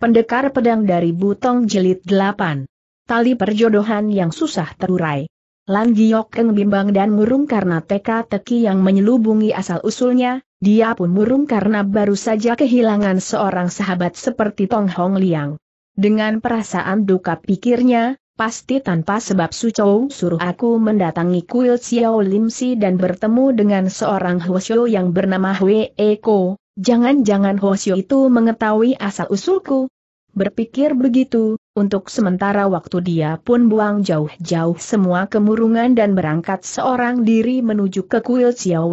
Pendekar Pedang dari Butong Jelit 8. Tali perjodohan yang susah terurai. Lan Giok Keng bimbang dan murung karena teka-teki yang menyelubungi asal-usulnya, dia pun murung karena baru saja kehilangan seorang sahabat seperti Tong Hong Liang. Dengan perasaan duka pikirnya, pasti tanpa sebab Su suruh aku mendatangi kuil Xiao Lim Si dan bertemu dengan seorang Huosyo yang bernama Hwe Eko, Jangan-jangan Hoshio itu mengetahui asal-usulku. Berpikir begitu, untuk sementara waktu dia pun buang jauh-jauh semua kemurungan dan berangkat seorang diri menuju ke kuil Xiao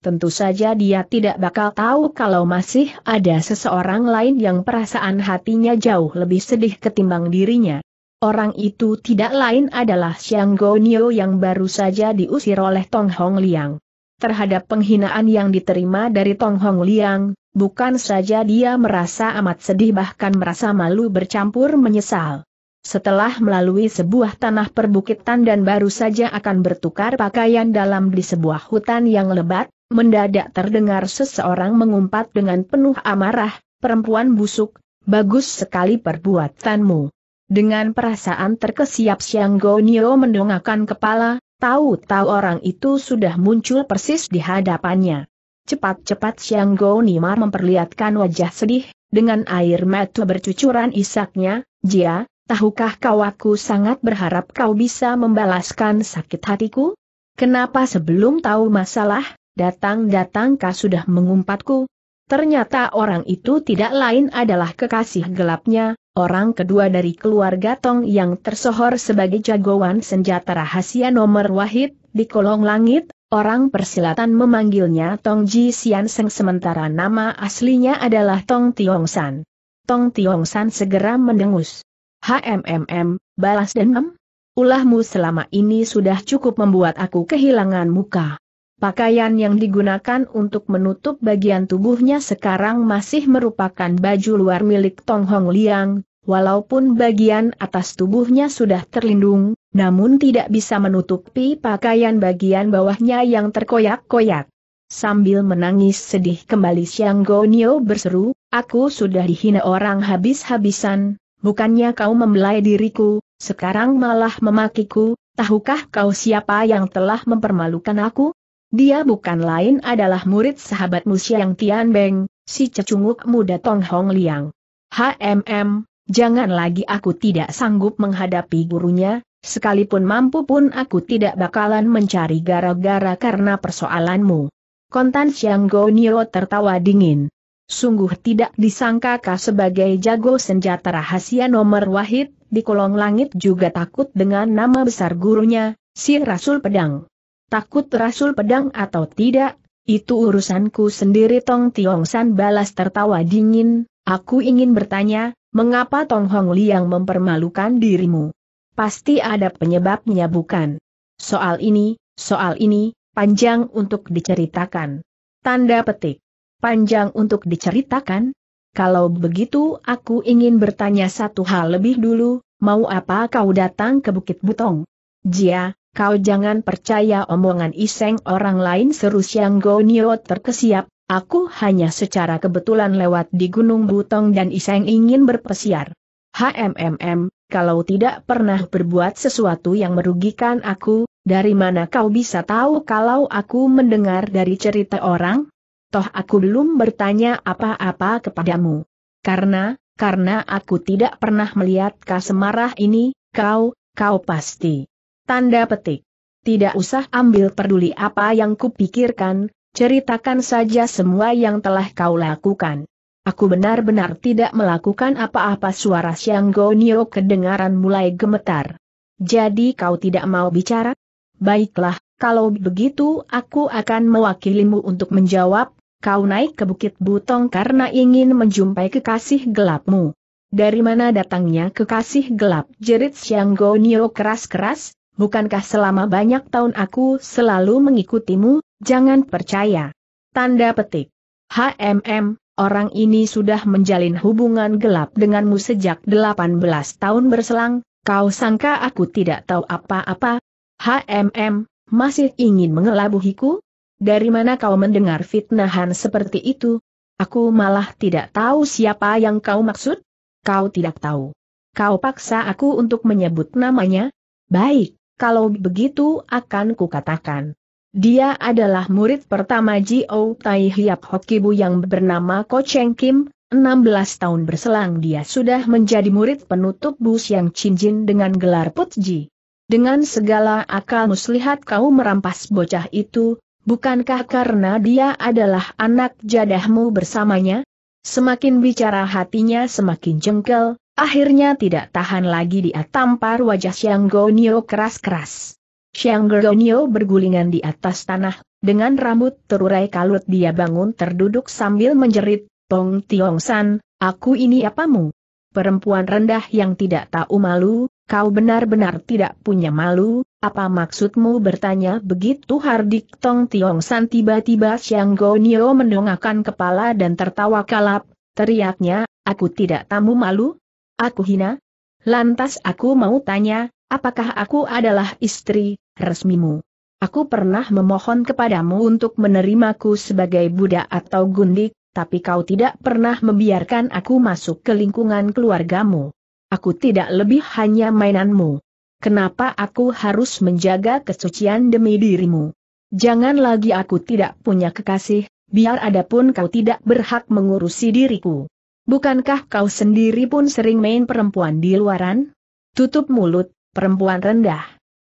Tentu saja dia tidak bakal tahu kalau masih ada seseorang lain yang perasaan hatinya jauh lebih sedih ketimbang dirinya. Orang itu tidak lain adalah Xiang Gonio yang baru saja diusir oleh Tong Hong Liang terhadap penghinaan yang diterima dari Tong Hong Liang, bukan saja dia merasa amat sedih bahkan merasa malu bercampur menyesal. Setelah melalui sebuah tanah perbukitan dan baru saja akan bertukar pakaian dalam di sebuah hutan yang lebat, mendadak terdengar seseorang mengumpat dengan penuh amarah, perempuan busuk, bagus sekali perbuatanmu. Dengan perasaan terkesiap Siang Nio mendongakkan kepala, Tahu-tahu orang itu sudah muncul persis di hadapannya. Cepat-cepat Siang Go Nimar memperlihatkan wajah sedih, dengan air mata bercucuran isaknya, Jia, tahukah kau aku sangat berharap kau bisa membalaskan sakit hatiku? Kenapa sebelum tahu masalah, datang-datang kau sudah mengumpatku? Ternyata orang itu tidak lain adalah kekasih gelapnya, orang kedua dari keluarga Tong yang tersohor sebagai jagoan senjata rahasia nomor wahid, di kolong langit, orang persilatan memanggilnya Tong Ji Sian Seng sementara nama aslinya adalah Tong Tiong San. Tong Tiong San segera mendengus. HMMM, balas dendam? Ulahmu selama ini sudah cukup membuat aku kehilangan muka. Pakaian yang digunakan untuk menutup bagian tubuhnya sekarang masih merupakan baju luar milik Tong Hong Liang, Walaupun bagian atas tubuhnya sudah terlindung, namun tidak bisa menutupi pakaian bagian bawahnya yang terkoyak-koyak. Sambil menangis sedih kembali Xiang Gonio berseru, aku sudah dihina orang habis-habisan, bukannya kau membelai diriku, sekarang malah memakiku, tahukah kau siapa yang telah mempermalukan aku? Dia bukan lain adalah murid sahabatmu Tian Beng, si cecunguk muda Tong Hong Liang. HMM, Jangan lagi aku tidak sanggup menghadapi gurunya, sekalipun mampu pun aku tidak bakalan mencari gara-gara karena persoalanmu. Kontan Siang Gonio tertawa dingin. Sungguh tidak disangka kah sebagai jago senjata rahasia nomor wahid, di kolong langit juga takut dengan nama besar gurunya, si Rasul Pedang. Takut Rasul Pedang atau tidak, itu urusanku sendiri Tong Tiong San balas tertawa dingin, aku ingin bertanya, Mengapa Tong Hong yang mempermalukan dirimu? Pasti ada penyebabnya bukan? Soal ini, soal ini, panjang untuk diceritakan. Tanda petik. Panjang untuk diceritakan? Kalau begitu aku ingin bertanya satu hal lebih dulu, mau apa kau datang ke Bukit Butong? Jia, kau jangan percaya omongan iseng orang lain seru Siang Nio terkesiap, Aku hanya secara kebetulan lewat di Gunung Butong dan Iseng ingin berpesiar. HMMM, kalau tidak pernah berbuat sesuatu yang merugikan aku, dari mana kau bisa tahu kalau aku mendengar dari cerita orang? Toh aku belum bertanya apa-apa kepadamu. Karena, karena aku tidak pernah melihat kau semarah ini, kau, kau pasti. Tanda petik. Tidak usah ambil peduli apa yang kupikirkan, ceritakan saja semua yang telah kau lakukan. Aku benar-benar tidak melakukan apa-apa suara Siang Gonio kedengaran mulai gemetar. Jadi kau tidak mau bicara? Baiklah, kalau begitu aku akan mewakilimu untuk menjawab, kau naik ke Bukit Butong karena ingin menjumpai kekasih gelapmu. Dari mana datangnya kekasih gelap? Jerit Siang Gonio keras-keras, bukankah selama banyak tahun aku selalu mengikutimu, Jangan percaya. Tanda petik. HMM, orang ini sudah menjalin hubungan gelap denganmu sejak 18 tahun berselang, kau sangka aku tidak tahu apa-apa? HMM, masih ingin mengelabuhiku? Dari mana kau mendengar fitnahan seperti itu? Aku malah tidak tahu siapa yang kau maksud? Kau tidak tahu. Kau paksa aku untuk menyebut namanya? Baik, kalau begitu akan kukatakan. Dia adalah murid pertama Jio Tai Hiap Hokibu yang bernama Ko Cheng Kim, 16 tahun berselang dia sudah menjadi murid penutup bus yang cincin dengan gelar Putji. Dengan segala akal muslihat kau merampas bocah itu, bukankah karena dia adalah anak jadahmu bersamanya? Semakin bicara hatinya semakin jengkel, akhirnya tidak tahan lagi dia tampar wajah Siang Nio keras-keras. Xiang Gergonio bergulingan di atas tanah, dengan rambut terurai kalut dia bangun terduduk sambil menjerit, Tong Tiong San, aku ini apamu? Perempuan rendah yang tidak tahu malu, kau benar-benar tidak punya malu, apa maksudmu bertanya begitu hardik Tong Tiong San tiba-tiba Xiang Gonio mendongakkan kepala dan tertawa kalap, teriaknya, aku tidak tamu malu? Aku hina? Lantas aku mau tanya, apakah aku adalah istri resmimu? Aku pernah memohon kepadamu untuk menerimaku sebagai budak atau gundik, tapi kau tidak pernah membiarkan aku masuk ke lingkungan keluargamu. Aku tidak lebih hanya mainanmu. Kenapa aku harus menjaga kesucian demi dirimu? Jangan lagi aku tidak punya kekasih, biar adapun kau tidak berhak mengurusi diriku. Bukankah kau sendiri pun sering main perempuan di luaran? Tutup mulut, perempuan rendah.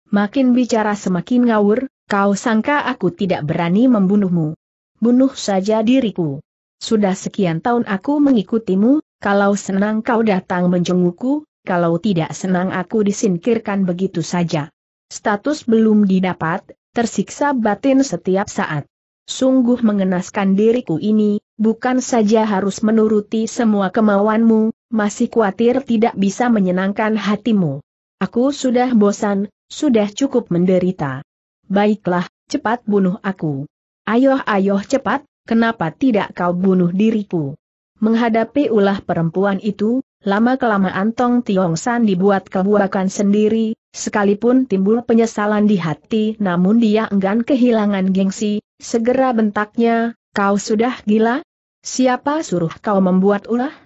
Makin bicara semakin ngawur, kau sangka aku tidak berani membunuhmu. Bunuh saja diriku. Sudah sekian tahun aku mengikutimu, kalau senang kau datang menjengukku, kalau tidak senang aku disingkirkan begitu saja. Status belum didapat, tersiksa batin setiap saat. Sungguh mengenaskan diriku ini, bukan saja harus menuruti semua kemauanmu, masih khawatir tidak bisa menyenangkan hatimu. Aku sudah bosan, sudah cukup menderita. Baiklah, cepat bunuh aku. Ayoh ayoh cepat, kenapa tidak kau bunuh diriku? Menghadapi ulah perempuan itu, lama-kelamaan Tong Tiong San dibuat kebuakan sendiri, sekalipun timbul penyesalan di hati namun dia enggan kehilangan gengsi, segera bentaknya, kau sudah gila? Siapa suruh kau membuat ulah?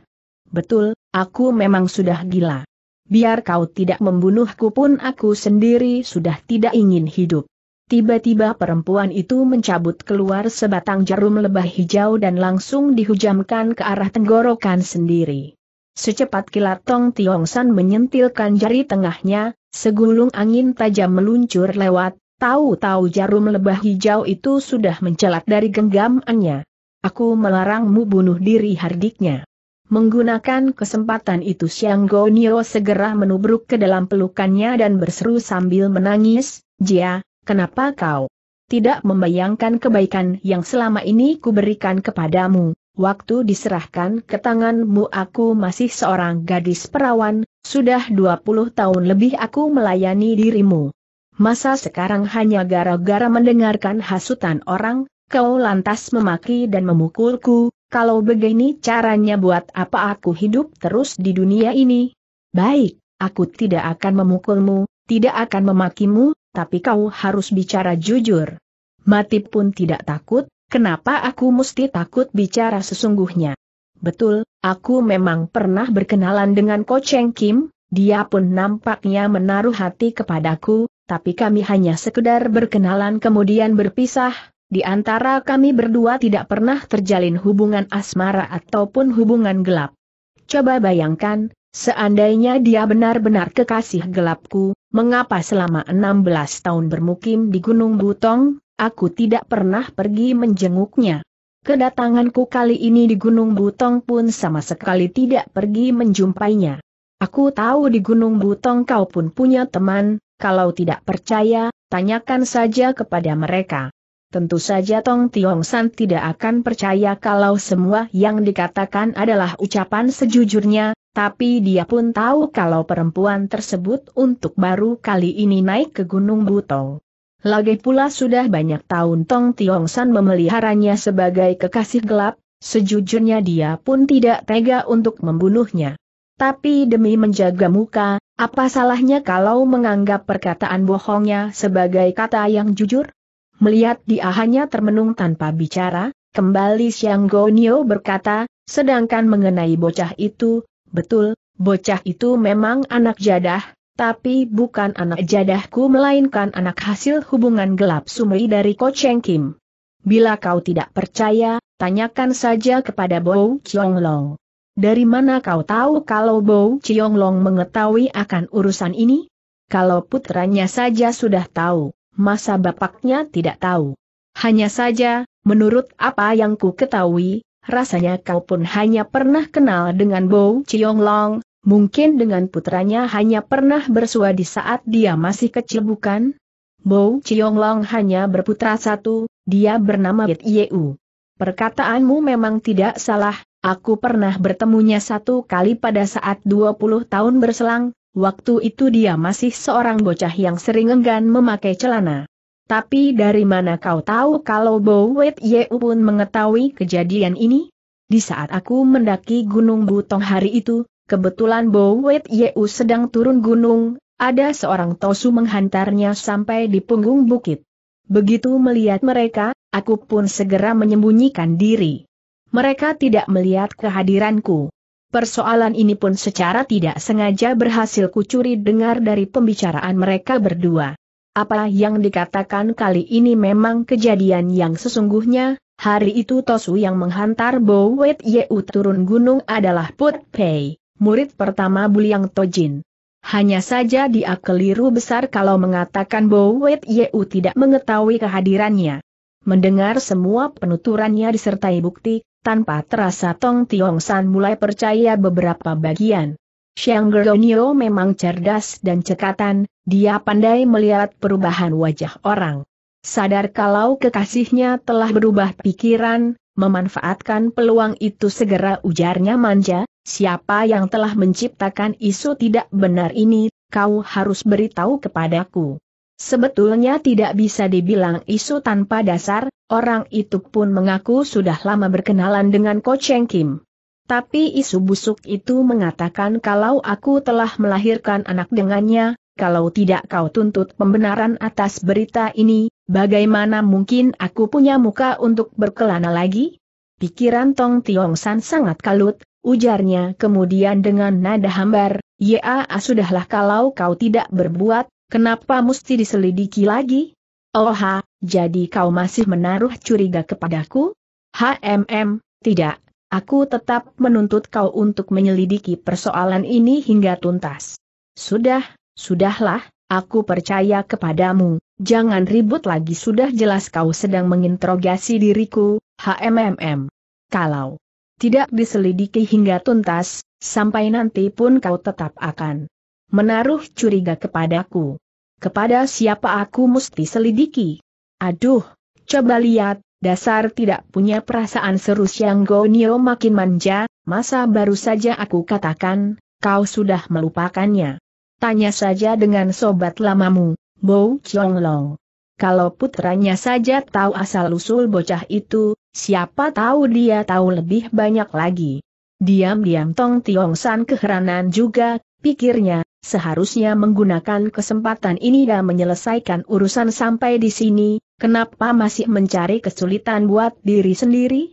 Betul, aku memang sudah gila biar kau tidak membunuhku pun aku sendiri sudah tidak ingin hidup. Tiba-tiba perempuan itu mencabut keluar sebatang jarum lebah hijau dan langsung dihujamkan ke arah tenggorokan sendiri. Secepat kilat Tong Tiong San menyentilkan jari tengahnya, segulung angin tajam meluncur lewat, tahu-tahu jarum lebah hijau itu sudah mencelat dari genggamannya. Aku melarangmu bunuh diri hardiknya. Menggunakan kesempatan itu Siang Gonio segera menubruk ke dalam pelukannya dan berseru sambil menangis, Jia, kenapa kau tidak membayangkan kebaikan yang selama ini kuberikan kepadamu? Waktu diserahkan ke tanganmu aku masih seorang gadis perawan, sudah 20 tahun lebih aku melayani dirimu. Masa sekarang hanya gara-gara mendengarkan hasutan orang, kau lantas memaki dan memukulku, kalau begini caranya buat apa aku hidup terus di dunia ini? Baik, aku tidak akan memukulmu, tidak akan memakimu, tapi kau harus bicara jujur. Mati pun tidak takut, kenapa aku mesti takut bicara sesungguhnya? Betul, aku memang pernah berkenalan dengan Ko Cheng Kim, dia pun nampaknya menaruh hati kepadaku, tapi kami hanya sekedar berkenalan kemudian berpisah, di antara kami berdua tidak pernah terjalin hubungan asmara ataupun hubungan gelap. Coba bayangkan, seandainya dia benar-benar kekasih gelapku, mengapa selama 16 tahun bermukim di Gunung Butong, aku tidak pernah pergi menjenguknya. Kedatanganku kali ini di Gunung Butong pun sama sekali tidak pergi menjumpainya. Aku tahu di Gunung Butong kau pun punya teman, kalau tidak percaya, tanyakan saja kepada mereka. Tentu saja Tong Tiong San tidak akan percaya kalau semua yang dikatakan adalah ucapan sejujurnya, tapi dia pun tahu kalau perempuan tersebut untuk baru kali ini naik ke Gunung Butong. Lagi pula sudah banyak tahun Tong Tiong San memeliharanya sebagai kekasih gelap, sejujurnya dia pun tidak tega untuk membunuhnya. Tapi demi menjaga muka, apa salahnya kalau menganggap perkataan bohongnya sebagai kata yang jujur? Melihat dia hanya termenung tanpa bicara, kembali Siang Gonio berkata, sedangkan mengenai bocah itu, betul, bocah itu memang anak jadah, tapi bukan anak jadahku melainkan anak hasil hubungan gelap sumri dari Ko Cheng Kim. Bila kau tidak percaya, tanyakan saja kepada Bo Chiong Long. Dari mana kau tahu kalau Bo Chiong Long mengetahui akan urusan ini? Kalau putranya saja sudah tahu, masa bapaknya tidak tahu. Hanya saja, menurut apa yang ku ketahui, rasanya kau pun hanya pernah kenal dengan Bo Chiong Long, mungkin dengan putranya hanya pernah bersua di saat dia masih kecil bukan? Bo Chiong Long hanya berputra satu, dia bernama Yit Yeu. Perkataanmu memang tidak salah, Aku pernah bertemunya satu kali pada saat 20 tahun berselang, Waktu itu dia masih seorang bocah yang sering enggan memakai celana. Tapi dari mana kau tahu kalau Bowet Yeu pun mengetahui kejadian ini? Di saat aku mendaki Gunung Butong hari itu, kebetulan Bowet Yeu sedang turun gunung, ada seorang Tosu menghantarnya sampai di punggung bukit. Begitu melihat mereka, aku pun segera menyembunyikan diri. Mereka tidak melihat kehadiranku. Persoalan ini pun secara tidak sengaja berhasil kucuri dengar dari pembicaraan mereka berdua. Apa yang dikatakan kali ini memang kejadian yang sesungguhnya, hari itu Tosu yang menghantar Bowet Yeu turun gunung adalah Put Pei, murid pertama Buliang Tojin. Hanya saja dia keliru besar kalau mengatakan Bowet Yeu tidak mengetahui kehadirannya. Mendengar semua penuturannya disertai bukti, tanpa terasa Tong Tiong San mulai percaya beberapa bagian. Xiang Geronio memang cerdas dan cekatan, dia pandai melihat perubahan wajah orang. Sadar kalau kekasihnya telah berubah pikiran, memanfaatkan peluang itu segera ujarnya manja, siapa yang telah menciptakan isu tidak benar ini, kau harus beritahu kepadaku. Sebetulnya tidak bisa dibilang isu tanpa dasar, orang itu pun mengaku sudah lama berkenalan dengan Ko Cheng Kim. Tapi isu busuk itu mengatakan kalau aku telah melahirkan anak dengannya, kalau tidak kau tuntut pembenaran atas berita ini, bagaimana mungkin aku punya muka untuk berkelana lagi? Pikiran Tong Tiong San sangat kalut, ujarnya kemudian dengan nada hambar, Ya, sudahlah kalau kau tidak berbuat, Kenapa mesti diselidiki lagi? Oh jadi kau masih menaruh curiga kepadaku? HMM, tidak, aku tetap menuntut kau untuk menyelidiki persoalan ini hingga tuntas. Sudah, sudahlah, aku percaya kepadamu, jangan ribut lagi sudah jelas kau sedang menginterogasi diriku, HMM. Kalau tidak diselidiki hingga tuntas, sampai nanti pun kau tetap akan menaruh curiga kepadaku. Kepada siapa aku mesti selidiki? Aduh, coba lihat, dasar tidak punya perasaan seru Siang Gonio makin manja, masa baru saja aku katakan, kau sudah melupakannya. Tanya saja dengan sobat lamamu, Bo Chong Long. Kalau putranya saja tahu asal-usul bocah itu, siapa tahu dia tahu lebih banyak lagi. Diam-diam Tong Tiong San keheranan juga, pikirnya, Seharusnya menggunakan kesempatan ini dan menyelesaikan urusan sampai di sini, kenapa masih mencari kesulitan buat diri sendiri?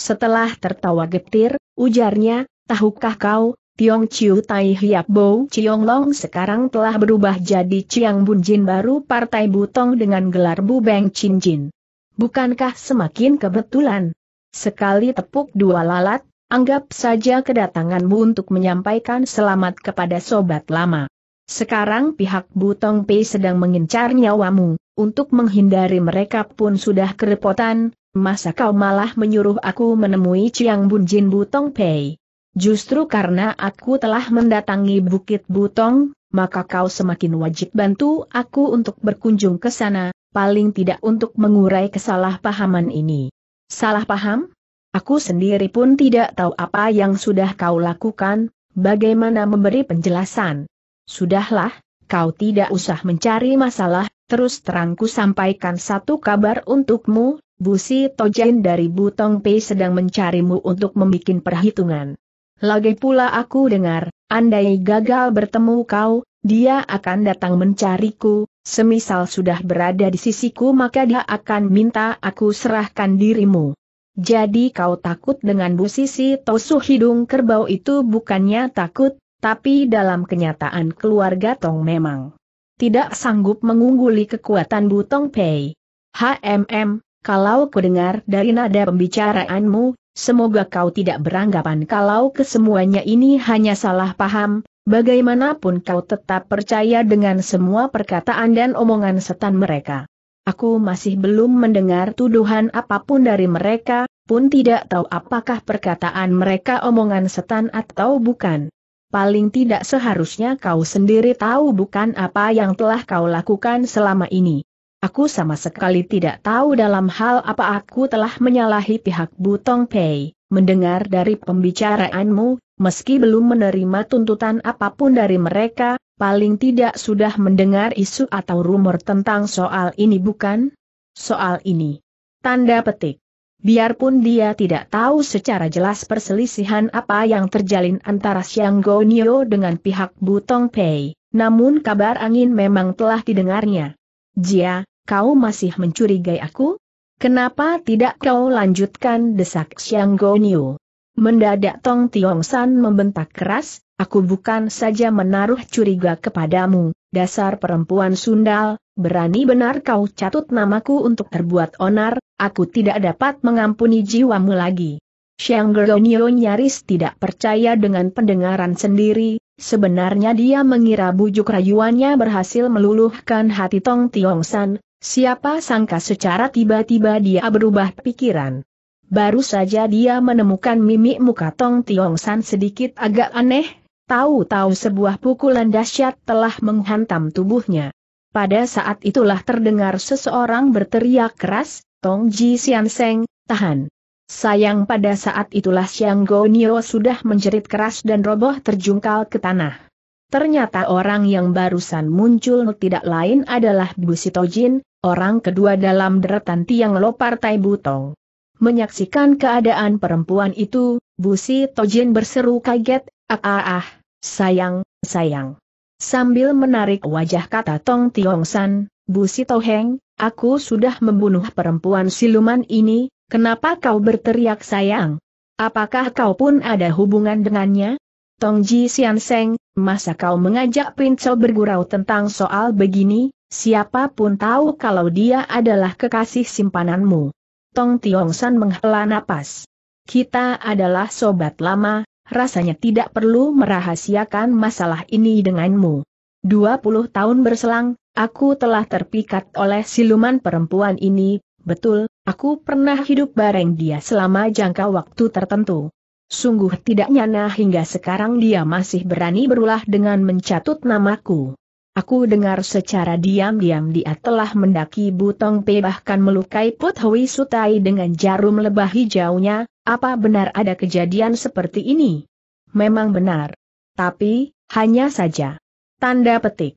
Setelah tertawa getir, ujarnya, tahukah kau, Tiong Chiu Tai Hiap Bo Chiong Long sekarang telah berubah jadi Chiang Bun Jin baru Partai Butong dengan gelar Bu Beng Chin Jin. Bukankah semakin kebetulan? Sekali tepuk dua lalat, anggap saja kedatanganmu untuk menyampaikan selamat kepada sobat lama. Sekarang pihak Butong Pei sedang mengincar nyawamu, untuk menghindari mereka pun sudah kerepotan, masa kau malah menyuruh aku menemui Chiang Bunjin Butong Pei? Justru karena aku telah mendatangi Bukit Butong, maka kau semakin wajib bantu aku untuk berkunjung ke sana, paling tidak untuk mengurai kesalahpahaman ini. Salah paham? Aku sendiri pun tidak tahu apa yang sudah kau lakukan, bagaimana memberi penjelasan. Sudahlah, kau tidak usah mencari masalah, terus terangku sampaikan satu kabar untukmu, Busi Tojen dari Butong Pei sedang mencarimu untuk membuat perhitungan. Lagi pula aku dengar, andai gagal bertemu kau, dia akan datang mencariku, semisal sudah berada di sisiku maka dia akan minta aku serahkan dirimu. Jadi kau takut dengan Bu Sisi Tosuh hidung kerbau itu bukannya takut, tapi dalam kenyataan keluarga Tong memang tidak sanggup mengungguli kekuatan Bu Tong Pei. HMM, kalau kudengar dari nada pembicaraanmu, semoga kau tidak beranggapan kalau kesemuanya ini hanya salah paham, bagaimanapun kau tetap percaya dengan semua perkataan dan omongan setan mereka. Aku masih belum mendengar tuduhan apapun dari mereka, pun tidak tahu apakah perkataan mereka omongan setan atau bukan. Paling tidak seharusnya kau sendiri tahu bukan apa yang telah kau lakukan selama ini. Aku sama sekali tidak tahu dalam hal apa aku telah menyalahi pihak Butong Pei. Mendengar dari pembicaraanmu, meski belum menerima tuntutan apapun dari mereka, paling tidak sudah mendengar isu atau rumor tentang soal ini bukan? Soal ini. Tanda petik. Biarpun dia tidak tahu secara jelas perselisihan apa yang terjalin antara Xiang Gonio dengan pihak Butong Pei, namun kabar angin memang telah didengarnya. Jia, kau masih mencurigai aku? Kenapa tidak kau lanjutkan desak Xiang Gonio? Mendadak Tong Tiong San membentak keras, Aku bukan saja menaruh curiga kepadamu, dasar perempuan sundal, berani benar kau catut namaku untuk terbuat onar, aku tidak dapat mengampuni jiwamu lagi. Xiang Gerlonio nyaris tidak percaya dengan pendengaran sendiri, sebenarnya dia mengira bujuk rayuannya berhasil meluluhkan hati Tong San, siapa sangka secara tiba-tiba dia berubah pikiran. Baru saja dia menemukan mimik muka Tong Tiong San sedikit agak aneh, Tahu-tahu sebuah pukulan dahsyat telah menghantam tubuhnya. Pada saat itulah terdengar seseorang berteriak keras, Tong Ji Sian Seng, tahan. Sayang pada saat itulah Xiang Nio sudah menjerit keras dan roboh terjungkal ke tanah. Ternyata orang yang barusan muncul tidak lain adalah Bu Jin, orang kedua dalam deretan Tiang Lo Partai Butong. Menyaksikan keadaan perempuan itu, Busi Jin berseru kaget, Ah ah ah, sayang, sayang. Sambil menarik wajah kata Tong Tiong San, Bu Sito Heng, aku sudah membunuh perempuan siluman ini, kenapa kau berteriak sayang? Apakah kau pun ada hubungan dengannya? Tong Ji Sian Seng, masa kau mengajak Princo bergurau tentang soal begini, Siapapun tahu kalau dia adalah kekasih simpananmu. Tong Tiong San menghela napas. Kita adalah sobat lama, rasanya tidak perlu merahasiakan masalah ini denganmu. 20 tahun berselang, aku telah terpikat oleh siluman perempuan ini, betul, aku pernah hidup bareng dia selama jangka waktu tertentu. Sungguh tidak nyana hingga sekarang dia masih berani berulah dengan mencatut namaku. Aku dengar secara diam-diam dia telah mendaki Butong Pe bahkan melukai Put Hui Sutai dengan jarum lebah hijaunya, apa benar ada kejadian seperti ini? Memang benar. Tapi, hanya saja. Tanda petik.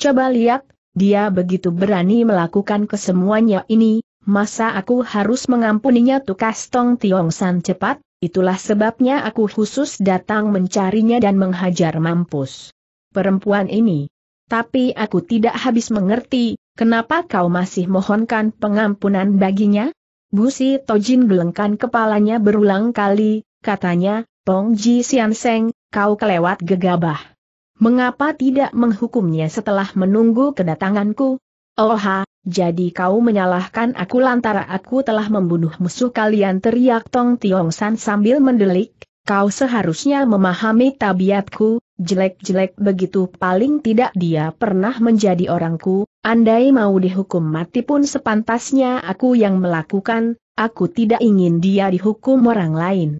Coba lihat, dia begitu berani melakukan kesemuanya ini, masa aku harus mengampuninya tukas Tong Tiong San cepat, itulah sebabnya aku khusus datang mencarinya dan menghajar mampus. Perempuan ini, tapi aku tidak habis mengerti, kenapa kau masih mohonkan pengampunan baginya? Busi Tojin gelengkan kepalanya berulang kali, katanya, Pong Ji Sian Seng, kau kelewat gegabah. Mengapa tidak menghukumnya setelah menunggu kedatanganku? Oha, jadi kau menyalahkan aku lantara aku telah membunuh musuh kalian teriak Tong Tiong San sambil mendelik, kau seharusnya memahami tabiatku, Jelek-jelek begitu paling tidak dia pernah menjadi orangku, andai mau dihukum mati pun sepantasnya aku yang melakukan, aku tidak ingin dia dihukum orang lain.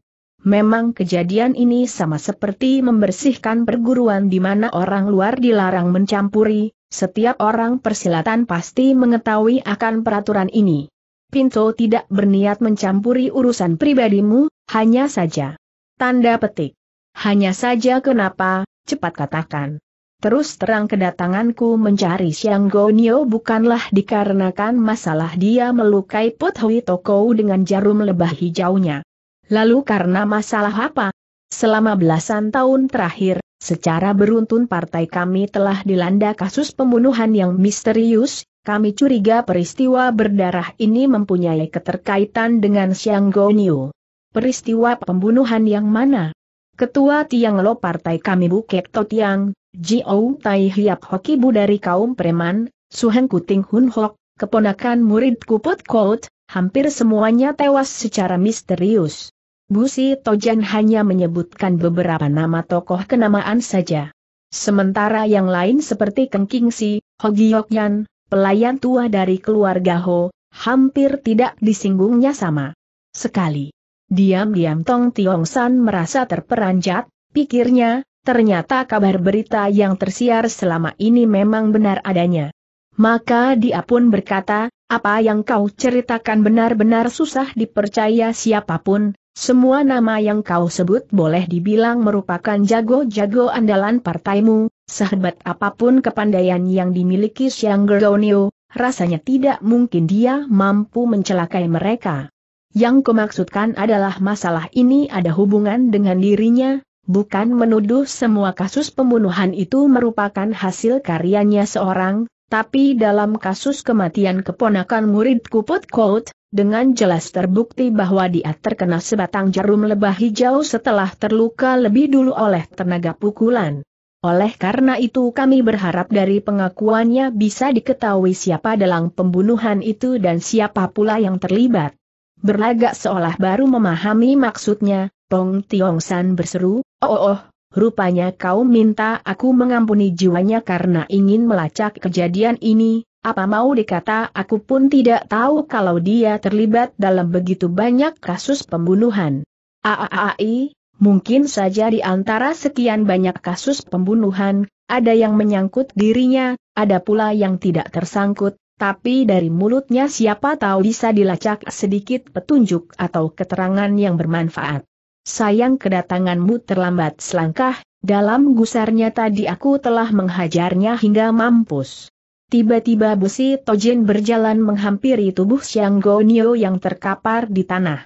Memang kejadian ini sama seperti membersihkan perguruan di mana orang luar dilarang mencampuri, setiap orang persilatan pasti mengetahui akan peraturan ini. Pinto tidak berniat mencampuri urusan pribadimu, hanya saja. Tanda petik. Hanya saja kenapa, cepat katakan. Terus terang kedatanganku mencari Xiang Gonio bukanlah dikarenakan masalah dia melukai Put Hui Toko dengan jarum lebah hijaunya. Lalu karena masalah apa? Selama belasan tahun terakhir, secara beruntun partai kami telah dilanda kasus pembunuhan yang misterius, kami curiga peristiwa berdarah ini mempunyai keterkaitan dengan Xiang Gonio. Peristiwa pembunuhan yang mana? Ketua Tiang Lo Partai kami Bukit Tiang, Jio Tai Hiap Hoki Bu dari kaum preman, Suheng Kuting Hun Hok, keponakan murid Kuput Kout, hampir semuanya tewas secara misterius. Bu Si Tojan hanya menyebutkan beberapa nama tokoh kenamaan saja. Sementara yang lain seperti Keng Kingsi, Hogi Hokyan, pelayan tua dari keluarga Ho, hampir tidak disinggungnya sama sekali. Diam-diam Tong Tiong San merasa terperanjat, pikirnya, ternyata kabar berita yang tersiar selama ini memang benar adanya. Maka dia pun berkata, apa yang kau ceritakan benar-benar susah dipercaya siapapun, semua nama yang kau sebut boleh dibilang merupakan jago-jago andalan partaimu, Sahabat apapun kepandaian yang dimiliki Siang Gerdonio, rasanya tidak mungkin dia mampu mencelakai mereka. Yang kumaksudkan adalah masalah ini ada hubungan dengan dirinya, bukan menuduh semua kasus pembunuhan itu merupakan hasil karyanya seorang, tapi dalam kasus kematian keponakan murid Kuput, Kout, dengan jelas terbukti bahwa dia terkena sebatang jarum lebah hijau setelah terluka lebih dulu oleh tenaga pukulan. Oleh karena itu kami berharap dari pengakuannya bisa diketahui siapa dalam pembunuhan itu dan siapa pula yang terlibat berlagak seolah baru memahami maksudnya, Pong Tiong San berseru, oh oh oh, rupanya kau minta aku mengampuni jiwanya karena ingin melacak kejadian ini, apa mau dikata aku pun tidak tahu kalau dia terlibat dalam begitu banyak kasus pembunuhan. Aaai, mungkin saja di antara sekian banyak kasus pembunuhan, ada yang menyangkut dirinya, ada pula yang tidak tersangkut, tapi dari mulutnya siapa tahu bisa dilacak sedikit petunjuk atau keterangan yang bermanfaat. Sayang kedatanganmu terlambat selangkah, dalam gusarnya tadi aku telah menghajarnya hingga mampus. Tiba-tiba busi Tojin berjalan menghampiri tubuh Xiang Gonio yang terkapar di tanah.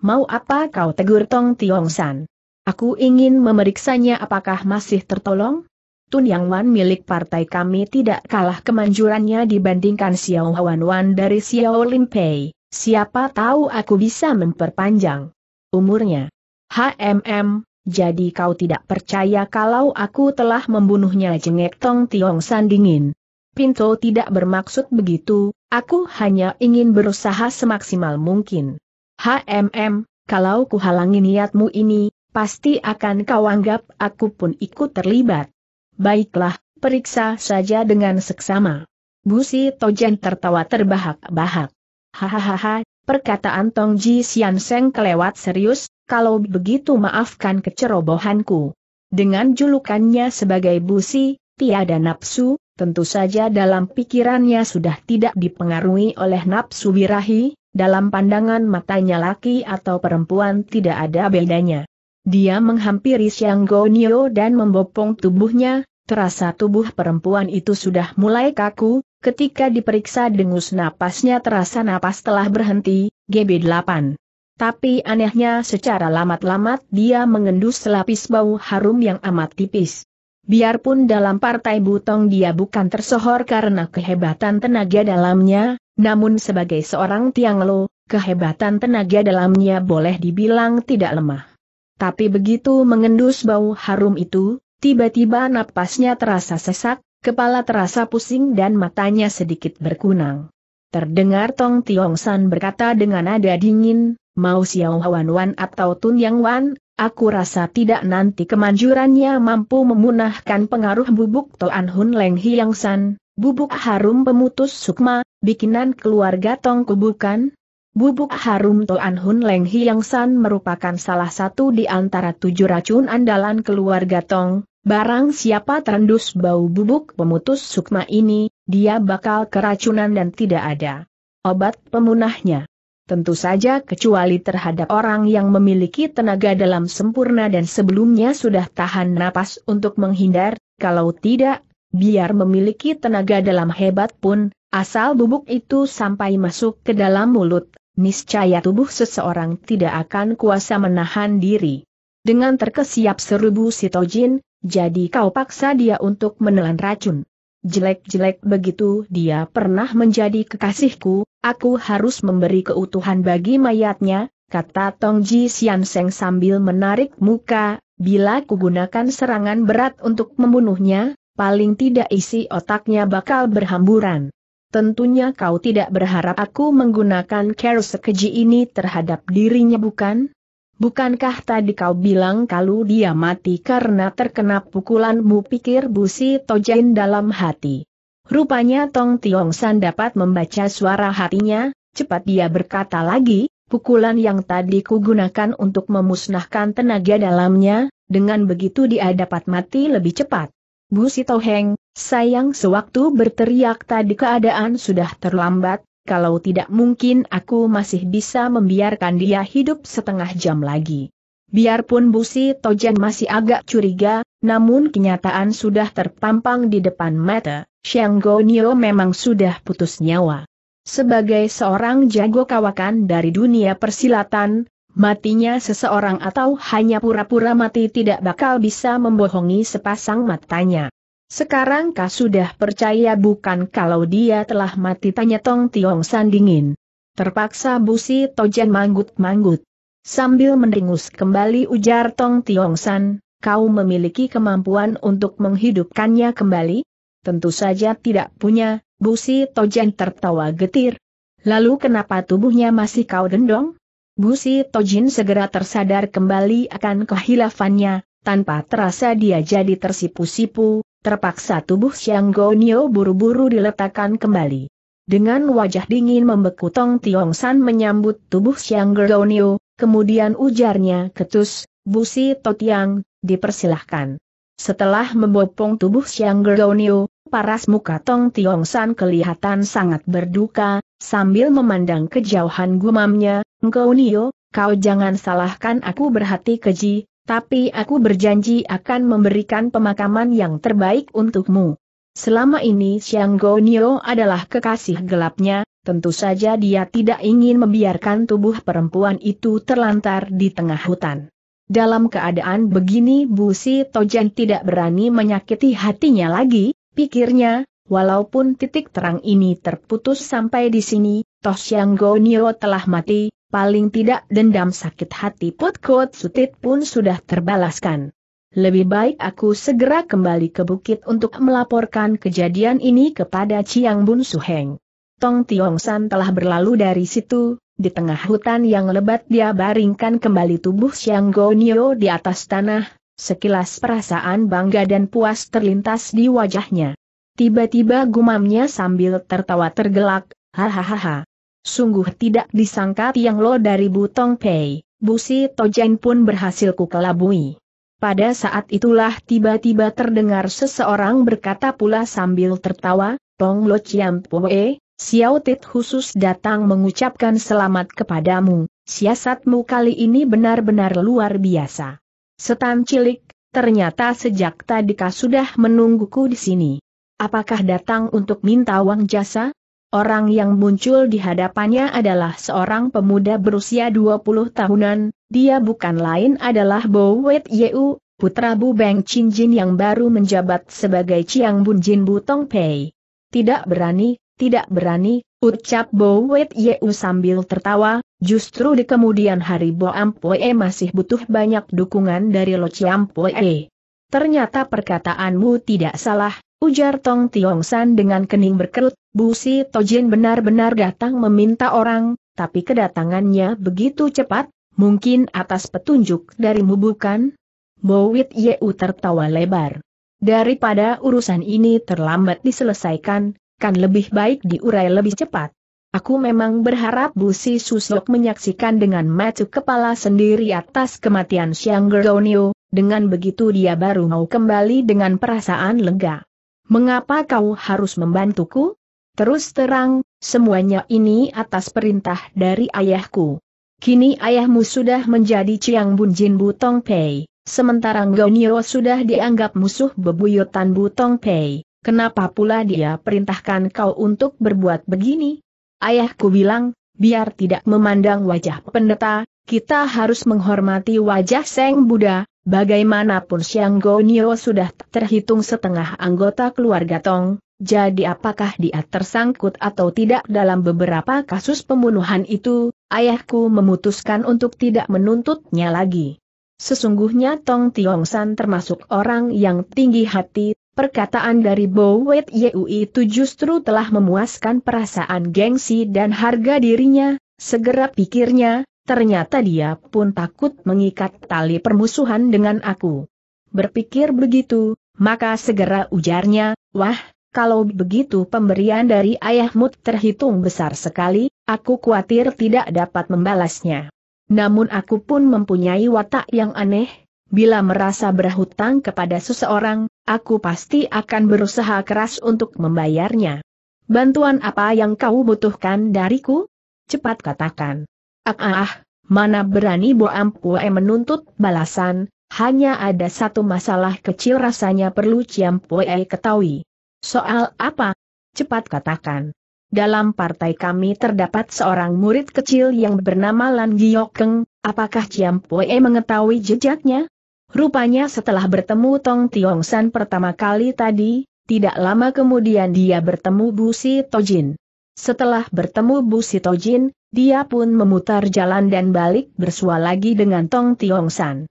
Mau apa kau tegur Tong Tiong San? Aku ingin memeriksanya apakah masih tertolong? Tun Yang Wan milik partai kami tidak kalah kemanjurannya dibandingkan Xiao Wan Wan dari Xiao Lin Pei. Siapa tahu aku bisa memperpanjang umurnya. HMM, jadi kau tidak percaya kalau aku telah membunuhnya jengek Tong Tiong Sandingin? dingin. Pinto tidak bermaksud begitu, aku hanya ingin berusaha semaksimal mungkin. HMM, kalau kuhalangi niatmu ini, pasti akan kau anggap aku pun ikut terlibat. Baiklah, periksa saja dengan seksama. Busi Tojen tertawa terbahak-bahak. Hahaha, perkataan Tong Ji Sian Seng kelewat serius, kalau begitu maafkan kecerobohanku. Dengan julukannya sebagai busi, tiada nafsu, tentu saja dalam pikirannya sudah tidak dipengaruhi oleh nafsu birahi, dalam pandangan matanya laki atau perempuan tidak ada bedanya. Dia menghampiri Xiang Gonio dan membopong tubuhnya, terasa tubuh perempuan itu sudah mulai kaku, ketika diperiksa dengus napasnya terasa napas telah berhenti, GB8. Tapi anehnya secara lamat-lamat dia mengendus lapis bau harum yang amat tipis. Biarpun dalam partai butong dia bukan tersohor karena kehebatan tenaga dalamnya, namun sebagai seorang Tianglo, kehebatan tenaga dalamnya boleh dibilang tidak lemah. Tapi begitu mengendus bau harum itu, tiba-tiba napasnya terasa sesak, kepala terasa pusing dan matanya sedikit berkunang. Terdengar Tong Tiong San berkata dengan nada dingin, mau Xiao Wan Wan atau Tun Yang Wan, aku rasa tidak nanti kemanjurannya mampu memunahkan pengaruh bubuk Toan Hun Leng Hiang San, bubuk harum pemutus sukma, bikinan keluarga Tong Kubukan, Bubuk harum Toan Hun Leng Hiang San merupakan salah satu di antara tujuh racun andalan keluarga Tong. Barang siapa terendus bau bubuk pemutus sukma ini, dia bakal keracunan dan tidak ada obat pemunahnya. Tentu saja kecuali terhadap orang yang memiliki tenaga dalam sempurna dan sebelumnya sudah tahan napas untuk menghindar, kalau tidak, biar memiliki tenaga dalam hebat pun, asal bubuk itu sampai masuk ke dalam mulut, niscaya tubuh seseorang tidak akan kuasa menahan diri. Dengan terkesiap serubu sitojin, jadi kau paksa dia untuk menelan racun. Jelek-jelek begitu dia pernah menjadi kekasihku, aku harus memberi keutuhan bagi mayatnya, kata Tong Ji Sian Seng sambil menarik muka, bila kugunakan serangan berat untuk membunuhnya, paling tidak isi otaknya bakal berhamburan. Tentunya kau tidak berharap aku menggunakan care sekeji ini terhadap dirinya bukan? Bukankah tadi kau bilang kalau dia mati karena terkena pukulanmu pikir busi tojain dalam hati? Rupanya Tong Tiong San dapat membaca suara hatinya, cepat dia berkata lagi, pukulan yang tadi kugunakan untuk memusnahkan tenaga dalamnya, dengan begitu dia dapat mati lebih cepat. Busi Toheng. Sayang sewaktu berteriak tadi keadaan sudah terlambat, kalau tidak mungkin aku masih bisa membiarkan dia hidup setengah jam lagi. Biarpun Busi Tojan masih agak curiga, namun kenyataan sudah terpampang di depan mata, Xiang Nio memang sudah putus nyawa. Sebagai seorang jago kawakan dari dunia persilatan, matinya seseorang atau hanya pura-pura mati tidak bakal bisa membohongi sepasang matanya. Sekarang kau sudah percaya bukan kalau dia telah mati tanya Tong Tiong San dingin. Terpaksa busi Tojen manggut-manggut. Sambil meringus kembali ujar Tong Tiong San, kau memiliki kemampuan untuk menghidupkannya kembali? Tentu saja tidak punya, busi Tojen tertawa getir. Lalu kenapa tubuhnya masih kau gendong? Busi Tojin segera tersadar kembali akan kehilafannya, tanpa terasa dia jadi tersipu-sipu, Terpaksa tubuh Xiang Gonio buru-buru diletakkan kembali. Dengan wajah dingin membeku Tong Tiong San menyambut tubuh Xiang Gonio, kemudian ujarnya ketus, Busi Totiang, dipersilahkan. Setelah membopong tubuh Xiang Gonio, paras muka Tong Tiong San kelihatan sangat berduka, sambil memandang kejauhan gumamnya, Gonio, kau jangan salahkan aku berhati keji, tapi aku berjanji akan memberikan pemakaman yang terbaik untukmu. Selama ini Xiang Gonio adalah kekasih gelapnya, tentu saja dia tidak ingin membiarkan tubuh perempuan itu terlantar di tengah hutan. Dalam keadaan begini Bu Si Tojan tidak berani menyakiti hatinya lagi, pikirnya, walaupun titik terang ini terputus sampai di sini, Toh Xiang Gonio telah mati, paling tidak dendam sakit hati Potkot Sutit pun sudah terbalaskan. Lebih baik aku segera kembali ke bukit untuk melaporkan kejadian ini kepada Chiang Bun Suheng. Tong Tiong San telah berlalu dari situ, di tengah hutan yang lebat dia baringkan kembali tubuh Chiang Gonio di atas tanah, sekilas perasaan bangga dan puas terlintas di wajahnya. Tiba-tiba gumamnya sambil tertawa tergelak, hahaha. Sungguh tidak disangka Tiang Lo dari Butong Pei, Busi Tojen pun berhasil kukelabui. Pada saat itulah tiba-tiba terdengar seseorang berkata pula sambil tertawa, Tong Lo Chiam Poe, Xiao Tit khusus datang mengucapkan selamat kepadamu, siasatmu kali ini benar-benar luar biasa. Setan cilik, ternyata sejak tadika sudah menungguku di sini. Apakah datang untuk minta uang jasa? Orang yang muncul di hadapannya adalah seorang pemuda berusia 20 tahunan, dia bukan lain adalah Bo Wet Yeu, putra Bu Beng Chin Jin yang baru menjabat sebagai Chiang Bun Jin Butong Pei. Tidak berani, tidak berani, ucap Bo Wet Yeu sambil tertawa, justru di kemudian hari Bo Ampoe masih butuh banyak dukungan dari Lo Chiang Poe. Ternyata perkataanmu tidak salah, ujar Tong Tiong San dengan kening berkerut, Busi Tojin benar-benar datang meminta orang, tapi kedatangannya begitu cepat, mungkin atas petunjuk darimu bukan? Bowit Yeu tertawa lebar. Daripada urusan ini terlambat diselesaikan, kan lebih baik diurai lebih cepat. Aku memang berharap Busi Susok menyaksikan dengan mata kepala sendiri atas kematian Xiang Gergonio, dengan begitu dia baru mau kembali dengan perasaan lega. Mengapa kau harus membantuku? Terus terang, semuanya ini atas perintah dari ayahku. Kini ayahmu sudah menjadi Ciang Bun Jin Butong Pei, sementara Ngonio sudah dianggap musuh bebuyutan Butong Pei. Kenapa pula dia perintahkan kau untuk berbuat begini? Ayahku bilang, biar tidak memandang wajah pendeta, kita harus menghormati wajah Seng Buddha, bagaimanapun Siang Gonio sudah terhitung setengah anggota keluarga Tong, jadi apakah dia tersangkut atau tidak dalam beberapa kasus pembunuhan itu, ayahku memutuskan untuk tidak menuntutnya lagi. Sesungguhnya Tong Tiong San termasuk orang yang tinggi hati, perkataan dari Bo Wet Yui itu justru telah memuaskan perasaan gengsi dan harga dirinya, segera pikirnya, ternyata dia pun takut mengikat tali permusuhan dengan aku. Berpikir begitu, maka segera ujarnya, wah, kalau begitu pemberian dari ayahmu terhitung besar sekali, aku khawatir tidak dapat membalasnya. Namun aku pun mempunyai watak yang aneh, bila merasa berhutang kepada seseorang, aku pasti akan berusaha keras untuk membayarnya. Bantuan apa yang kau butuhkan dariku? Cepat katakan. Ah, ah, ah. mana berani Bo Ampue menuntut balasan, hanya ada satu masalah kecil rasanya perlu Ciampue ketahui. Soal apa? Cepat katakan. Dalam partai kami terdapat seorang murid kecil yang bernama Lan Giokeng, apakah Ciam Pue mengetahui jejaknya? Rupanya setelah bertemu Tong Tiong San pertama kali tadi, tidak lama kemudian dia bertemu Bu Si Tojin. Setelah bertemu Bu Si Tojin, dia pun memutar jalan dan balik bersua lagi dengan Tong Tiong San.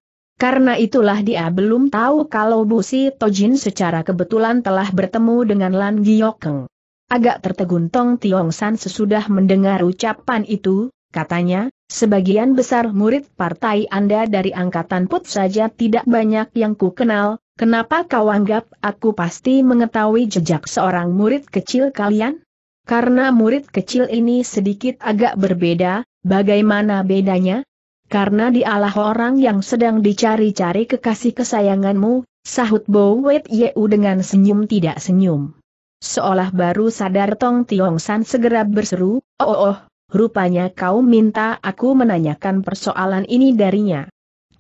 Karena itulah dia belum tahu kalau Busi Tojin secara kebetulan telah bertemu dengan Lan Giokeng. Agak tertegun Tong Tiong San sesudah mendengar ucapan itu, katanya, sebagian besar murid partai Anda dari angkatan put saja tidak banyak yang ku kenal, kenapa kau anggap aku pasti mengetahui jejak seorang murid kecil kalian? Karena murid kecil ini sedikit agak berbeda, bagaimana bedanya? karena dialah orang yang sedang dicari-cari kekasih kesayanganmu, sahut Bo Wet Yeu dengan senyum tidak senyum. Seolah baru sadar Tong Tiong San segera berseru, oh oh, oh rupanya kau minta aku menanyakan persoalan ini darinya.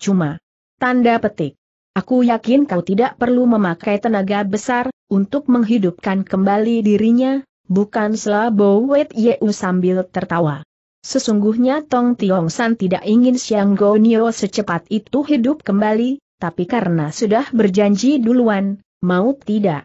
Cuma, tanda petik. Aku yakin kau tidak perlu memakai tenaga besar, untuk menghidupkan kembali dirinya, bukan Slabo Bowet Yeu sambil tertawa. Sesungguhnya Tong Tiong San tidak ingin Siang Gonio secepat itu hidup kembali, tapi karena sudah berjanji duluan, mau tidak.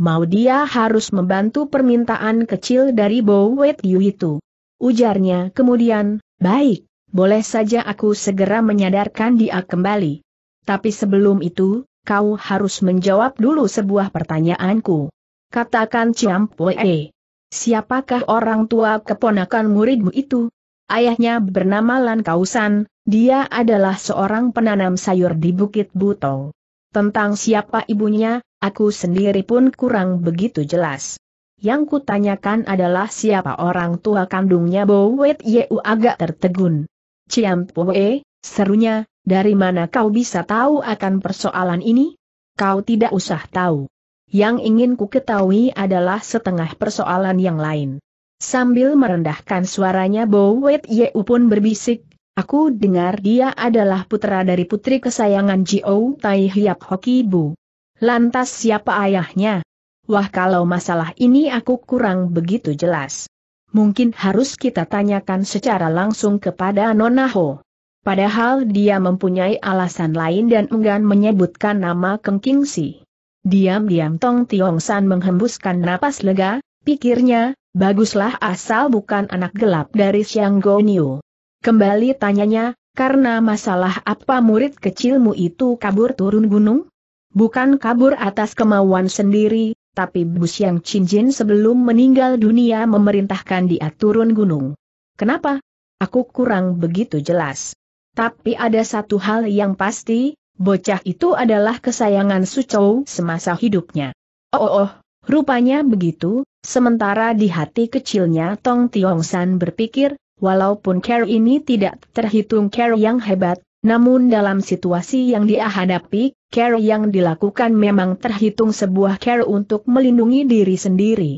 Mau dia harus membantu permintaan kecil dari Bo Wet Yu itu. Ujarnya kemudian, baik, boleh saja aku segera menyadarkan dia kembali. Tapi sebelum itu, kau harus menjawab dulu sebuah pertanyaanku. Katakan Ciam Pue siapakah orang tua keponakan muridmu itu? Ayahnya bernama Lan Kausan, dia adalah seorang penanam sayur di Bukit Butong. Tentang siapa ibunya, aku sendiri pun kurang begitu jelas. Yang kutanyakan adalah siapa orang tua kandungnya Bowet Yeu agak tertegun. Ciam Poe, serunya, dari mana kau bisa tahu akan persoalan ini? Kau tidak usah tahu. Yang ingin ku ketahui adalah setengah persoalan yang lain. Sambil merendahkan suaranya Bowet Yeu pun berbisik, aku dengar dia adalah putra dari putri kesayangan Jio Tai Hiap Hoki Bu. Lantas siapa ayahnya? Wah kalau masalah ini aku kurang begitu jelas. Mungkin harus kita tanyakan secara langsung kepada Nona Ho. Padahal dia mempunyai alasan lain dan enggan menyebutkan nama Keng Si. Diam-diam Tong Tiong San menghembuskan napas lega, pikirnya, baguslah asal bukan anak gelap dari Xiang Goniu. Kembali tanyanya, karena masalah apa murid kecilmu itu kabur turun gunung? Bukan kabur atas kemauan sendiri, tapi Bu Xiang Cinjin sebelum meninggal dunia memerintahkan dia turun gunung. Kenapa? Aku kurang begitu jelas. Tapi ada satu hal yang pasti, Bocah itu adalah kesayangan Sucou semasa hidupnya. Oh, oh, oh, rupanya begitu, sementara di hati kecilnya Tong San berpikir, walaupun Care ini tidak terhitung Care yang hebat, namun dalam situasi yang dia hadapi, care yang dilakukan memang terhitung sebuah care untuk melindungi diri sendiri.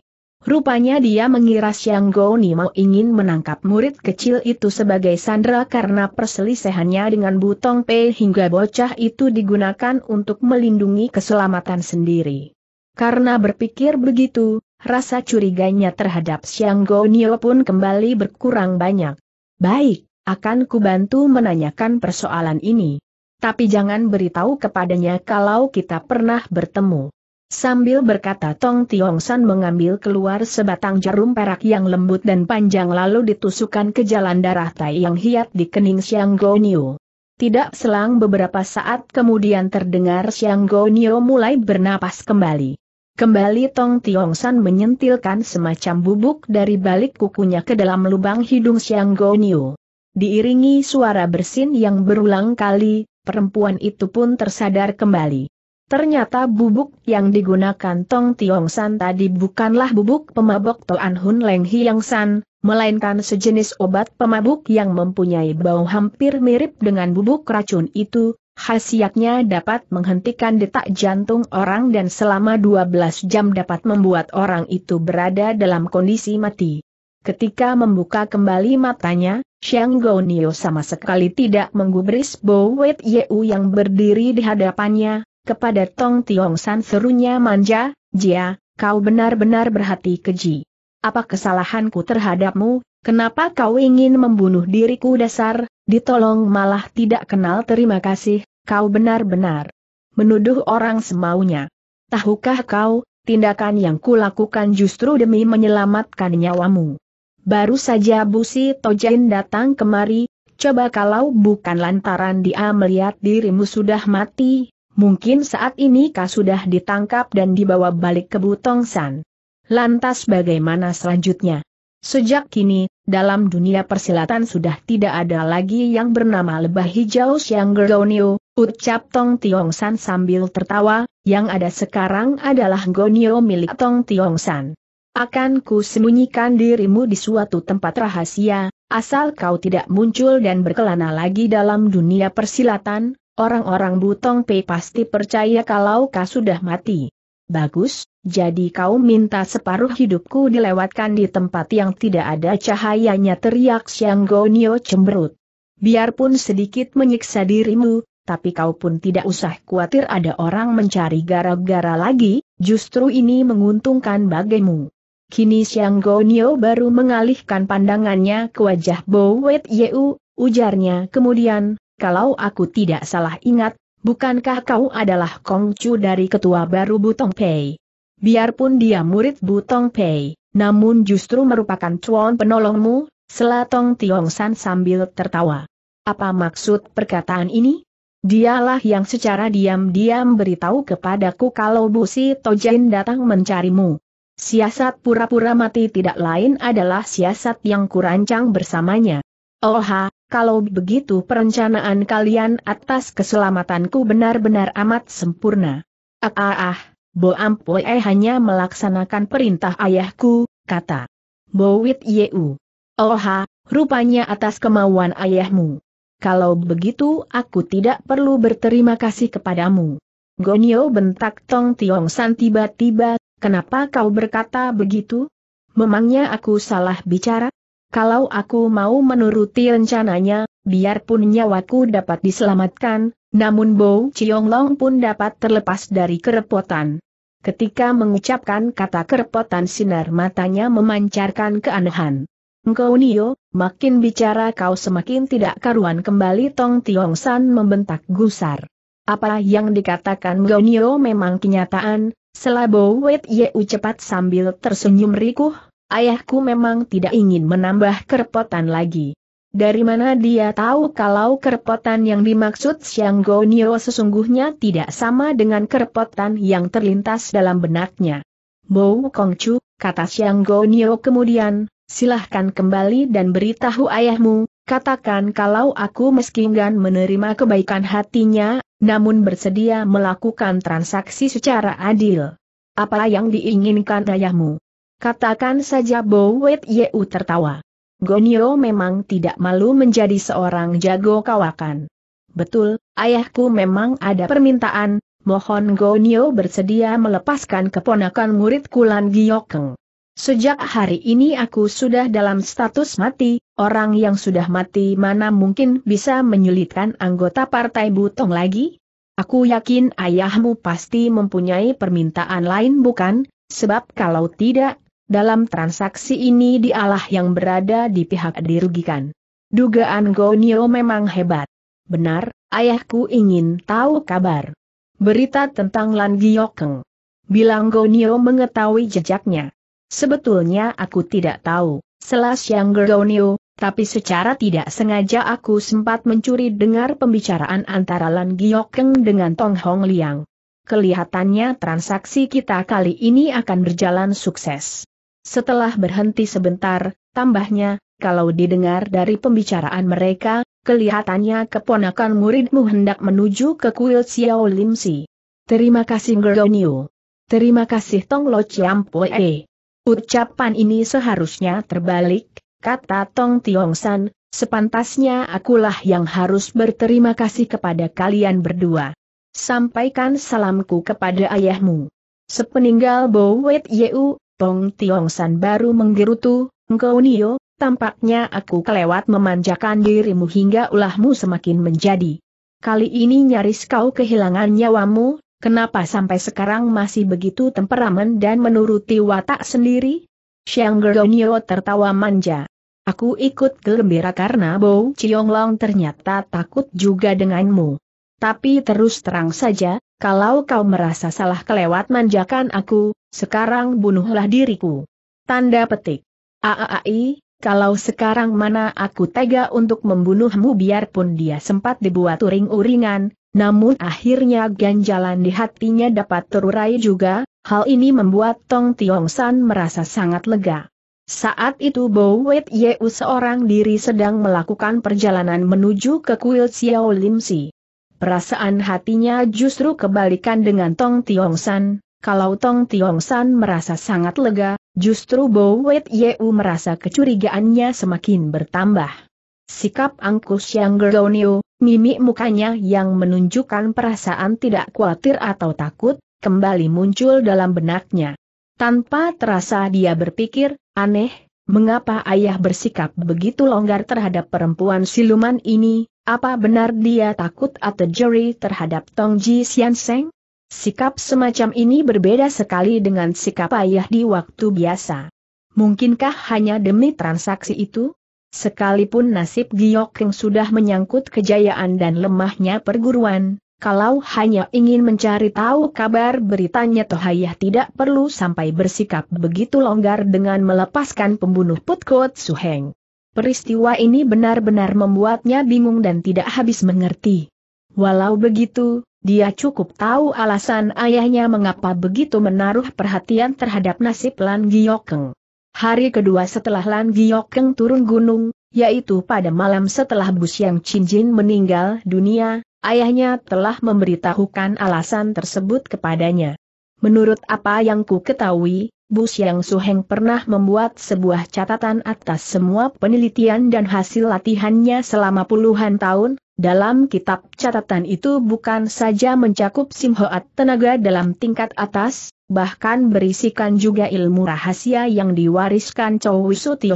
Rupanya dia mengira Siang Ni mau ingin menangkap murid kecil itu sebagai sandera karena perselisihannya dengan Butong Pei hingga bocah itu digunakan untuk melindungi keselamatan sendiri. Karena berpikir begitu, rasa curiganya terhadap Siang Nio pun kembali berkurang banyak. Baik, akan kubantu menanyakan persoalan ini. Tapi jangan beritahu kepadanya kalau kita pernah bertemu. Sambil berkata Tong Tiong San mengambil keluar sebatang jarum perak yang lembut dan panjang lalu ditusukkan ke jalan darah Tai yang hiat di kening Xiang Goniu. Tidak selang beberapa saat kemudian terdengar Xiang Goniu mulai bernapas kembali. Kembali Tong Tiong San menyentilkan semacam bubuk dari balik kukunya ke dalam lubang hidung Xiang Goniu. Diiringi suara bersin yang berulang kali, perempuan itu pun tersadar kembali. Ternyata bubuk yang digunakan Tong Tiong San tadi bukanlah bubuk pemabok Toan Hun Leng Hiang San, melainkan sejenis obat pemabuk yang mempunyai bau hampir mirip dengan bubuk racun itu, khasiatnya dapat menghentikan detak jantung orang dan selama 12 jam dapat membuat orang itu berada dalam kondisi mati. Ketika membuka kembali matanya, Xiang Gounio sama sekali tidak menggubris Bo Wet Yeu yang berdiri di hadapannya, kepada Tong Tiong San serunya manja, Jia, kau benar-benar berhati keji. Apa kesalahanku terhadapmu, kenapa kau ingin membunuh diriku dasar, ditolong malah tidak kenal terima kasih, kau benar-benar menuduh orang semaunya. Tahukah kau, tindakan yang kulakukan justru demi menyelamatkan nyawamu. Baru saja Busi Tojain datang kemari, coba kalau bukan lantaran dia melihat dirimu sudah mati, mungkin saat ini kau sudah ditangkap dan dibawa balik ke Butongsan. Lantas bagaimana selanjutnya? Sejak kini, dalam dunia persilatan sudah tidak ada lagi yang bernama lebah hijau Siang Gonio, ucap Tong Tiong San sambil tertawa, yang ada sekarang adalah Gonio milik Tong Tiong San. Akan ku sembunyikan dirimu di suatu tempat rahasia, asal kau tidak muncul dan berkelana lagi dalam dunia persilatan, Orang-orang Butong Pei pasti percaya kalau kau sudah mati. Bagus, jadi kau minta separuh hidupku dilewatkan di tempat yang tidak ada cahayanya teriak Xiang Gonio cemberut. Biarpun sedikit menyiksa dirimu, tapi kau pun tidak usah khawatir ada orang mencari gara-gara lagi, justru ini menguntungkan bagimu. Kini Xiang Gonio baru mengalihkan pandangannya ke wajah Bo Yeu, ujarnya kemudian, kalau aku tidak salah ingat, bukankah kau adalah Kongcu dari ketua baru Butong Pei? Biarpun dia murid Butong Pei, namun justru merupakan cuan penolongmu, Selatong Tiong San sambil tertawa. Apa maksud perkataan ini? Dialah yang secara diam-diam beritahu kepadaku kalau Busi Tojin datang mencarimu. Siasat pura-pura mati tidak lain adalah siasat yang kurancang bersamanya. Oha, kalau begitu perencanaan kalian atas keselamatanku benar-benar amat sempurna. Ah ah ah, Bo Ampoe hanya melaksanakan perintah ayahku, kata Bowit Yeu. Oha, oh, rupanya atas kemauan ayahmu. Kalau begitu aku tidak perlu berterima kasih kepadamu. Gonio bentak Tong Tiong San tiba-tiba, kenapa kau berkata begitu? Memangnya aku salah bicara? kalau aku mau menuruti rencananya, biarpun nyawaku dapat diselamatkan, namun Bo Chiong Long pun dapat terlepas dari kerepotan. Ketika mengucapkan kata kerepotan sinar matanya memancarkan keanehan. Engkau Nio, makin bicara kau semakin tidak karuan kembali Tong Tiong San membentak gusar. Apa yang dikatakan Mgaunio memang kenyataan, selabo Wet Yeu cepat sambil tersenyum rikuh, Ayahku memang tidak ingin menambah kerpotan lagi. Dari mana dia tahu kalau kerpotan yang dimaksud Xiang Gonio sesungguhnya tidak sama dengan kerpotan yang terlintas dalam benaknya? Bow Kongcu, kata Xiang Gonio kemudian, silahkan kembali dan beritahu ayahmu, katakan kalau aku meski enggan menerima kebaikan hatinya, namun bersedia melakukan transaksi secara adil. Apa yang diinginkan ayahmu? Katakan saja Bo Yeu tertawa. Gonyo memang tidak malu menjadi seorang jago kawakan. Betul, ayahku memang ada permintaan, mohon Gonyo bersedia melepaskan keponakan murid Kulan Giokeng. Sejak hari ini aku sudah dalam status mati, orang yang sudah mati mana mungkin bisa menyulitkan anggota partai Butong lagi? Aku yakin ayahmu pasti mempunyai permintaan lain bukan, sebab kalau tidak, dalam transaksi ini dialah yang berada di pihak dirugikan. Dugaan Gonio memang hebat. Benar, ayahku ingin tahu kabar. Berita tentang Lan Giokeng. Bilang Gonio mengetahui jejaknya. Sebetulnya aku tidak tahu, selas yang Gonio, tapi secara tidak sengaja aku sempat mencuri dengar pembicaraan antara Lan Giokeng dengan Tong Hong Liang. Kelihatannya transaksi kita kali ini akan berjalan sukses. Setelah berhenti sebentar, tambahnya, kalau didengar dari pembicaraan mereka, kelihatannya keponakan muridmu hendak menuju ke kuil Xiao Lim Si. Terima kasih Geroniu. Terima kasih Tong Lo Chiam Poe. Ucapan ini seharusnya terbalik, kata Tong Tiong San, sepantasnya akulah yang harus berterima kasih kepada kalian berdua. Sampaikan salamku kepada ayahmu. Sepeninggal Bo Wet Yeu, Tong Tiong San baru menggerutu, engkau Nio, tampaknya aku kelewat memanjakan dirimu hingga ulahmu semakin menjadi. Kali ini nyaris kau kehilangan nyawamu, kenapa sampai sekarang masih begitu temperamen dan menuruti watak sendiri? Xiang Nio tertawa manja. Aku ikut gembira karena Bo Long ternyata takut juga denganmu. Tapi terus terang saja, kalau kau merasa salah kelewat manjakan aku, sekarang bunuhlah diriku. Tanda petik. Aai, kalau sekarang mana aku tega untuk membunuhmu biarpun dia sempat dibuat uring-uringan, namun akhirnya ganjalan di hatinya dapat terurai juga, hal ini membuat Tong Tiong San merasa sangat lega. Saat itu Bow Wet Yeu seorang diri sedang melakukan perjalanan menuju ke kuil Xiao Lim Si. Perasaan hatinya justru kebalikan dengan Tong Tiong San, kalau Tong Tiong San merasa sangat lega, justru Bo Wet Yeu merasa kecurigaannya semakin bertambah. Sikap angkus yang gerdonio, mimik mukanya yang menunjukkan perasaan tidak khawatir atau takut, kembali muncul dalam benaknya. Tanpa terasa dia berpikir, aneh, mengapa ayah bersikap begitu longgar terhadap perempuan siluman ini, apa benar dia takut atau jeri terhadap Tong Ji Sian Seng? Sikap semacam ini berbeda sekali dengan sikap ayah di waktu biasa. Mungkinkah hanya demi transaksi itu? Sekalipun nasib Giok yang sudah menyangkut kejayaan dan lemahnya perguruan, kalau hanya ingin mencari tahu kabar beritanya Toh Ayah tidak perlu sampai bersikap begitu longgar dengan melepaskan pembunuh Putkot Suheng. Peristiwa ini benar-benar membuatnya bingung dan tidak habis mengerti. Walau begitu, dia cukup tahu alasan ayahnya mengapa begitu menaruh perhatian terhadap nasib Lan Giokeng. Hari kedua setelah Lan Giokeng turun gunung, yaitu pada malam setelah Bus Yang Cinjin meninggal dunia, ayahnya telah memberitahukan alasan tersebut kepadanya. Menurut apa yang ku ketahui, Bu Yang Suheng pernah membuat sebuah catatan atas semua penelitian dan hasil latihannya selama puluhan tahun, dalam kitab catatan itu bukan saja mencakup simhoat tenaga dalam tingkat atas, bahkan berisikan juga ilmu rahasia yang diwariskan Chow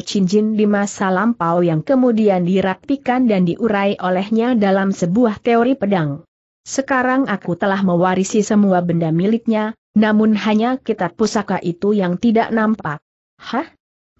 Chin Jin di masa lampau yang kemudian dirapikan dan diurai olehnya dalam sebuah teori pedang. Sekarang aku telah mewarisi semua benda miliknya, namun hanya kitab pusaka itu yang tidak nampak. Hah?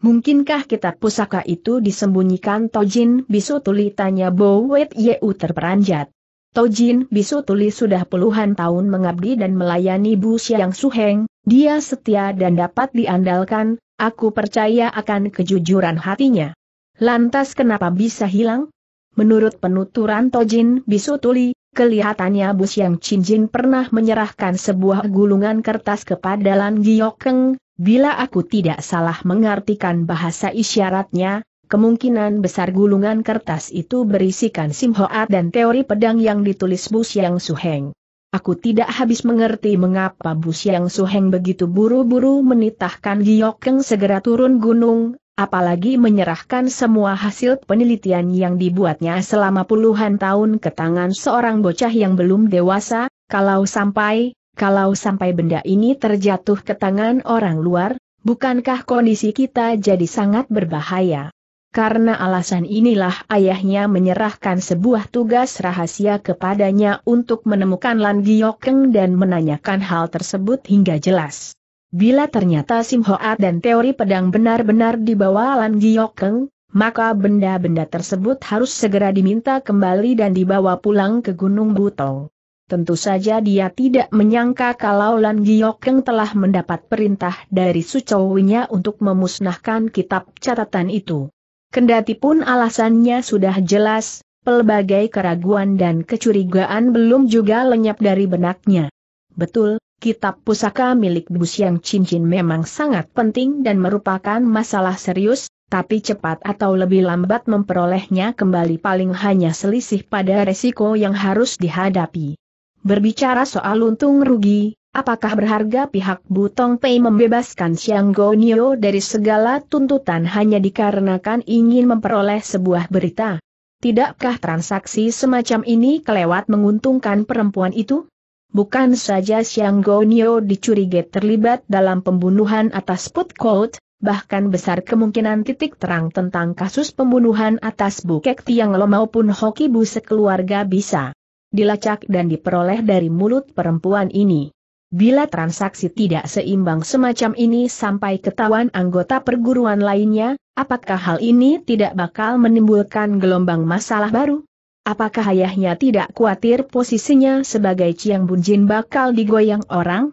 Mungkinkah kitab pusaka itu disembunyikan Tojin Bisu Tuli tanya Bowet Yeu terperanjat. Tojin Bisu Tuli sudah puluhan tahun mengabdi dan melayani Bu Xiang Suheng, dia setia dan dapat diandalkan, aku percaya akan kejujuran hatinya. Lantas kenapa bisa hilang? Menurut penuturan Tojin Bisu Tuli, Kelihatannya Bus Yang Jin pernah menyerahkan sebuah gulungan kertas kepada Lan Giokeng, bila aku tidak salah mengartikan bahasa isyaratnya, kemungkinan besar gulungan kertas itu berisikan Simhoat dan teori pedang yang ditulis Bus Yang Suheng. Aku tidak habis mengerti mengapa Bus Yang Suheng begitu buru-buru menitahkan Giokeng segera turun gunung, apalagi menyerahkan semua hasil penelitian yang dibuatnya selama puluhan tahun ke tangan seorang bocah yang belum dewasa, kalau sampai, kalau sampai benda ini terjatuh ke tangan orang luar, bukankah kondisi kita jadi sangat berbahaya? Karena alasan inilah ayahnya menyerahkan sebuah tugas rahasia kepadanya untuk menemukan Lan Giokeng dan menanyakan hal tersebut hingga jelas. Bila ternyata Sim Hoat dan teori pedang benar-benar dibawa Lan Giokeng, maka benda-benda tersebut harus segera diminta kembali dan dibawa pulang ke Gunung Butong. Tentu saja dia tidak menyangka kalau Lan Giokeng telah mendapat perintah dari Sucowinya untuk memusnahkan kitab catatan itu. Kendati pun alasannya sudah jelas, pelbagai keraguan dan kecurigaan belum juga lenyap dari benaknya. Betul, kitab pusaka milik Bus yang cincin memang sangat penting dan merupakan masalah serius, tapi cepat atau lebih lambat memperolehnya kembali paling hanya selisih pada resiko yang harus dihadapi. Berbicara soal untung rugi, apakah berharga pihak Butong Pei membebaskan Xiang Gonio dari segala tuntutan hanya dikarenakan ingin memperoleh sebuah berita? Tidakkah transaksi semacam ini kelewat menguntungkan perempuan itu? bukan saja Xiang Gonyo dicurigai terlibat dalam pembunuhan atas Put Kout, bahkan besar kemungkinan titik terang tentang kasus pembunuhan atas Bu Kek Tiang Lo maupun Hoki Bu sekeluarga bisa dilacak dan diperoleh dari mulut perempuan ini. Bila transaksi tidak seimbang semacam ini sampai ketahuan anggota perguruan lainnya, apakah hal ini tidak bakal menimbulkan gelombang masalah baru? Apakah ayahnya tidak khawatir posisinya sebagai Ciang Bunjin bakal digoyang orang?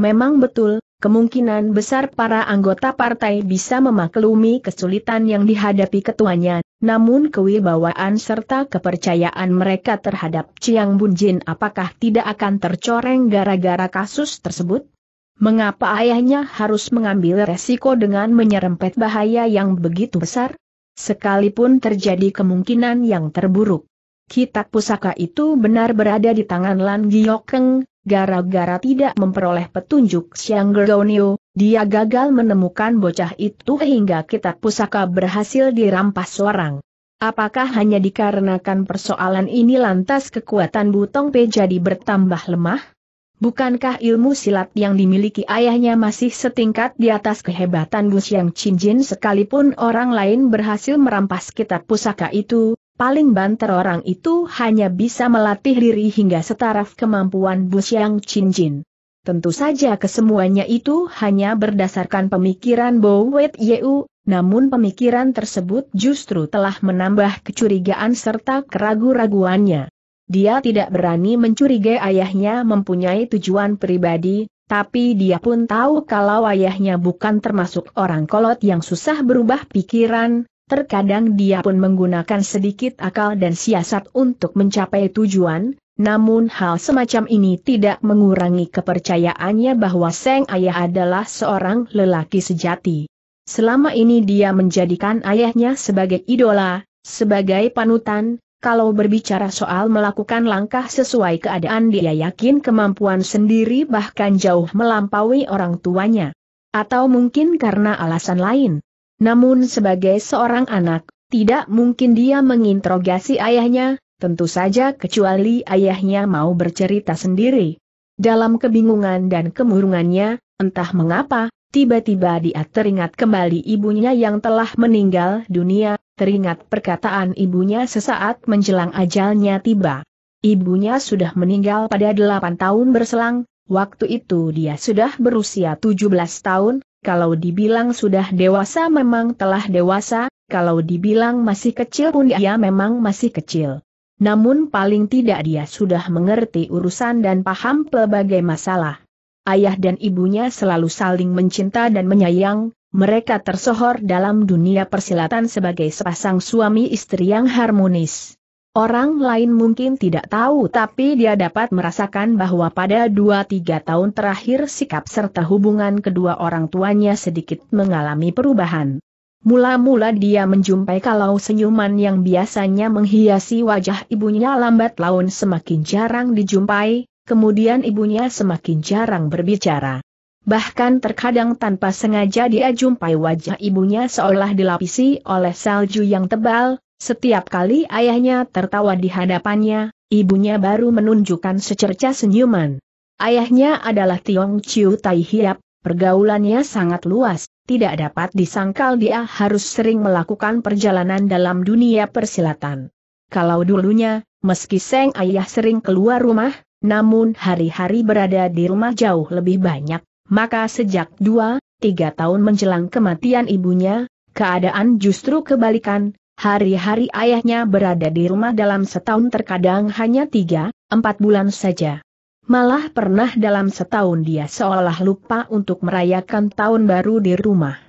Memang betul, kemungkinan besar para anggota partai bisa memaklumi kesulitan yang dihadapi ketuanya, namun kewibawaan serta kepercayaan mereka terhadap Ciang Bunjin apakah tidak akan tercoreng gara-gara kasus tersebut? Mengapa ayahnya harus mengambil resiko dengan menyerempet bahaya yang begitu besar? Sekalipun terjadi kemungkinan yang terburuk kitab pusaka itu benar berada di tangan Lan Giokeng, gara-gara tidak memperoleh petunjuk Siang Gergonio, dia gagal menemukan bocah itu hingga kitab pusaka berhasil dirampas seorang. Apakah hanya dikarenakan persoalan ini lantas kekuatan Butong Pe jadi bertambah lemah? Bukankah ilmu silat yang dimiliki ayahnya masih setingkat di atas kehebatan Gus Yang Jin sekalipun orang lain berhasil merampas kitab pusaka itu, Paling banter orang itu hanya bisa melatih diri hingga setaraf kemampuan Bus Yang Tentu saja kesemuanya itu hanya berdasarkan pemikiran Bo Wet Yeu, namun pemikiran tersebut justru telah menambah kecurigaan serta keragu-raguannya. Dia tidak berani mencurigai ayahnya mempunyai tujuan pribadi, tapi dia pun tahu kalau ayahnya bukan termasuk orang kolot yang susah berubah pikiran, Terkadang dia pun menggunakan sedikit akal dan siasat untuk mencapai tujuan, namun hal semacam ini tidak mengurangi kepercayaannya bahwa Seng Ayah adalah seorang lelaki sejati. Selama ini dia menjadikan ayahnya sebagai idola, sebagai panutan, kalau berbicara soal melakukan langkah sesuai keadaan dia yakin kemampuan sendiri bahkan jauh melampaui orang tuanya. Atau mungkin karena alasan lain, namun sebagai seorang anak, tidak mungkin dia menginterogasi ayahnya, tentu saja kecuali ayahnya mau bercerita sendiri. Dalam kebingungan dan kemurungannya, entah mengapa, tiba-tiba dia teringat kembali ibunya yang telah meninggal dunia, teringat perkataan ibunya sesaat menjelang ajalnya tiba. Ibunya sudah meninggal pada delapan tahun berselang, waktu itu dia sudah berusia 17 tahun, kalau dibilang sudah dewasa memang telah dewasa, kalau dibilang masih kecil pun dia memang masih kecil. Namun paling tidak dia sudah mengerti urusan dan paham pelbagai masalah. Ayah dan ibunya selalu saling mencinta dan menyayang, mereka tersohor dalam dunia persilatan sebagai sepasang suami istri yang harmonis. Orang lain mungkin tidak tahu tapi dia dapat merasakan bahwa pada 2-3 tahun terakhir sikap serta hubungan kedua orang tuanya sedikit mengalami perubahan. Mula-mula dia menjumpai kalau senyuman yang biasanya menghiasi wajah ibunya lambat laun semakin jarang dijumpai, kemudian ibunya semakin jarang berbicara. Bahkan terkadang tanpa sengaja dia jumpai wajah ibunya seolah dilapisi oleh salju yang tebal, setiap kali ayahnya tertawa di hadapannya, ibunya baru menunjukkan secerca senyuman. Ayahnya adalah Tiong Chiu Tai Hiap, pergaulannya sangat luas, tidak dapat disangkal dia harus sering melakukan perjalanan dalam dunia persilatan. Kalau dulunya, meski Seng Ayah sering keluar rumah, namun hari-hari berada di rumah jauh lebih banyak, maka sejak dua, tiga tahun menjelang kematian ibunya, keadaan justru kebalikan, Hari-hari ayahnya berada di rumah dalam setahun terkadang hanya tiga, empat bulan saja. Malah pernah dalam setahun dia seolah lupa untuk merayakan tahun baru di rumah.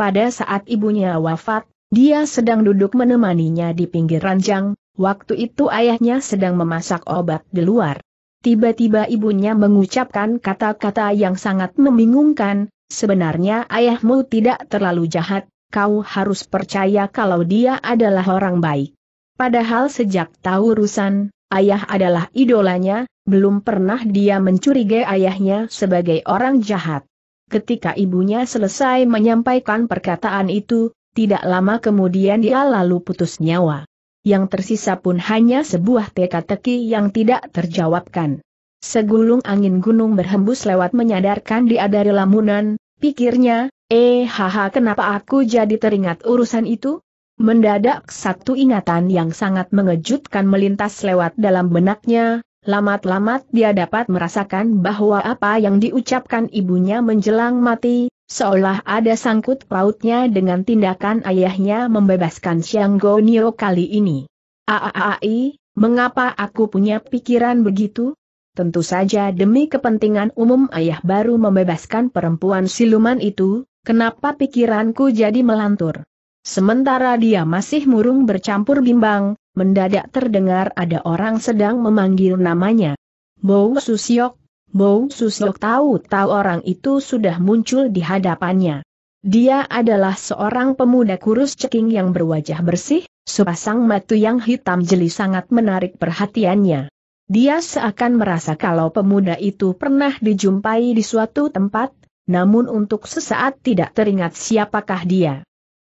Pada saat ibunya wafat, dia sedang duduk menemaninya di pinggir ranjang, waktu itu ayahnya sedang memasak obat di luar. Tiba-tiba ibunya mengucapkan kata-kata yang sangat membingungkan, sebenarnya ayahmu tidak terlalu jahat, kau harus percaya kalau dia adalah orang baik. Padahal sejak tahu urusan, ayah adalah idolanya, belum pernah dia mencurigai ayahnya sebagai orang jahat. Ketika ibunya selesai menyampaikan perkataan itu, tidak lama kemudian dia lalu putus nyawa. Yang tersisa pun hanya sebuah teka-teki yang tidak terjawabkan. Segulung angin gunung berhembus lewat menyadarkan dia dari lamunan, pikirnya, Eh haha kenapa aku jadi teringat urusan itu? Mendadak satu ingatan yang sangat mengejutkan melintas lewat dalam benaknya, lamat-lamat dia dapat merasakan bahwa apa yang diucapkan ibunya menjelang mati, seolah ada sangkut pautnya dengan tindakan ayahnya membebaskan Siang Gonio kali ini. Aaai, mengapa aku punya pikiran begitu? Tentu saja demi kepentingan umum ayah baru membebaskan perempuan siluman itu, Kenapa pikiranku jadi melantur? Sementara dia masih murung bercampur bimbang, mendadak terdengar ada orang sedang memanggil namanya. Bou Susiok, Bou Susiok tahu-tahu orang itu sudah muncul di hadapannya. Dia adalah seorang pemuda kurus ceking yang berwajah bersih, sepasang matu yang hitam jeli sangat menarik perhatiannya. Dia seakan merasa kalau pemuda itu pernah dijumpai di suatu tempat, namun untuk sesaat tidak teringat siapakah dia.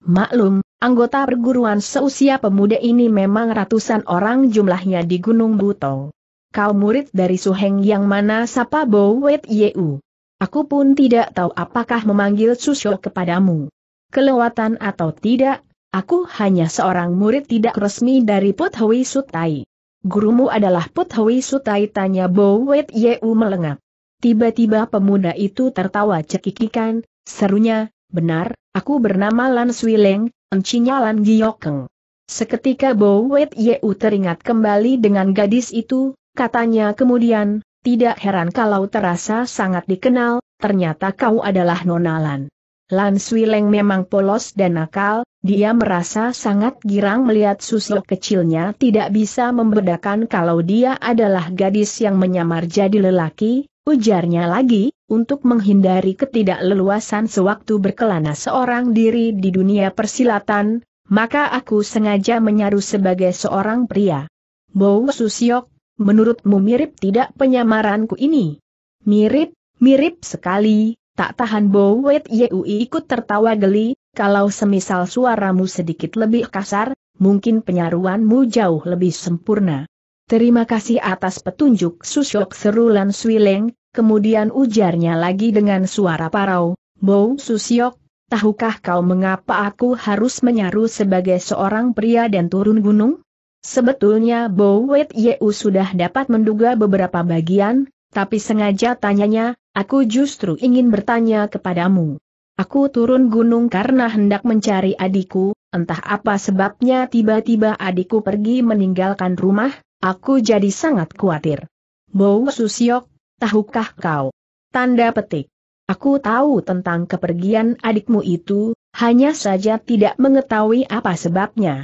Maklum, anggota perguruan seusia pemuda ini memang ratusan orang jumlahnya di Gunung Butong Kau murid dari Suheng yang mana Sapa Bowet Yeu. Aku pun tidak tahu apakah memanggil Susyo kepadamu. Kelewatan atau tidak, aku hanya seorang murid tidak resmi dari Puthawi Sutai. Gurumu adalah Puthawi Sutai tanya Bowet Yeu melengap. Tiba-tiba pemuda itu tertawa cekikikan, serunya, benar, aku bernama Lan Sui Leng, encinya Lan Giokeng. Seketika Bo Wet Yeu teringat kembali dengan gadis itu, katanya kemudian, tidak heran kalau terasa sangat dikenal, ternyata kau adalah nona Lan Lan Sui Leng memang polos dan nakal, dia merasa sangat girang melihat susuk kecilnya tidak bisa membedakan kalau dia adalah gadis yang menyamar jadi lelaki, Ujarnya lagi, untuk menghindari ketidakleluasan sewaktu berkelana seorang diri di dunia persilatan, maka aku sengaja menyaru sebagai seorang pria. Bow Susiok, menurutmu mirip tidak penyamaranku ini? Mirip, mirip sekali, tak tahan Bow Wet Yui ikut tertawa geli, kalau semisal suaramu sedikit lebih kasar, mungkin penyaruanmu jauh lebih sempurna. Terima kasih atas petunjuk Susyok seru Lan Swileng, kemudian ujarnya lagi dengan suara parau, Bo Susyok, tahukah kau mengapa aku harus menyaru sebagai seorang pria dan turun gunung? Sebetulnya Bau Wet Yeu sudah dapat menduga beberapa bagian, tapi sengaja tanyanya, aku justru ingin bertanya kepadamu. Aku turun gunung karena hendak mencari adikku, entah apa sebabnya tiba-tiba adikku pergi meninggalkan rumah, Aku jadi sangat khawatir. Bow Susiok, tahukah kau? Tanda petik. Aku tahu tentang kepergian adikmu itu, hanya saja tidak mengetahui apa sebabnya.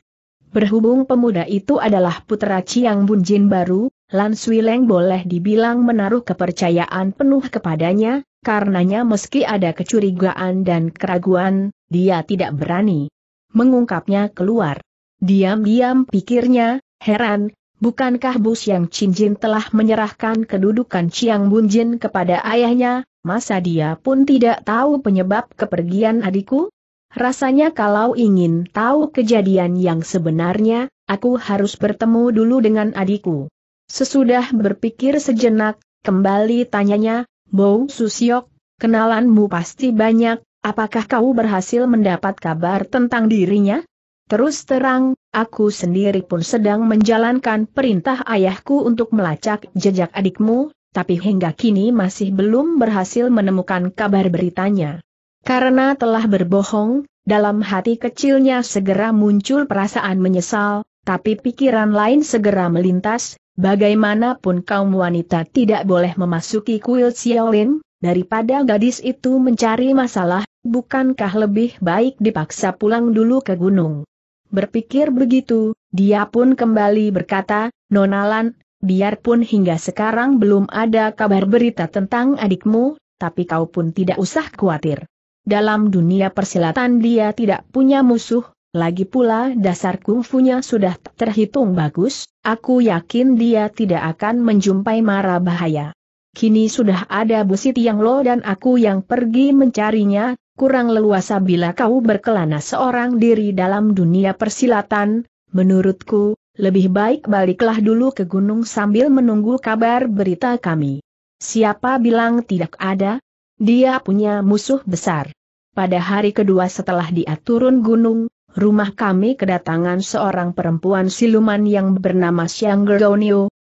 Berhubung pemuda itu adalah putra Ciang Bunjin baru, Lan Swileng boleh dibilang menaruh kepercayaan penuh kepadanya, karenanya meski ada kecurigaan dan keraguan, dia tidak berani mengungkapnya keluar. Diam-diam pikirnya, heran, Bukankah Bus yang Cinjin telah menyerahkan kedudukan Chiang Bunjin kepada ayahnya, masa dia pun tidak tahu penyebab kepergian adikku? Rasanya kalau ingin tahu kejadian yang sebenarnya, aku harus bertemu dulu dengan adikku. Sesudah berpikir sejenak, kembali tanyanya, Bou Susiok, kenalanmu pasti banyak, apakah kau berhasil mendapat kabar tentang dirinya? Terus terang, aku sendiri pun sedang menjalankan perintah ayahku untuk melacak jejak adikmu, tapi hingga kini masih belum berhasil menemukan kabar beritanya. Karena telah berbohong, dalam hati kecilnya segera muncul perasaan menyesal, tapi pikiran lain segera melintas, bagaimanapun kaum wanita tidak boleh memasuki kuil Xiaolin, daripada gadis itu mencari masalah, bukankah lebih baik dipaksa pulang dulu ke gunung. Berpikir begitu, dia pun kembali berkata, Nonalan, biarpun hingga sekarang belum ada kabar berita tentang adikmu, tapi kau pun tidak usah khawatir. Dalam dunia persilatan dia tidak punya musuh, lagi pula dasar kungfunya sudah terhitung bagus, aku yakin dia tidak akan menjumpai mara bahaya. Kini sudah ada Busit yang lo dan aku yang pergi mencarinya, kurang leluasa bila kau berkelana seorang diri dalam dunia persilatan, menurutku, lebih baik baliklah dulu ke gunung sambil menunggu kabar berita kami. Siapa bilang tidak ada? Dia punya musuh besar. Pada hari kedua setelah dia turun gunung, rumah kami kedatangan seorang perempuan siluman yang bernama Siang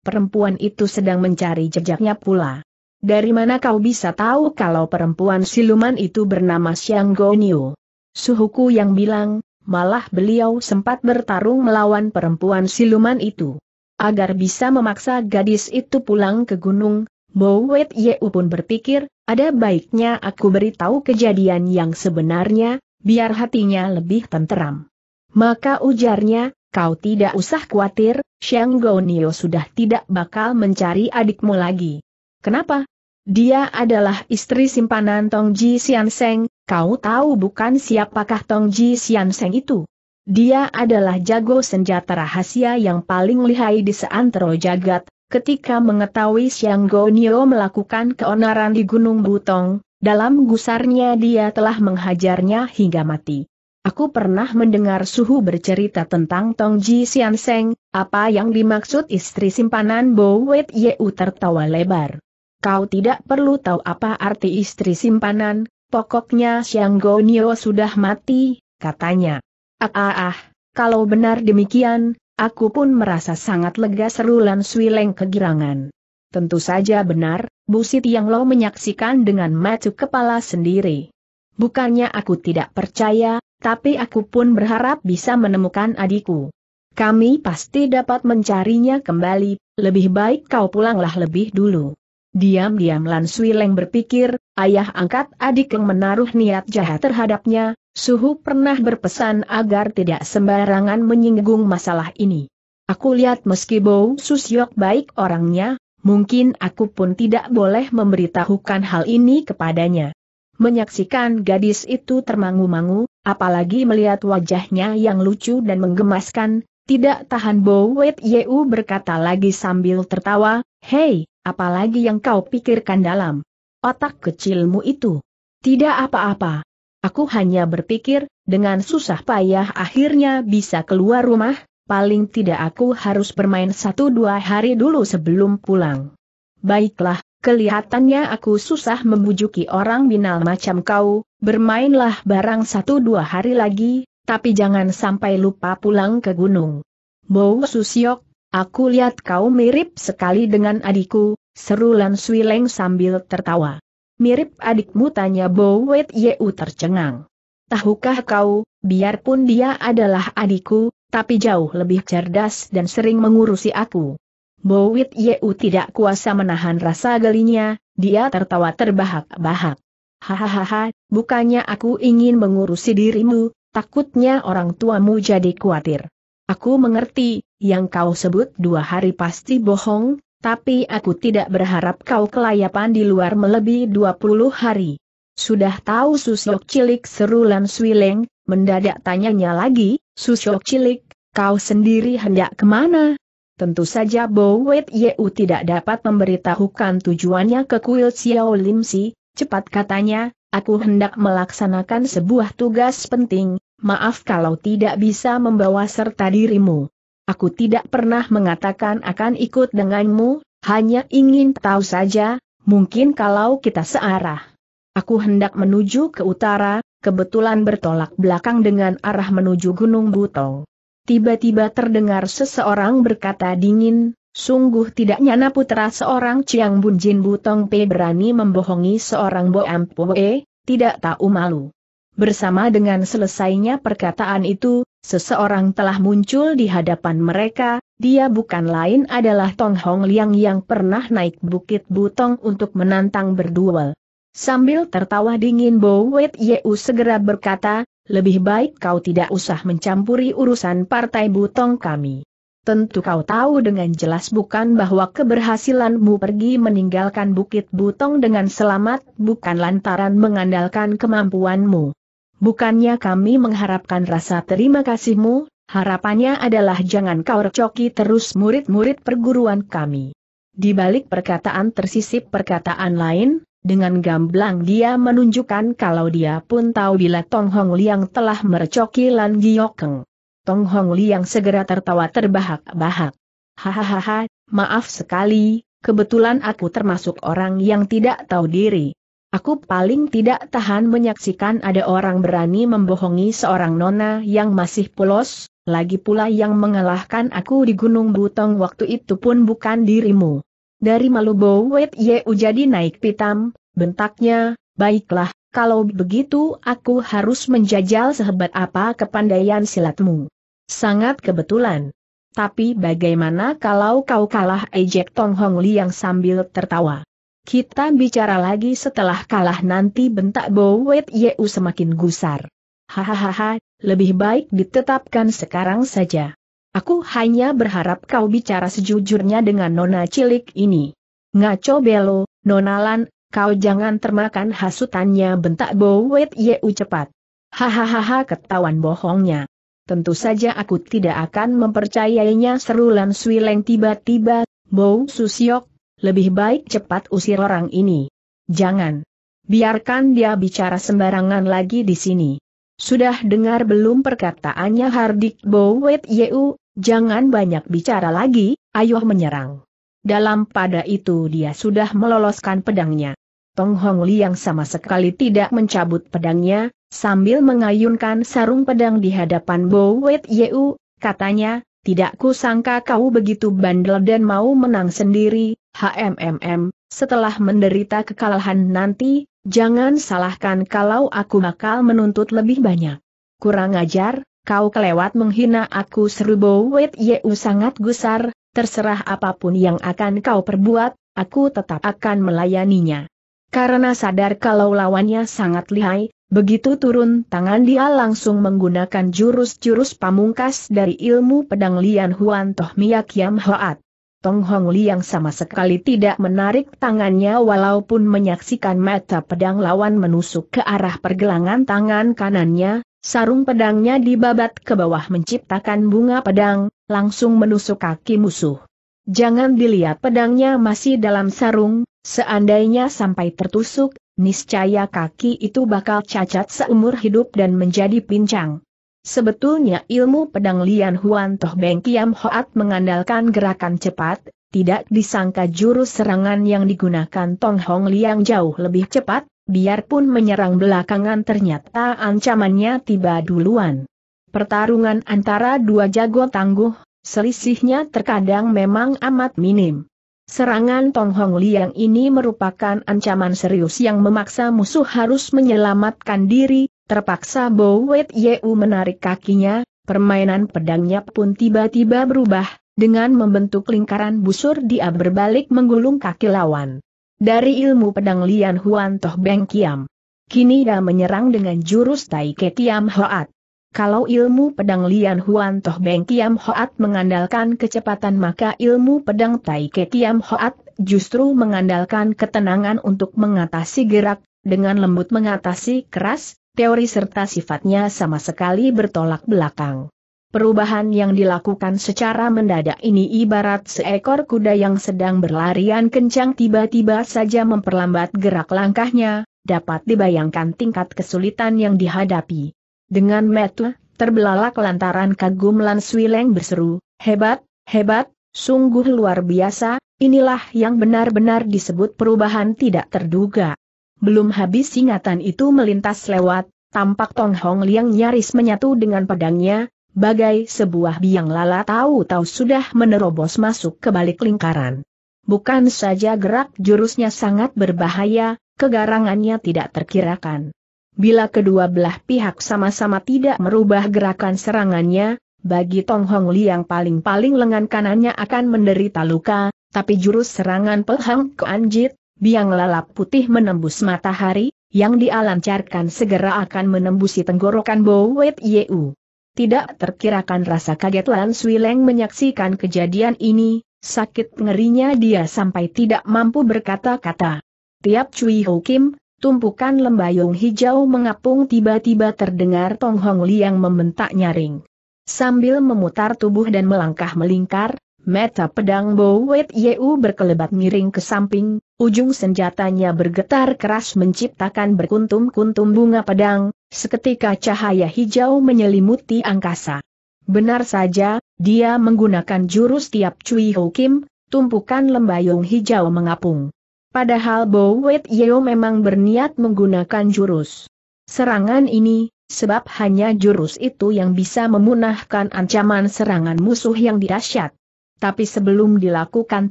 perempuan itu sedang mencari jejaknya pula. Dari mana kau bisa tahu kalau perempuan siluman itu bernama Xiang Gonyu? Suhuku yang bilang, malah beliau sempat bertarung melawan perempuan siluman itu. Agar bisa memaksa gadis itu pulang ke gunung, Bowet Yeu pun berpikir, ada baiknya aku beritahu kejadian yang sebenarnya, biar hatinya lebih tenteram. Maka ujarnya, kau tidak usah khawatir, Xiang Gonio sudah tidak bakal mencari adikmu lagi. Kenapa? Dia adalah istri simpanan Tong Ji Sian Seng, kau tahu bukan siapakah Tong Ji Sian Seng itu? Dia adalah jago senjata rahasia yang paling lihai di seantero jagat, ketika mengetahui Xiang Gonio melakukan keonaran di Gunung Butong, dalam gusarnya dia telah menghajarnya hingga mati. Aku pernah mendengar Suhu bercerita tentang Tong Ji Sian Seng, apa yang dimaksud istri simpanan Bo Wei Yeu tertawa lebar. Kau tidak perlu tahu apa arti istri simpanan, pokoknya Siang Gonio sudah mati, katanya. Ah ah ah, kalau benar demikian, aku pun merasa sangat lega seru Lan Leng kegirangan. Tentu saja benar, Busit yang lo menyaksikan dengan macu kepala sendiri. Bukannya aku tidak percaya, tapi aku pun berharap bisa menemukan adikku. Kami pasti dapat mencarinya kembali, lebih baik kau pulanglah lebih dulu. Diam-diam Lan Leng berpikir, ayah angkat adik yang menaruh niat jahat terhadapnya, Suhu pernah berpesan agar tidak sembarangan menyinggung masalah ini. Aku lihat meski Bou Susyok baik orangnya, mungkin aku pun tidak boleh memberitahukan hal ini kepadanya. Menyaksikan gadis itu termangu-mangu, apalagi melihat wajahnya yang lucu dan menggemaskan, tidak tahan Bo Wet Yeu berkata lagi sambil tertawa, Hei, apalagi yang kau pikirkan dalam otak kecilmu itu. Tidak apa-apa. Aku hanya berpikir, dengan susah payah akhirnya bisa keluar rumah, paling tidak aku harus bermain satu dua hari dulu sebelum pulang. Baiklah, kelihatannya aku susah membujuki orang binal macam kau, bermainlah barang satu dua hari lagi, tapi jangan sampai lupa pulang ke gunung. Bow Susiok Aku lihat kau mirip sekali dengan adikku, seru Lan Swileng sambil tertawa. Mirip adikmu tanya Bo Yeu tercengang. Tahukah kau, biarpun dia adalah adikku, tapi jauh lebih cerdas dan sering mengurusi aku. Bo Yeu tidak kuasa menahan rasa gelinya, dia tertawa terbahak-bahak. Hahaha, bukannya aku ingin mengurusi dirimu, takutnya orang tuamu jadi khawatir. Aku mengerti, yang kau sebut dua hari pasti bohong, tapi aku tidak berharap kau kelayapan di luar melebihi dua puluh hari. Sudah tahu susok cilik seru Lan Swileng, mendadak tanyanya lagi, susok cilik, kau sendiri hendak kemana? Tentu saja Bo Wet Yeu tidak dapat memberitahukan tujuannya ke kuil Xiao Lim Si, cepat katanya, aku hendak melaksanakan sebuah tugas penting, maaf kalau tidak bisa membawa serta dirimu. Aku tidak pernah mengatakan akan ikut denganmu, hanya ingin tahu saja, mungkin kalau kita searah. Aku hendak menuju ke utara, kebetulan bertolak belakang dengan arah menuju Gunung Buto. Tiba-tiba terdengar seseorang berkata dingin, sungguh tidak nyana putra seorang Ciang Bun Jin Butong Pe berani membohongi seorang Bo Ampoe. tidak tahu malu. Bersama dengan selesainya perkataan itu, Seseorang telah muncul di hadapan mereka, dia bukan lain adalah Tong Hong Liang yang pernah naik Bukit Butong untuk menantang berduel. Sambil tertawa dingin Bo Wet Yeu segera berkata, lebih baik kau tidak usah mencampuri urusan partai Butong kami. Tentu kau tahu dengan jelas bukan bahwa keberhasilanmu pergi meninggalkan Bukit Butong dengan selamat bukan lantaran mengandalkan kemampuanmu. Bukannya kami mengharapkan rasa terima kasihmu, harapannya adalah jangan kau recoki terus murid-murid perguruan kami. Di balik perkataan tersisip perkataan lain, dengan gamblang dia menunjukkan kalau dia pun tahu bila Tong Hong Liang telah merecoki Lan Giokeng. Tong Hong Liang segera tertawa terbahak-bahak. Hahaha, maaf sekali, kebetulan aku termasuk orang yang tidak tahu diri. Aku paling tidak tahan menyaksikan ada orang berani membohongi seorang nona yang masih polos, lagi pula yang mengalahkan aku di Gunung Butong waktu itu pun bukan dirimu. Dari Malubo Wet Yeu jadi naik pitam, bentaknya, baiklah, kalau begitu aku harus menjajal sehebat apa kepandaian silatmu. Sangat kebetulan. Tapi bagaimana kalau kau kalah ejek Tong Hong Liang sambil tertawa? Kita bicara lagi setelah kalah nanti bentak Bowet Yeu semakin gusar. Hahaha, lebih baik ditetapkan sekarang saja. Aku hanya berharap kau bicara sejujurnya dengan nona cilik ini. Ngaco belo, nonalan, kau jangan termakan hasutannya bentak Bowet Yeu cepat. Hahaha ketahuan bohongnya. Tentu saja aku tidak akan mempercayainya seru Lan Swileng tiba-tiba, Bow Susiok, lebih baik cepat usir orang ini. Jangan. Biarkan dia bicara sembarangan lagi di sini. Sudah dengar belum perkataannya Hardik Bowet Yeu, jangan banyak bicara lagi, ayo menyerang. Dalam pada itu dia sudah meloloskan pedangnya. Tong Hong Li yang sama sekali tidak mencabut pedangnya, sambil mengayunkan sarung pedang di hadapan Bowet Yeu, katanya, tidak kusangka kau begitu bandel dan mau menang sendiri, HMMM, setelah menderita kekalahan nanti, jangan salahkan kalau aku bakal menuntut lebih banyak. Kurang ajar, kau kelewat menghina aku seru Bowet Yeu sangat gusar, terserah apapun yang akan kau perbuat, aku tetap akan melayaninya. Karena sadar kalau lawannya sangat lihai, begitu turun tangan dia langsung menggunakan jurus-jurus pamungkas dari ilmu pedang Lian Huan Toh Miak Yam Hoat. Tong Hong Liang sama sekali tidak menarik tangannya walaupun menyaksikan mata pedang lawan menusuk ke arah pergelangan tangan kanannya, sarung pedangnya dibabat ke bawah menciptakan bunga pedang, langsung menusuk kaki musuh. Jangan dilihat pedangnya masih dalam sarung, seandainya sampai tertusuk, niscaya kaki itu bakal cacat seumur hidup dan menjadi pincang. Sebetulnya ilmu pedang Lian Huan Toh Beng Kiam Hoat mengandalkan gerakan cepat, tidak disangka jurus serangan yang digunakan Tong Hong Liang jauh lebih cepat, biarpun menyerang belakangan ternyata ancamannya tiba duluan. Pertarungan antara dua jago tangguh, selisihnya terkadang memang amat minim. Serangan Tong Hong Liang ini merupakan ancaman serius yang memaksa musuh harus menyelamatkan diri, Terpaksa Bowet Wet Yeu menarik kakinya, permainan pedangnya pun tiba-tiba berubah, dengan membentuk lingkaran busur dia berbalik menggulung kaki lawan. Dari ilmu pedang Lian Huan Toh Beng Kiam. Kini dia menyerang dengan jurus Tai Kiam Hoat. Kalau ilmu pedang Lian Huan Toh Beng Kiam Hoat mengandalkan kecepatan maka ilmu pedang Tai Kiam Hoat justru mengandalkan ketenangan untuk mengatasi gerak, dengan lembut mengatasi keras, teori serta sifatnya sama sekali bertolak belakang. Perubahan yang dilakukan secara mendadak ini ibarat seekor kuda yang sedang berlarian kencang tiba-tiba saja memperlambat gerak langkahnya, dapat dibayangkan tingkat kesulitan yang dihadapi. Dengan metu, terbelalak lantaran kagum Lan Swileng berseru, hebat, hebat, sungguh luar biasa, inilah yang benar-benar disebut perubahan tidak terduga. Belum habis ingatan itu melintas lewat, tampak Tong Hong Liang nyaris menyatu dengan pedangnya, bagai sebuah biang lala tahu-tahu sudah menerobos masuk ke balik lingkaran. Bukan saja gerak jurusnya sangat berbahaya, kegarangannya tidak terkirakan. Bila kedua belah pihak sama-sama tidak merubah gerakan serangannya, bagi Tong Hong Liang paling-paling lengan kanannya akan menderita luka, tapi jurus serangan Pelhang Keanjit, biang lalap putih menembus matahari, yang dialancarkan segera akan menembusi tenggorokan Bowet Yeu. Tidak terkirakan rasa kaget Lan Swileng menyaksikan kejadian ini, sakit ngerinya dia sampai tidak mampu berkata-kata. Tiap Cui Ho Kim, tumpukan lembayung hijau mengapung tiba-tiba terdengar Tong Hong Liang membentak nyaring. Sambil memutar tubuh dan melangkah melingkar, Meta pedang Bo Wet Yeu berkelebat miring ke samping, ujung senjatanya bergetar keras menciptakan berkuntum-kuntum bunga pedang, seketika cahaya hijau menyelimuti angkasa. Benar saja, dia menggunakan jurus tiap Cui Ho Kim, tumpukan lembayung hijau mengapung. Padahal Bo Wet Yeo memang berniat menggunakan jurus serangan ini, sebab hanya jurus itu yang bisa memunahkan ancaman serangan musuh yang dahsyat. Tapi sebelum dilakukan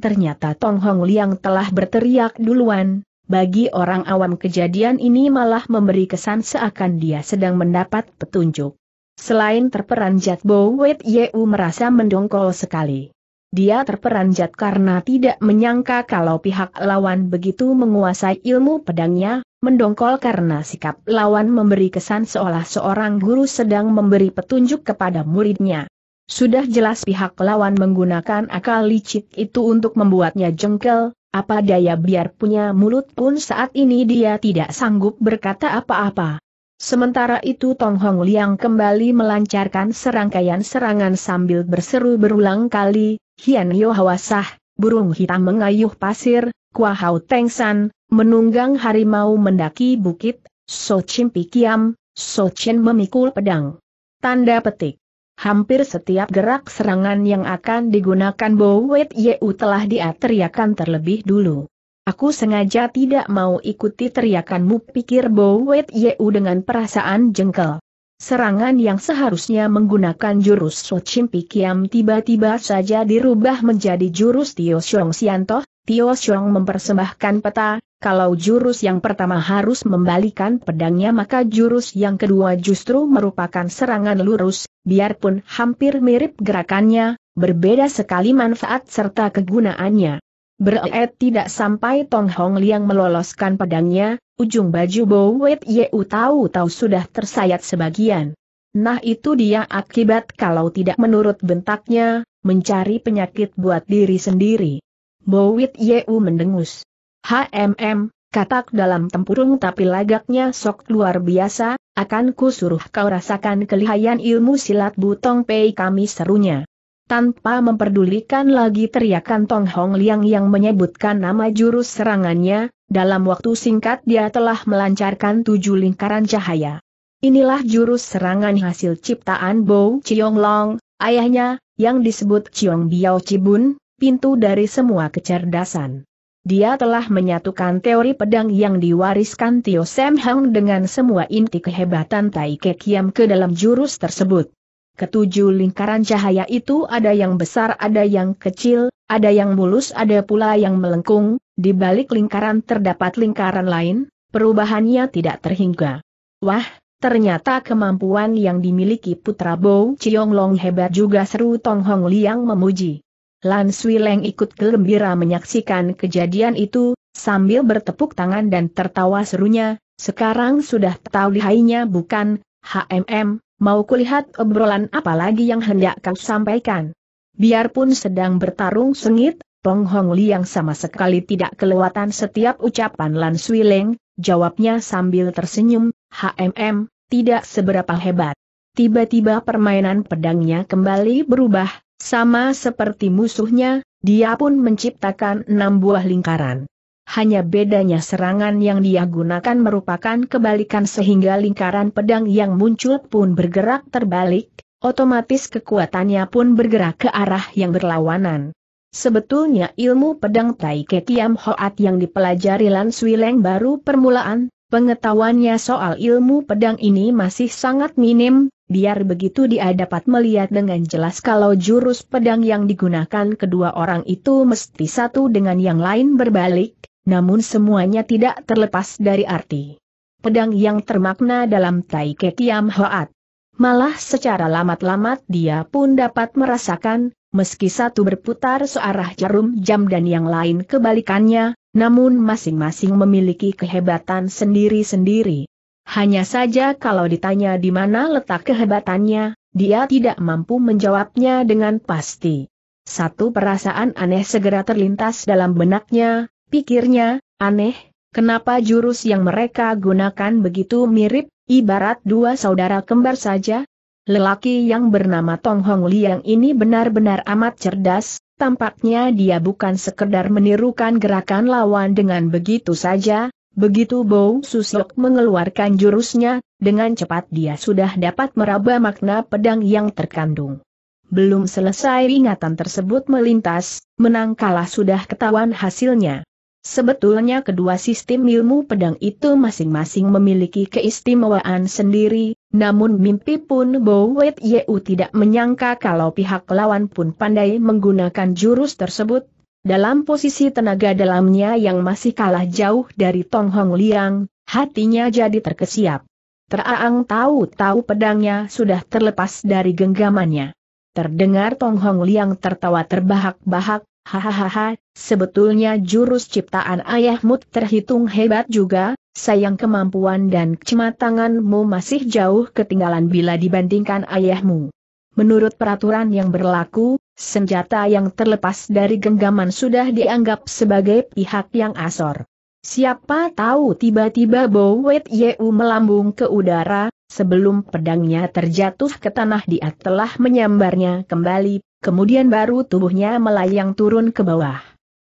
ternyata Tong Hong Liang telah berteriak duluan, bagi orang awam kejadian ini malah memberi kesan seakan dia sedang mendapat petunjuk. Selain terperanjat Bo Wet Yeu merasa mendongkol sekali. Dia terperanjat karena tidak menyangka kalau pihak lawan begitu menguasai ilmu pedangnya, mendongkol karena sikap lawan memberi kesan seolah seorang guru sedang memberi petunjuk kepada muridnya. Sudah jelas pihak lawan menggunakan akal licik itu untuk membuatnya jengkel, apa daya biar punya mulut pun saat ini dia tidak sanggup berkata apa-apa. Sementara itu Tong Hong Liang kembali melancarkan serangkaian serangan sambil berseru berulang kali, Hian Yo Hawasah, burung hitam mengayuh pasir, Kua Hao Teng San, menunggang harimau mendaki bukit, So Pi Kiam, So Chen memikul pedang. Tanda petik. Hampir setiap gerak serangan yang akan digunakan Bowet YU telah dia teriakan terlebih dulu. Aku sengaja tidak mau ikuti teriakanmu pikir Bowet YU dengan perasaan jengkel. Serangan yang seharusnya menggunakan jurus So Pikiam tiba-tiba saja dirubah menjadi jurus Tio Xiong Siantoh, Tio Xiong mempersembahkan peta, kalau jurus yang pertama harus membalikan pedangnya maka jurus yang kedua justru merupakan serangan lurus, biarpun hampir mirip gerakannya, berbeda sekali manfaat serta kegunaannya. Beret tidak sampai Tong Hong Liang meloloskan pedangnya, ujung baju Bowet Wet Yeu tahu-tahu sudah tersayat sebagian. Nah itu dia akibat kalau tidak menurut bentaknya, mencari penyakit buat diri sendiri. Bowit Yeu mendengus. HMM, katak dalam tempurung tapi lagaknya sok luar biasa, akan ku suruh kau rasakan kelihayan ilmu silat butong pei kami serunya. Tanpa memperdulikan lagi teriakan Tong Hong Liang yang menyebutkan nama jurus serangannya, dalam waktu singkat dia telah melancarkan tujuh lingkaran cahaya. Inilah jurus serangan hasil ciptaan Bo Chiong Long, ayahnya, yang disebut Chiong Biao Cibun, pintu dari semua kecerdasan. Dia telah menyatukan teori pedang yang diwariskan Tio Sam Hang dengan semua inti kehebatan Tai Kek Kiam ke dalam jurus tersebut. Ketujuh lingkaran cahaya itu ada yang besar ada yang kecil, ada yang mulus ada pula yang melengkung, di balik lingkaran terdapat lingkaran lain, perubahannya tidak terhingga. Wah, ternyata kemampuan yang dimiliki putra Bow Chiong Long hebat juga seru Tong Hong Liang memuji. Lan Leng ikut gembira menyaksikan kejadian itu, sambil bertepuk tangan dan tertawa serunya, sekarang sudah tahu lihainya bukan, HMM, mau kulihat obrolan apa lagi yang hendak kau sampaikan. Biarpun sedang bertarung sengit, Tong Hong Li yang sama sekali tidak kelewatan setiap ucapan Lan Leng, jawabnya sambil tersenyum, HMM, tidak seberapa hebat. Tiba-tiba permainan pedangnya kembali berubah, sama seperti musuhnya, dia pun menciptakan enam buah lingkaran. Hanya bedanya serangan yang dia gunakan merupakan kebalikan sehingga lingkaran pedang yang muncul pun bergerak terbalik, otomatis kekuatannya pun bergerak ke arah yang berlawanan. Sebetulnya ilmu pedang Tai Ke Tiam Hoat yang dipelajari Lan Swileng baru permulaan, Pengetahuannya soal ilmu pedang ini masih sangat minim, biar begitu dia dapat melihat dengan jelas kalau jurus pedang yang digunakan kedua orang itu mesti satu dengan yang lain berbalik, namun semuanya tidak terlepas dari arti. Pedang yang termakna dalam Tai Ketiam Hoat. Malah secara lamat-lamat dia pun dapat merasakan, meski satu berputar searah jarum jam dan yang lain kebalikannya, namun masing-masing memiliki kehebatan sendiri-sendiri. Hanya saja kalau ditanya di mana letak kehebatannya, dia tidak mampu menjawabnya dengan pasti. Satu perasaan aneh segera terlintas dalam benaknya, pikirnya, aneh, kenapa jurus yang mereka gunakan begitu mirip, ibarat dua saudara kembar saja? Lelaki yang bernama Tong Hong Liang ini benar-benar amat cerdas, Tampaknya dia bukan sekedar menirukan gerakan lawan dengan begitu saja, begitu Bow Susok mengeluarkan jurusnya, dengan cepat dia sudah dapat meraba makna pedang yang terkandung. Belum selesai ingatan tersebut melintas, menang kalah sudah ketahuan hasilnya. Sebetulnya kedua sistem ilmu pedang itu masing-masing memiliki keistimewaan sendiri, namun mimpi pun Bowet Yeu tidak menyangka kalau pihak lawan pun pandai menggunakan jurus tersebut. Dalam posisi tenaga dalamnya yang masih kalah jauh dari Tong Hong Liang, hatinya jadi terkesiap. Teraang tahu-tahu pedangnya sudah terlepas dari genggamannya. Terdengar Tong Hong Liang tertawa terbahak-bahak, Hahaha, sebetulnya jurus ciptaan ayahmu terhitung hebat juga, sayang kemampuan dan kematanganmu masih jauh ketinggalan bila dibandingkan ayahmu. Menurut peraturan yang berlaku, senjata yang terlepas dari genggaman sudah dianggap sebagai pihak yang asor. Siapa tahu tiba-tiba Bowet Yeu melambung ke udara, sebelum pedangnya terjatuh ke tanah dia telah menyambarnya kembali kemudian baru tubuhnya melayang turun ke bawah.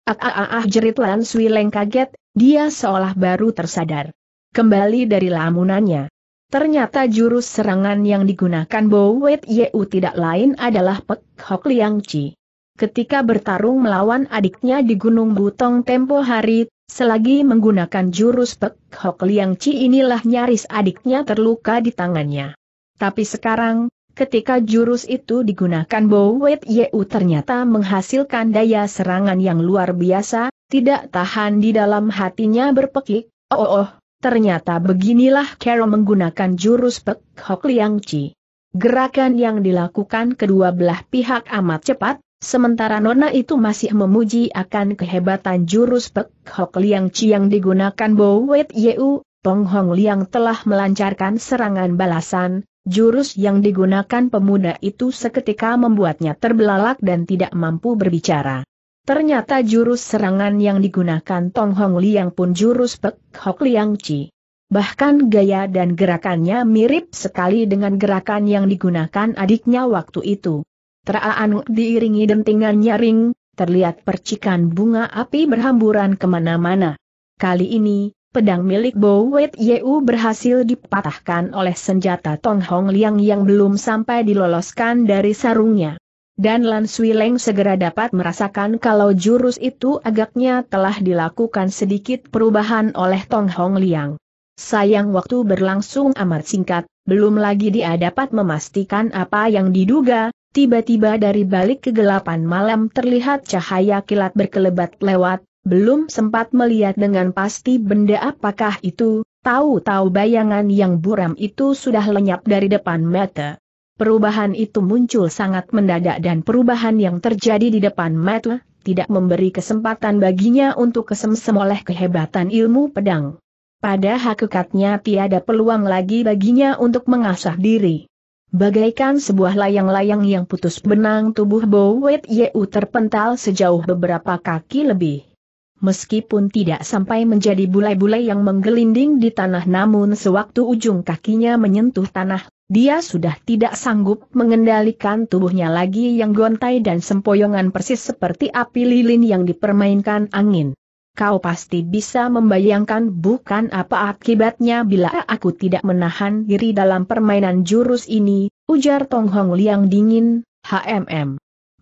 Ah, ah ah ah, jerit Lan Sui Leng kaget, dia seolah baru tersadar. Kembali dari lamunannya. Ternyata jurus serangan yang digunakan Bo Wet Yeu tidak lain adalah Pek Hok Liang Chi. Ketika bertarung melawan adiknya di Gunung Butong tempo hari, selagi menggunakan jurus Pek Hok Liang Chi inilah nyaris adiknya terluka di tangannya. Tapi sekarang, Ketika jurus itu digunakan Bo Wet Yeu ternyata menghasilkan daya serangan yang luar biasa, tidak tahan di dalam hatinya berpekik, oh oh, oh ternyata beginilah Kero menggunakan jurus Pek Hok Liang Chi. Gerakan yang dilakukan kedua belah pihak amat cepat, sementara Nona itu masih memuji akan kehebatan jurus Pek Hok Liang Chi yang digunakan Bo Wet Yeu, Tong Hong Liang telah melancarkan serangan balasan, Jurus yang digunakan pemuda itu seketika membuatnya terbelalak dan tidak mampu berbicara. Ternyata jurus serangan yang digunakan Tong Hong Liang pun jurus Pek Hok Liang Chi. Bahkan gaya dan gerakannya mirip sekali dengan gerakan yang digunakan adiknya waktu itu. Teraan diiringi dentingan nyaring, terlihat percikan bunga api berhamburan kemana-mana. Kali ini, pedang milik Bowet Wet Yeu berhasil dipatahkan oleh senjata Tong Hong Liang yang belum sampai diloloskan dari sarungnya. Dan Lan Sui Leng segera dapat merasakan kalau jurus itu agaknya telah dilakukan sedikit perubahan oleh Tong Hong Liang. Sayang waktu berlangsung amat singkat, belum lagi dia dapat memastikan apa yang diduga, Tiba-tiba dari balik kegelapan malam terlihat cahaya kilat berkelebat lewat, belum sempat melihat dengan pasti benda apakah itu, tahu-tahu bayangan yang buram itu sudah lenyap dari depan mata. Perubahan itu muncul sangat mendadak dan perubahan yang terjadi di depan mata, tidak memberi kesempatan baginya untuk kesemsem oleh kehebatan ilmu pedang. Pada hakikatnya tiada peluang lagi baginya untuk mengasah diri. Bagaikan sebuah layang-layang yang putus benang tubuh Bowet Yeu terpental sejauh beberapa kaki lebih meskipun tidak sampai menjadi bulai-bulai yang menggelinding di tanah namun sewaktu ujung kakinya menyentuh tanah, dia sudah tidak sanggup mengendalikan tubuhnya lagi yang gontai dan sempoyongan persis seperti api lilin yang dipermainkan angin. Kau pasti bisa membayangkan bukan apa akibatnya bila aku tidak menahan diri dalam permainan jurus ini, ujar Tong Hong Liang dingin, HMM.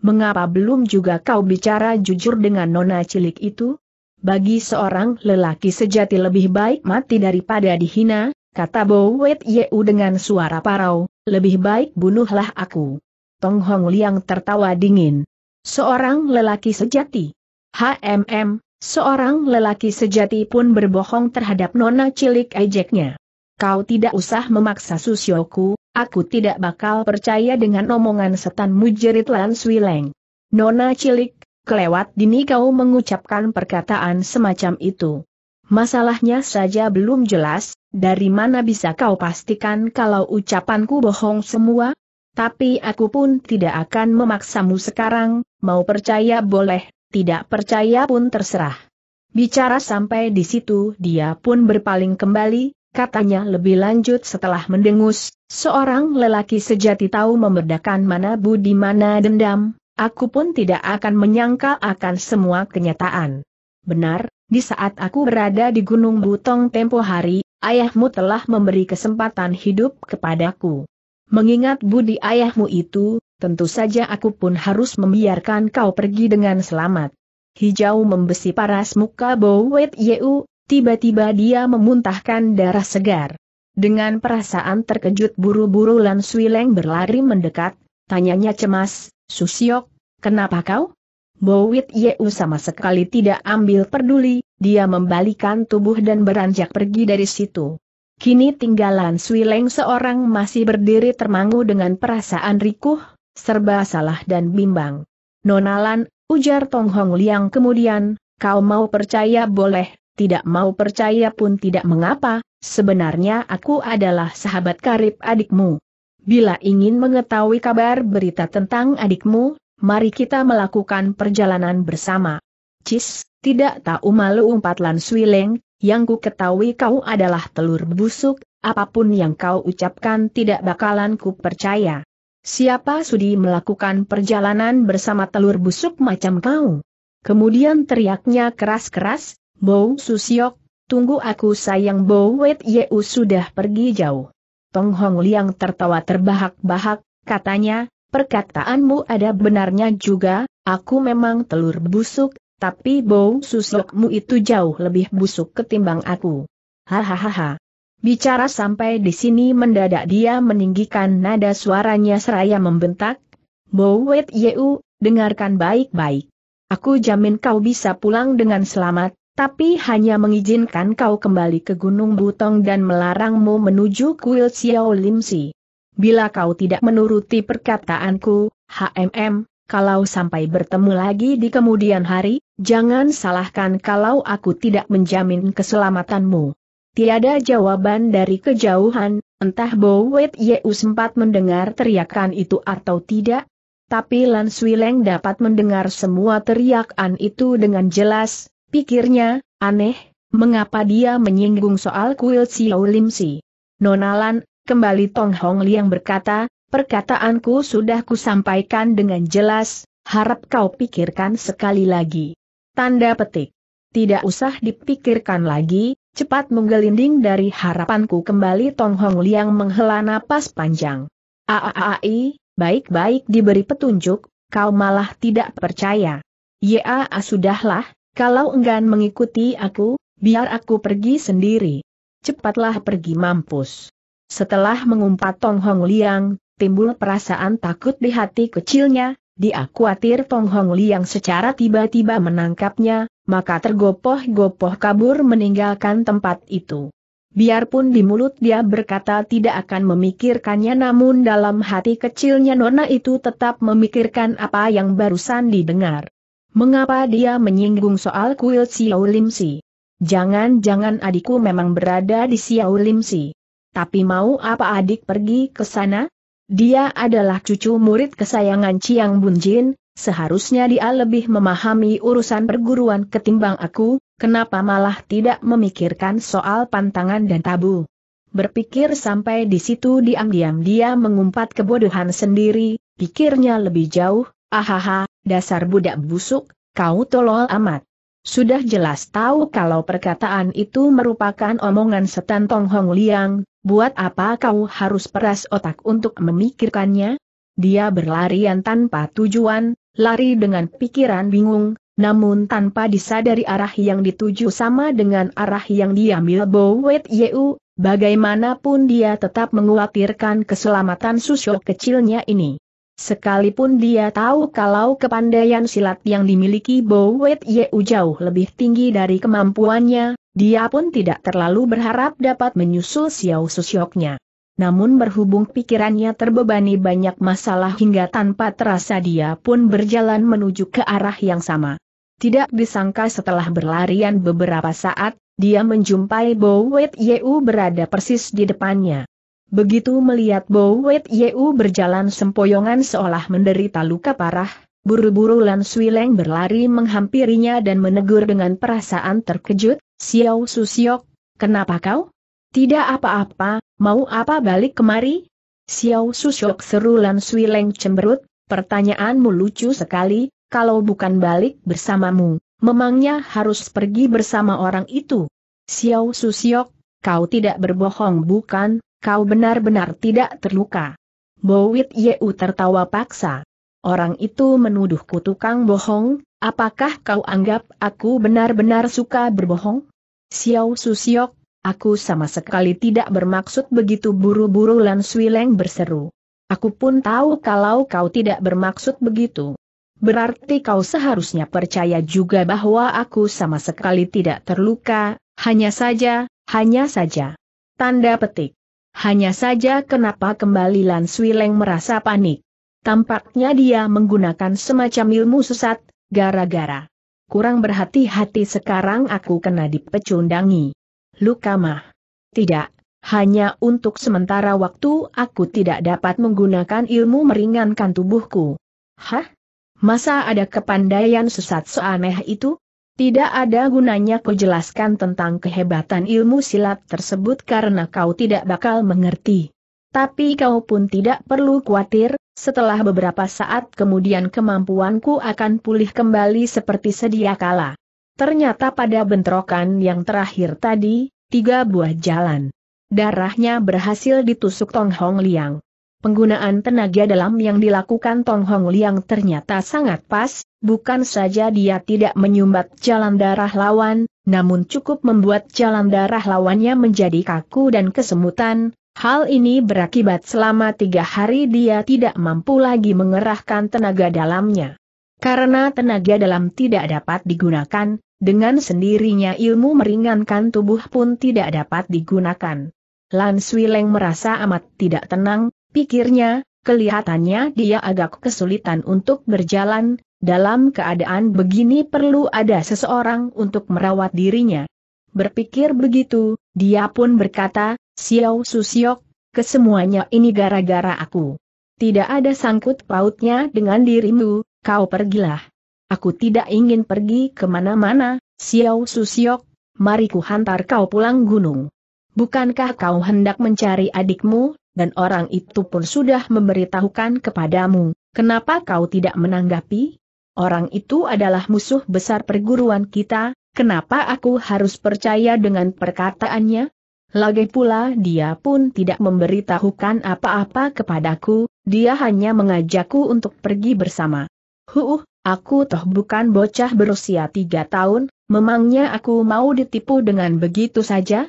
Mengapa belum juga kau bicara jujur dengan nona cilik itu? Bagi seorang lelaki sejati lebih baik mati daripada dihina, kata Bowet Yeu dengan suara parau, lebih baik bunuhlah aku. Tong Hong Liang tertawa dingin. Seorang lelaki sejati. HMM, seorang lelaki sejati pun berbohong terhadap nona cilik ejeknya. Kau tidak usah memaksa Susyoku, aku tidak bakal percaya dengan omongan setan jerit Lan Leng. Nona cilik, kelewat dini kau mengucapkan perkataan semacam itu. Masalahnya saja belum jelas, dari mana bisa kau pastikan kalau ucapanku bohong semua? Tapi aku pun tidak akan memaksamu sekarang, mau percaya boleh, tidak percaya pun terserah. Bicara sampai di situ dia pun berpaling kembali, katanya lebih lanjut setelah mendengus, seorang lelaki sejati tahu membedakan mana budi mana dendam, Aku pun tidak akan menyangka akan semua kenyataan. Benar, di saat aku berada di Gunung Butong tempo hari, ayahmu telah memberi kesempatan hidup kepadaku. Mengingat budi ayahmu itu, tentu saja aku pun harus membiarkan kau pergi dengan selamat. Hijau membesi paras muka Bowet Yeu, tiba-tiba dia memuntahkan darah segar. Dengan perasaan terkejut buru-buru Lan Swileng berlari mendekat, tanyanya cemas, Susiok, kenapa kau? Bowit Yeu sama sekali tidak ambil peduli, dia membalikan tubuh dan beranjak pergi dari situ. Kini tinggalan Swileng seorang masih berdiri termangu dengan perasaan rikuh, serba salah dan bimbang. Nonalan, ujar Tong Hong Liang kemudian, kau mau percaya boleh, tidak mau percaya pun tidak mengapa, sebenarnya aku adalah sahabat karib adikmu. Bila ingin mengetahui kabar berita tentang adikmu, mari kita melakukan perjalanan bersama. Cis, tidak tahu malu umpat Lan Swileng, yang ku ketahui kau adalah telur busuk, apapun yang kau ucapkan tidak bakalan ku percaya. Siapa sudi melakukan perjalanan bersama telur busuk macam kau? Kemudian teriaknya keras-keras, Bow Susiok, tunggu aku sayang Bow Wet Yeu sudah pergi jauh. Tong Hong Liang tertawa terbahak-bahak, katanya, perkataanmu ada benarnya juga, aku memang telur busuk, tapi bau susukmu itu jauh lebih busuk ketimbang aku. Hahaha. Bicara sampai di sini mendadak dia meninggikan nada suaranya seraya membentak, Bau Wet Yeu, dengarkan baik-baik. Aku jamin kau bisa pulang dengan selamat, tapi hanya mengizinkan kau kembali ke Gunung Butong dan melarangmu menuju kuil Xiao Lim Si. Bila kau tidak menuruti perkataanku, HMM, kalau sampai bertemu lagi di kemudian hari, jangan salahkan kalau aku tidak menjamin keselamatanmu. Tiada jawaban dari kejauhan, entah Bo Yeu sempat mendengar teriakan itu atau tidak, tapi Lan Swileng dapat mendengar semua teriakan itu dengan jelas, Pikirnya, aneh, mengapa dia menyinggung soal kuil Xiao Lim Si. Nonalan, kembali Tong Hong Liang berkata, perkataanku sudah kusampaikan dengan jelas, harap kau pikirkan sekali lagi. Tanda petik. Tidak usah dipikirkan lagi, cepat menggelinding dari harapanku kembali Tong Hong Liang menghela napas panjang. Aaai, baik-baik diberi petunjuk, kau malah tidak percaya. Ya, sudahlah, kalau enggan mengikuti aku, biar aku pergi sendiri. Cepatlah pergi mampus. Setelah mengumpat Tong Hong Liang, timbul perasaan takut di hati kecilnya, dia khawatir Tong Hong Liang secara tiba-tiba menangkapnya, maka tergopoh-gopoh kabur meninggalkan tempat itu. Biarpun di mulut dia berkata tidak akan memikirkannya namun dalam hati kecilnya Nona itu tetap memikirkan apa yang barusan didengar. Mengapa dia menyinggung soal kuil Xiao Lim Jangan-jangan adikku memang berada di Xiao Lim Tapi mau apa adik pergi ke sana? Dia adalah cucu murid kesayangan Chiang Bunjin, seharusnya dia lebih memahami urusan perguruan ketimbang aku, kenapa malah tidak memikirkan soal pantangan dan tabu. Berpikir sampai di situ diam-diam dia mengumpat kebodohan sendiri, pikirnya lebih jauh, ahaha, dasar budak busuk, kau tolol amat. Sudah jelas tahu kalau perkataan itu merupakan omongan setan Tong Hong Liang, buat apa kau harus peras otak untuk memikirkannya? Dia berlarian tanpa tujuan, lari dengan pikiran bingung, namun tanpa disadari arah yang dituju sama dengan arah yang diambil Bo Wet Yeu, bagaimanapun dia tetap menguatirkan keselamatan susuk kecilnya ini. Sekalipun dia tahu kalau kepandaian silat yang dimiliki Bowet Yeu jauh lebih tinggi dari kemampuannya, dia pun tidak terlalu berharap dapat menyusul Xiao Susyoknya. Namun berhubung pikirannya terbebani banyak masalah hingga tanpa terasa dia pun berjalan menuju ke arah yang sama. Tidak disangka setelah berlarian beberapa saat, dia menjumpai Bowet Yeu berada persis di depannya. Begitu melihat Bow Wet Yeu berjalan sempoyongan seolah menderita luka parah, buru-buru Lan Swileng berlari menghampirinya dan menegur dengan perasaan terkejut, Xiao Susiok, kenapa kau? Tidak apa-apa, mau apa balik kemari? Xiao Susiok seru Lan Swileng cemberut, pertanyaanmu lucu sekali, kalau bukan balik bersamamu, memangnya harus pergi bersama orang itu? Xiao Susiok, kau tidak berbohong bukan? kau benar-benar tidak terluka. Bowit Yeu tertawa paksa. Orang itu menuduhku tukang bohong, apakah kau anggap aku benar-benar suka berbohong? Xiao Susiok, aku sama sekali tidak bermaksud begitu buru-buru Lan Suileng berseru. Aku pun tahu kalau kau tidak bermaksud begitu. Berarti kau seharusnya percaya juga bahwa aku sama sekali tidak terluka, hanya saja, hanya saja. Tanda petik. Hanya saja kenapa kembali Lan Swileng merasa panik. Tampaknya dia menggunakan semacam ilmu sesat, gara-gara. Kurang berhati-hati sekarang aku kena dipecundangi. Luka mah. Tidak, hanya untuk sementara waktu aku tidak dapat menggunakan ilmu meringankan tubuhku. Hah? Masa ada kepandaian sesat seaneh itu? Tidak ada gunanya kau jelaskan tentang kehebatan ilmu silat tersebut karena kau tidak bakal mengerti. Tapi kau pun tidak perlu khawatir, setelah beberapa saat kemudian kemampuanku akan pulih kembali seperti sedia kala. Ternyata pada bentrokan yang terakhir tadi, tiga buah jalan. Darahnya berhasil ditusuk Tong Hong Liang. Penggunaan tenaga dalam yang dilakukan Tong Hong Liang ternyata sangat pas, bukan saja dia tidak menyumbat jalan darah lawan, namun cukup membuat jalan darah lawannya menjadi kaku dan kesemutan, Hal ini berakibat selama tiga hari dia tidak mampu lagi mengerahkan tenaga dalamnya. Karena tenaga dalam tidak dapat digunakan, dengan sendirinya ilmu meringankan tubuh pun tidak dapat digunakan. Lan Sui Leng merasa amat tidak tenang, Pikirnya, kelihatannya dia agak kesulitan untuk berjalan, dalam keadaan begini perlu ada seseorang untuk merawat dirinya. Berpikir begitu, dia pun berkata, Siau Susiok, kesemuanya ini gara-gara aku. Tidak ada sangkut pautnya dengan dirimu, kau pergilah. Aku tidak ingin pergi kemana-mana, Siau Susiok, mari ku hantar kau pulang gunung. Bukankah kau hendak mencari adikmu, dan orang itu pun sudah memberitahukan kepadamu, kenapa kau tidak menanggapi? Orang itu adalah musuh besar perguruan kita, kenapa aku harus percaya dengan perkataannya? Lagi pula dia pun tidak memberitahukan apa-apa kepadaku, dia hanya mengajakku untuk pergi bersama. Huh, aku toh bukan bocah berusia tiga tahun, memangnya aku mau ditipu dengan begitu saja?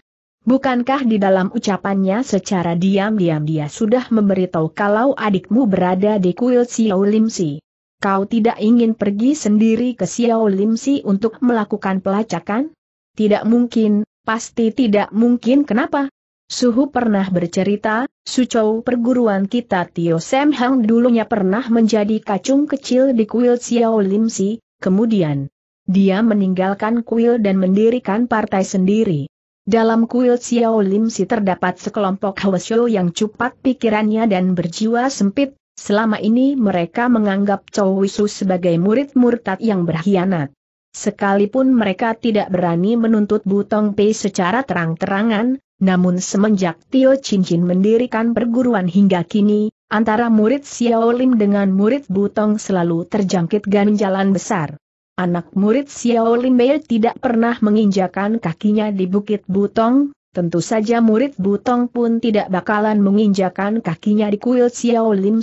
Bukankah di dalam ucapannya secara diam-diam dia sudah memberitahu kalau adikmu berada di kuil Xiao Limsi? Kau tidak ingin pergi sendiri ke Xiao Limsi untuk melakukan pelacakan? Tidak mungkin, pasti tidak mungkin kenapa? Suhu pernah bercerita, Sucou perguruan kita Tio Sam Hang dulunya pernah menjadi kacung kecil di kuil Xiao Limsi, kemudian dia meninggalkan kuil dan mendirikan partai sendiri. Dalam kuil Xiao Lim Si terdapat sekelompok Hwasyo yang cepat pikirannya dan berjiwa sempit, selama ini mereka menganggap Chow Wisu sebagai murid murtad yang berkhianat. Sekalipun mereka tidak berani menuntut Butong Pei secara terang-terangan, namun semenjak Tio Cincin mendirikan perguruan hingga kini, antara murid Xiao Lim dengan murid Butong selalu terjangkit ganjalan besar. Anak murid Xiao Limbei tidak pernah menginjakan kakinya di Bukit Butong, tentu saja murid Butong pun tidak bakalan menginjakan kakinya di kuil Xiao Lim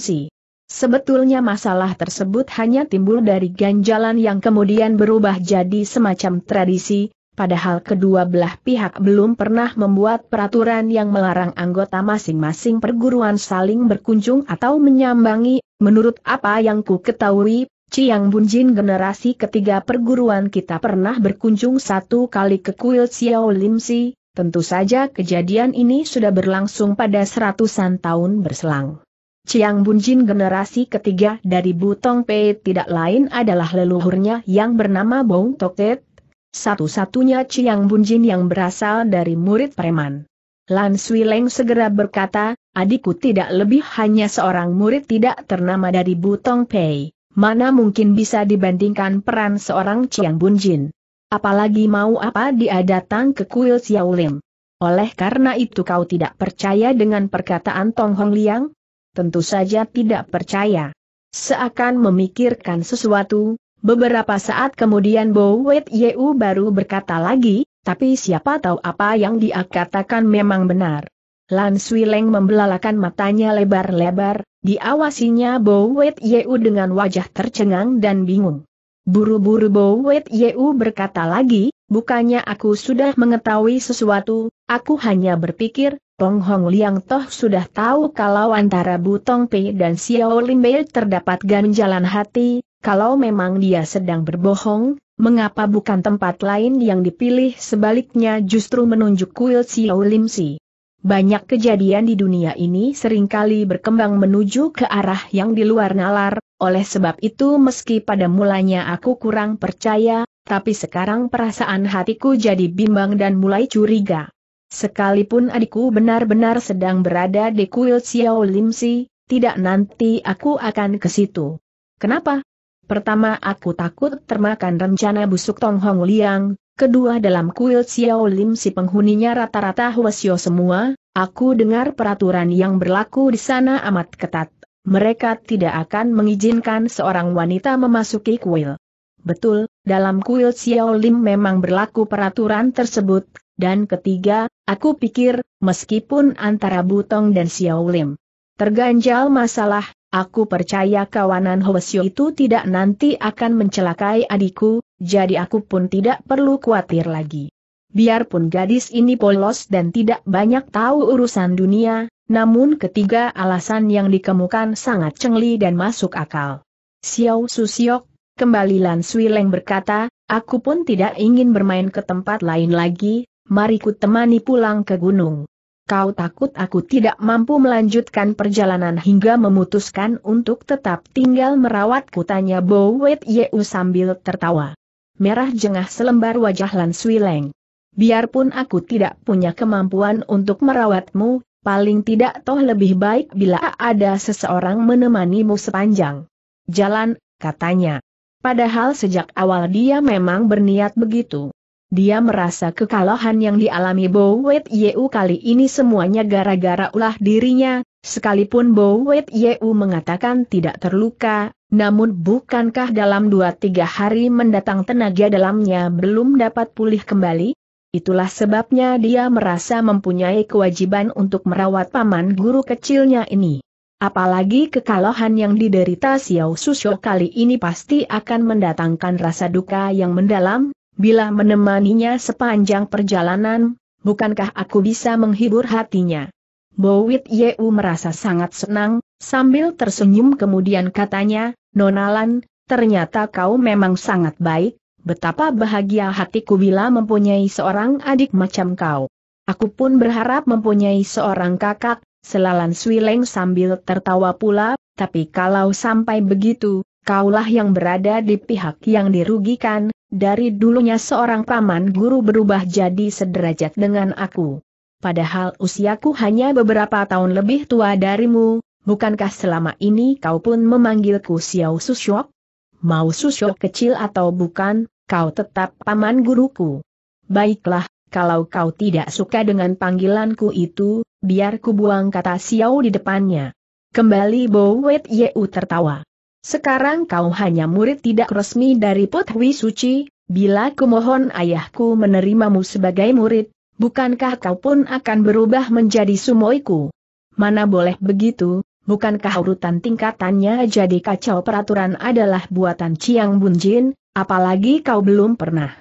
Sebetulnya masalah tersebut hanya timbul dari ganjalan yang kemudian berubah jadi semacam tradisi, padahal kedua belah pihak belum pernah membuat peraturan yang melarang anggota masing-masing perguruan saling berkunjung atau menyambangi, menurut apa yang ku ketahui, Ciang Bunjin generasi ketiga perguruan kita pernah berkunjung satu kali ke kuil Xiao Si. tentu saja kejadian ini sudah berlangsung pada seratusan tahun berselang. Ciang Bunjin generasi ketiga dari Butong Pei tidak lain adalah leluhurnya yang bernama Bong Toket, satu-satunya Ciang Bunjin yang berasal dari murid preman. Lan Sui Leng segera berkata, adikku tidak lebih hanya seorang murid tidak ternama dari Butong Pei mana mungkin bisa dibandingkan peran seorang Chiang Bun Jin. Apalagi mau apa dia datang ke kuil Xiao Lim. Oleh karena itu kau tidak percaya dengan perkataan Tong Hong Liang? Tentu saja tidak percaya. Seakan memikirkan sesuatu, beberapa saat kemudian Bo Wet Yeu baru berkata lagi, tapi siapa tahu apa yang dia katakan memang benar. Lan Sui Leng membelalakan matanya lebar-lebar, diawasinya Bo Wet Yeu dengan wajah tercengang dan bingung. Buru-buru Bo Wet Yeu berkata lagi, bukannya aku sudah mengetahui sesuatu, aku hanya berpikir, Tong Hong Liang toh sudah tahu kalau antara Bu Tong Pei dan Xiao Bei terdapat ganjalan hati, kalau memang dia sedang berbohong, mengapa bukan tempat lain yang dipilih sebaliknya justru menunjuk kuil Xiao Lim Si. Banyak kejadian di dunia ini seringkali berkembang menuju ke arah yang di luar nalar, oleh sebab itu meski pada mulanya aku kurang percaya, tapi sekarang perasaan hatiku jadi bimbang dan mulai curiga. Sekalipun adikku benar-benar sedang berada di kuil Xiao Lim Si, tidak nanti aku akan ke situ. Kenapa? Pertama aku takut termakan rencana busuk Tong Hong Liang, Kedua dalam kuil Xiao Lim si penghuninya rata-rata Huasio semua, aku dengar peraturan yang berlaku di sana amat ketat. Mereka tidak akan mengizinkan seorang wanita memasuki kuil. Betul, dalam kuil Xiao Lim memang berlaku peraturan tersebut, dan ketiga, aku pikir, meskipun antara Butong dan Xiao Lim terganjal masalah, aku percaya kawanan Huasio itu tidak nanti akan mencelakai adikku, jadi aku pun tidak perlu khawatir lagi. Biarpun gadis ini polos dan tidak banyak tahu urusan dunia, namun ketiga alasan yang dikemukan sangat cengli dan masuk akal. Xiao Susiok, kembali Lan Swileng berkata, aku pun tidak ingin bermain ke tempat lain lagi, mari ku temani pulang ke gunung. Kau takut aku tidak mampu melanjutkan perjalanan hingga memutuskan untuk tetap tinggal merawat kutanya Bowet Yeu sambil tertawa merah jengah selembar wajah Lan Leng. Biarpun aku tidak punya kemampuan untuk merawatmu, paling tidak toh lebih baik bila ada seseorang menemanimu sepanjang jalan, katanya. Padahal sejak awal dia memang berniat begitu. Dia merasa kekalahan yang dialami Bo Yeu kali ini semuanya gara-gara ulah dirinya, Sekalipun Bo Yeu mengatakan tidak terluka, namun bukankah dalam dua tiga hari mendatang tenaga dalamnya belum dapat pulih kembali? Itulah sebabnya dia merasa mempunyai kewajiban untuk merawat paman guru kecilnya ini. Apalagi kekalahan yang diderita Xiao Susho kali ini pasti akan mendatangkan rasa duka yang mendalam, bila menemaninya sepanjang perjalanan, bukankah aku bisa menghibur hatinya? Bowit Yeu merasa sangat senang, sambil tersenyum kemudian katanya, Nonalan, ternyata kau memang sangat baik, betapa bahagia hatiku bila mempunyai seorang adik macam kau. Aku pun berharap mempunyai seorang kakak, selalan Swileng sambil tertawa pula, tapi kalau sampai begitu, kaulah yang berada di pihak yang dirugikan, dari dulunya seorang paman guru berubah jadi sederajat dengan aku padahal usiaku hanya beberapa tahun lebih tua darimu, bukankah selama ini kau pun memanggilku Xiao Susyok? Mau Susyok kecil atau bukan, kau tetap paman guruku. Baiklah, kalau kau tidak suka dengan panggilanku itu, biar ku buang kata Xiao di depannya. Kembali Bo Wet Yeu tertawa. Sekarang kau hanya murid tidak resmi dari Putri Suci, bila kumohon ayahku menerimamu sebagai murid, bukankah kau pun akan berubah menjadi sumoiku? Mana boleh begitu, bukankah urutan tingkatannya jadi kacau peraturan adalah buatan ciang Bunjin, apalagi kau belum pernah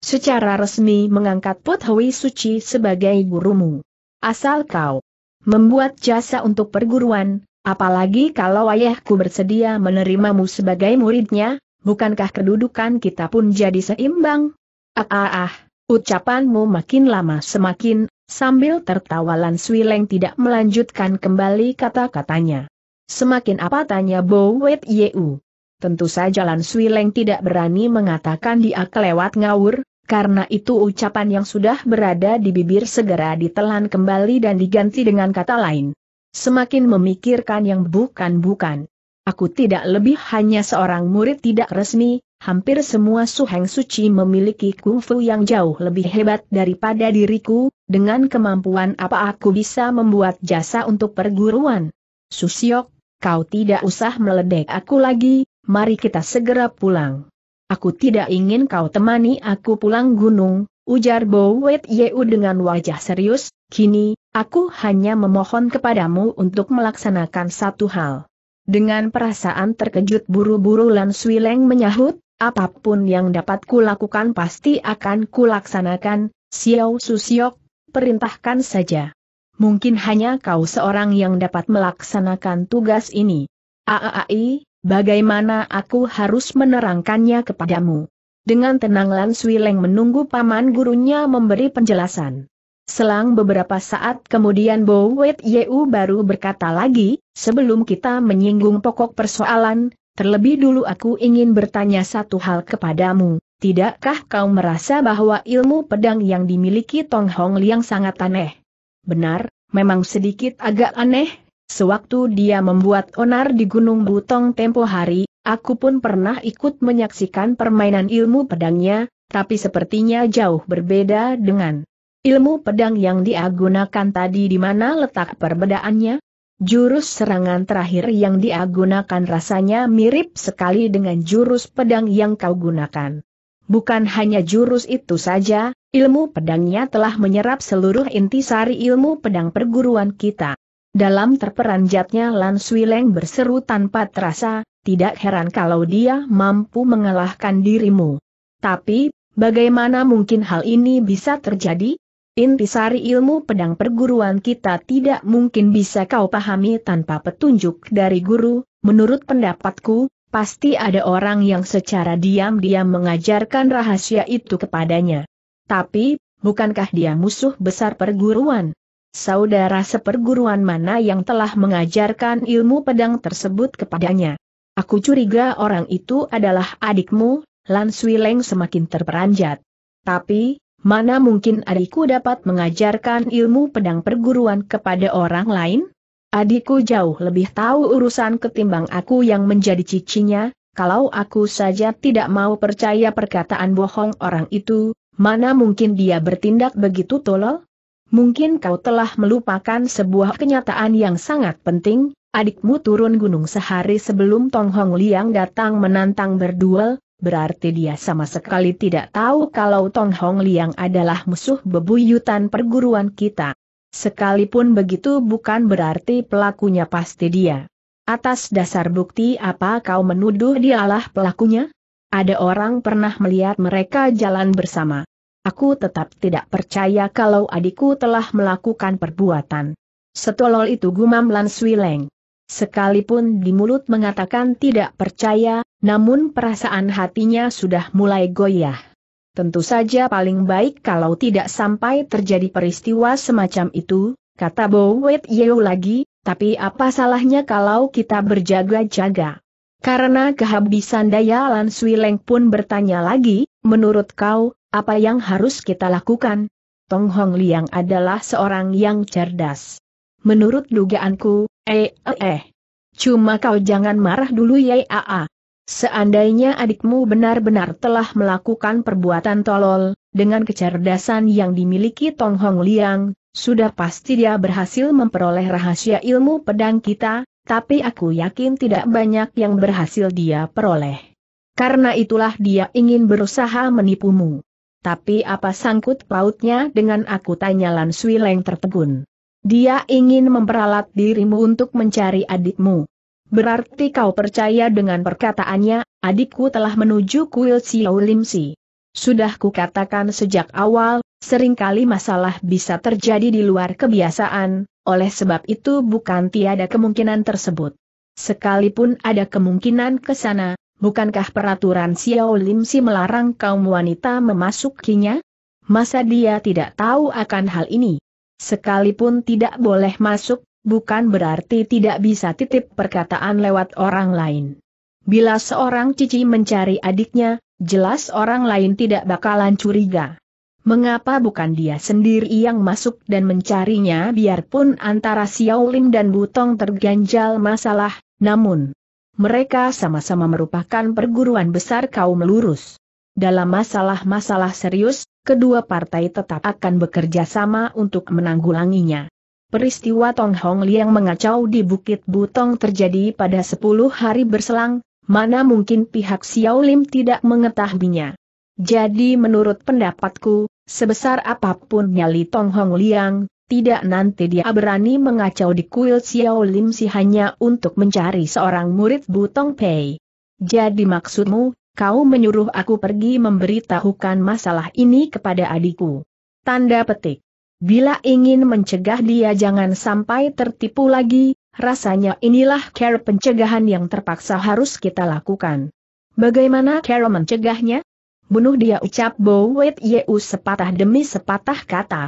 secara resmi mengangkat Put Hui Suci sebagai gurumu. Asal kau membuat jasa untuk perguruan, apalagi kalau ayahku bersedia menerimamu sebagai muridnya, bukankah kedudukan kita pun jadi seimbang? Ah ah ah, Ucapanmu makin lama semakin, sambil tertawa Lan Swileng tidak melanjutkan kembali kata-katanya. Semakin apa tanya Bo Wet Yeu. Tentu saja Lan Swileng tidak berani mengatakan dia kelewat ngawur, karena itu ucapan yang sudah berada di bibir segera ditelan kembali dan diganti dengan kata lain. Semakin memikirkan yang bukan-bukan. Aku tidak lebih hanya seorang murid tidak resmi, hampir semua suheng suci memiliki kungfu yang jauh lebih hebat daripada diriku, dengan kemampuan apa aku bisa membuat jasa untuk perguruan. Susiok, kau tidak usah meledek aku lagi, mari kita segera pulang. Aku tidak ingin kau temani aku pulang gunung, ujar Bowet Yeu dengan wajah serius, kini, aku hanya memohon kepadamu untuk melaksanakan satu hal. Dengan perasaan terkejut buru-buru Lan Swileng menyahut, apapun yang dapat kulakukan pasti akan kulaksanakan, Xiao Susiok, perintahkan saja. Mungkin hanya kau seorang yang dapat melaksanakan tugas ini. Aai, bagaimana aku harus menerangkannya kepadamu? Dengan tenang Lan Swileng menunggu paman gurunya memberi penjelasan. Selang beberapa saat kemudian Bowet Yeu baru berkata lagi, sebelum kita menyinggung pokok persoalan, Terlebih dulu aku ingin bertanya satu hal kepadamu, tidakkah kau merasa bahwa ilmu pedang yang dimiliki Tong Hong Liang sangat aneh? Benar, memang sedikit agak aneh, sewaktu dia membuat onar di Gunung Butong tempo hari, aku pun pernah ikut menyaksikan permainan ilmu pedangnya, tapi sepertinya jauh berbeda dengan ilmu pedang yang dia gunakan tadi di mana letak perbedaannya? Jurus serangan terakhir yang dia gunakan rasanya mirip sekali dengan jurus pedang yang kau gunakan. Bukan hanya jurus itu saja, ilmu pedangnya telah menyerap seluruh inti sari ilmu pedang perguruan kita. Dalam terperanjatnya Lan Swileng berseru tanpa terasa, tidak heran kalau dia mampu mengalahkan dirimu. Tapi, bagaimana mungkin hal ini bisa terjadi? Intisari ilmu pedang perguruan kita tidak mungkin bisa kau pahami tanpa petunjuk dari guru, menurut pendapatku, pasti ada orang yang secara diam-diam mengajarkan rahasia itu kepadanya. Tapi, bukankah dia musuh besar perguruan? Saudara seperguruan mana yang telah mengajarkan ilmu pedang tersebut kepadanya? Aku curiga orang itu adalah adikmu, Lan Swileng semakin terperanjat. Tapi, mana mungkin adikku dapat mengajarkan ilmu pedang perguruan kepada orang lain? Adikku jauh lebih tahu urusan ketimbang aku yang menjadi cicinya, kalau aku saja tidak mau percaya perkataan bohong orang itu, mana mungkin dia bertindak begitu tolol? Mungkin kau telah melupakan sebuah kenyataan yang sangat penting, adikmu turun gunung sehari sebelum Tong Hong Liang datang menantang berduel, berarti dia sama sekali tidak tahu kalau Tong Hong Liang adalah musuh bebuyutan perguruan kita. Sekalipun begitu bukan berarti pelakunya pasti dia. Atas dasar bukti apa kau menuduh dialah pelakunya? Ada orang pernah melihat mereka jalan bersama. Aku tetap tidak percaya kalau adikku telah melakukan perbuatan. Setolol itu gumam Lan Swileng. Sekalipun di mulut mengatakan tidak percaya, namun perasaan hatinya sudah mulai goyah. Tentu saja paling baik kalau tidak sampai terjadi peristiwa semacam itu, kata Bowet Yeo lagi, tapi apa salahnya kalau kita berjaga-jaga? Karena kehabisan daya Lan Sui Leng pun bertanya lagi, menurut kau, apa yang harus kita lakukan? Tong Hong Liang adalah seorang yang cerdas. Menurut dugaanku, Eh, eh, eh, Cuma kau jangan marah dulu ya AA. Seandainya adikmu benar-benar telah melakukan perbuatan tolol, dengan kecerdasan yang dimiliki Tong Hong Liang, sudah pasti dia berhasil memperoleh rahasia ilmu pedang kita, tapi aku yakin tidak banyak yang berhasil dia peroleh. Karena itulah dia ingin berusaha menipumu. Tapi apa sangkut pautnya dengan aku tanya Lan Sui Leng tertegun. Dia ingin memperalat dirimu untuk mencari adikmu. Berarti kau percaya dengan perkataannya, adikku telah menuju kuil Xiao Limsi. Sudah kukatakan sejak awal, seringkali masalah bisa terjadi di luar kebiasaan, oleh sebab itu bukan tiada kemungkinan tersebut. Sekalipun ada kemungkinan ke sana, bukankah peraturan Xiao Limsi melarang kaum wanita memasukinya? Masa dia tidak tahu akan hal ini? Sekalipun tidak boleh masuk, bukan berarti tidak bisa titip perkataan lewat orang lain. Bila seorang cici mencari adiknya, jelas orang lain tidak bakalan curiga. Mengapa bukan dia sendiri yang masuk dan mencarinya biarpun antara Xiao Lim dan Butong terganjal masalah, namun mereka sama-sama merupakan perguruan besar kaum lurus. Dalam masalah-masalah serius, kedua partai tetap akan bekerja sama untuk menanggulanginya. Peristiwa Tong Hong Liang mengacau di Bukit Butong terjadi pada 10 hari berselang, mana mungkin pihak Xiao Lim tidak mengetahuinya. Jadi menurut pendapatku, sebesar apapun nyali Tong Hong Liang, tidak nanti dia berani mengacau di kuil Xiao Lim si hanya untuk mencari seorang murid Butong Pei. Jadi maksudmu, kau menyuruh aku pergi memberitahukan masalah ini kepada adikku. Tanda petik. Bila ingin mencegah dia jangan sampai tertipu lagi, rasanya inilah cara pencegahan yang terpaksa harus kita lakukan. Bagaimana cara mencegahnya? Bunuh dia ucap Bowet Yeu sepatah demi sepatah kata.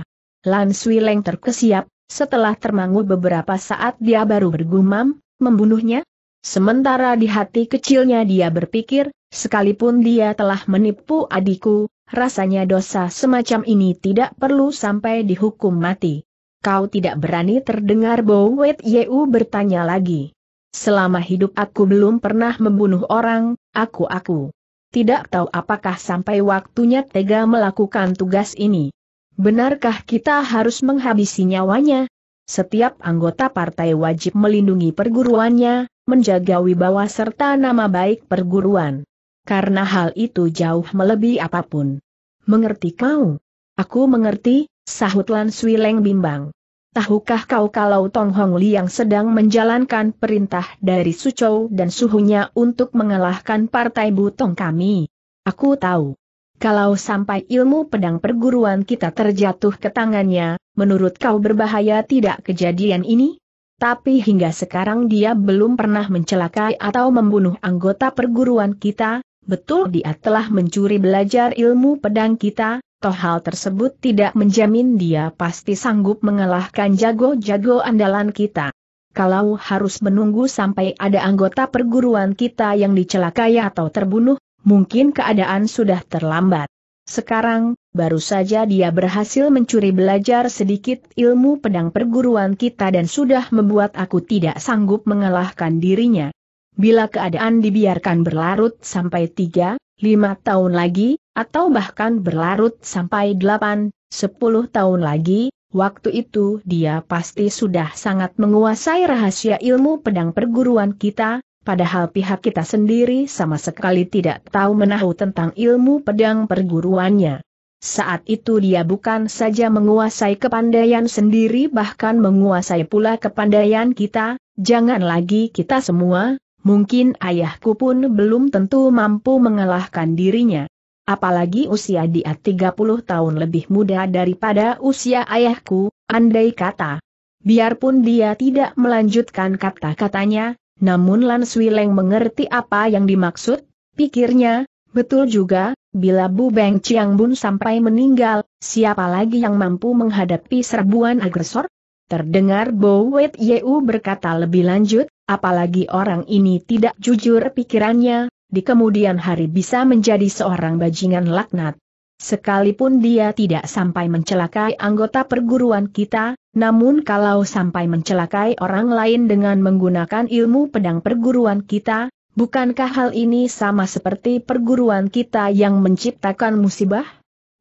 Lan Leng terkesiap, setelah termangu beberapa saat dia baru bergumam, membunuhnya? Sementara di hati kecilnya dia berpikir, Sekalipun dia telah menipu adikku, rasanya dosa semacam ini tidak perlu sampai dihukum mati. Kau tidak berani terdengar Bowet Yeu bertanya lagi. Selama hidup aku belum pernah membunuh orang, aku-aku. Tidak tahu apakah sampai waktunya tega melakukan tugas ini. Benarkah kita harus menghabisi nyawanya? Setiap anggota partai wajib melindungi perguruannya, menjaga wibawa serta nama baik perguruan karena hal itu jauh melebihi apapun. Mengerti kau? Aku mengerti, sahut Lan Leng bimbang. Tahukah kau kalau Tong Hong yang sedang menjalankan perintah dari Sucou dan suhunya untuk mengalahkan partai butong kami? Aku tahu. Kalau sampai ilmu pedang perguruan kita terjatuh ke tangannya, menurut kau berbahaya tidak kejadian ini? Tapi hingga sekarang dia belum pernah mencelakai atau membunuh anggota perguruan kita, betul dia telah mencuri belajar ilmu pedang kita, toh hal tersebut tidak menjamin dia pasti sanggup mengalahkan jago-jago andalan kita. Kalau harus menunggu sampai ada anggota perguruan kita yang dicelakai atau terbunuh, mungkin keadaan sudah terlambat. Sekarang, baru saja dia berhasil mencuri belajar sedikit ilmu pedang perguruan kita dan sudah membuat aku tidak sanggup mengalahkan dirinya. Bila keadaan dibiarkan berlarut sampai 3, 5 tahun lagi, atau bahkan berlarut sampai 8, 10 tahun lagi, waktu itu dia pasti sudah sangat menguasai rahasia ilmu pedang perguruan kita, padahal pihak kita sendiri sama sekali tidak tahu menahu tentang ilmu pedang perguruannya. Saat itu dia bukan saja menguasai kepandaian sendiri bahkan menguasai pula kepandaian kita, jangan lagi kita semua, Mungkin ayahku pun belum tentu mampu mengalahkan dirinya. Apalagi usia dia 30 tahun lebih muda daripada usia ayahku, andai kata. Biarpun dia tidak melanjutkan kata-katanya, namun Lan Swileng mengerti apa yang dimaksud, pikirnya, betul juga, bila Bu Beng Chiang Bun sampai meninggal, siapa lagi yang mampu menghadapi serbuan agresor? Terdengar Bo Wet Yeu berkata lebih lanjut, Apalagi orang ini tidak jujur pikirannya, di kemudian hari bisa menjadi seorang bajingan laknat. Sekalipun dia tidak sampai mencelakai anggota perguruan kita, namun kalau sampai mencelakai orang lain dengan menggunakan ilmu pedang perguruan kita, bukankah hal ini sama seperti perguruan kita yang menciptakan musibah?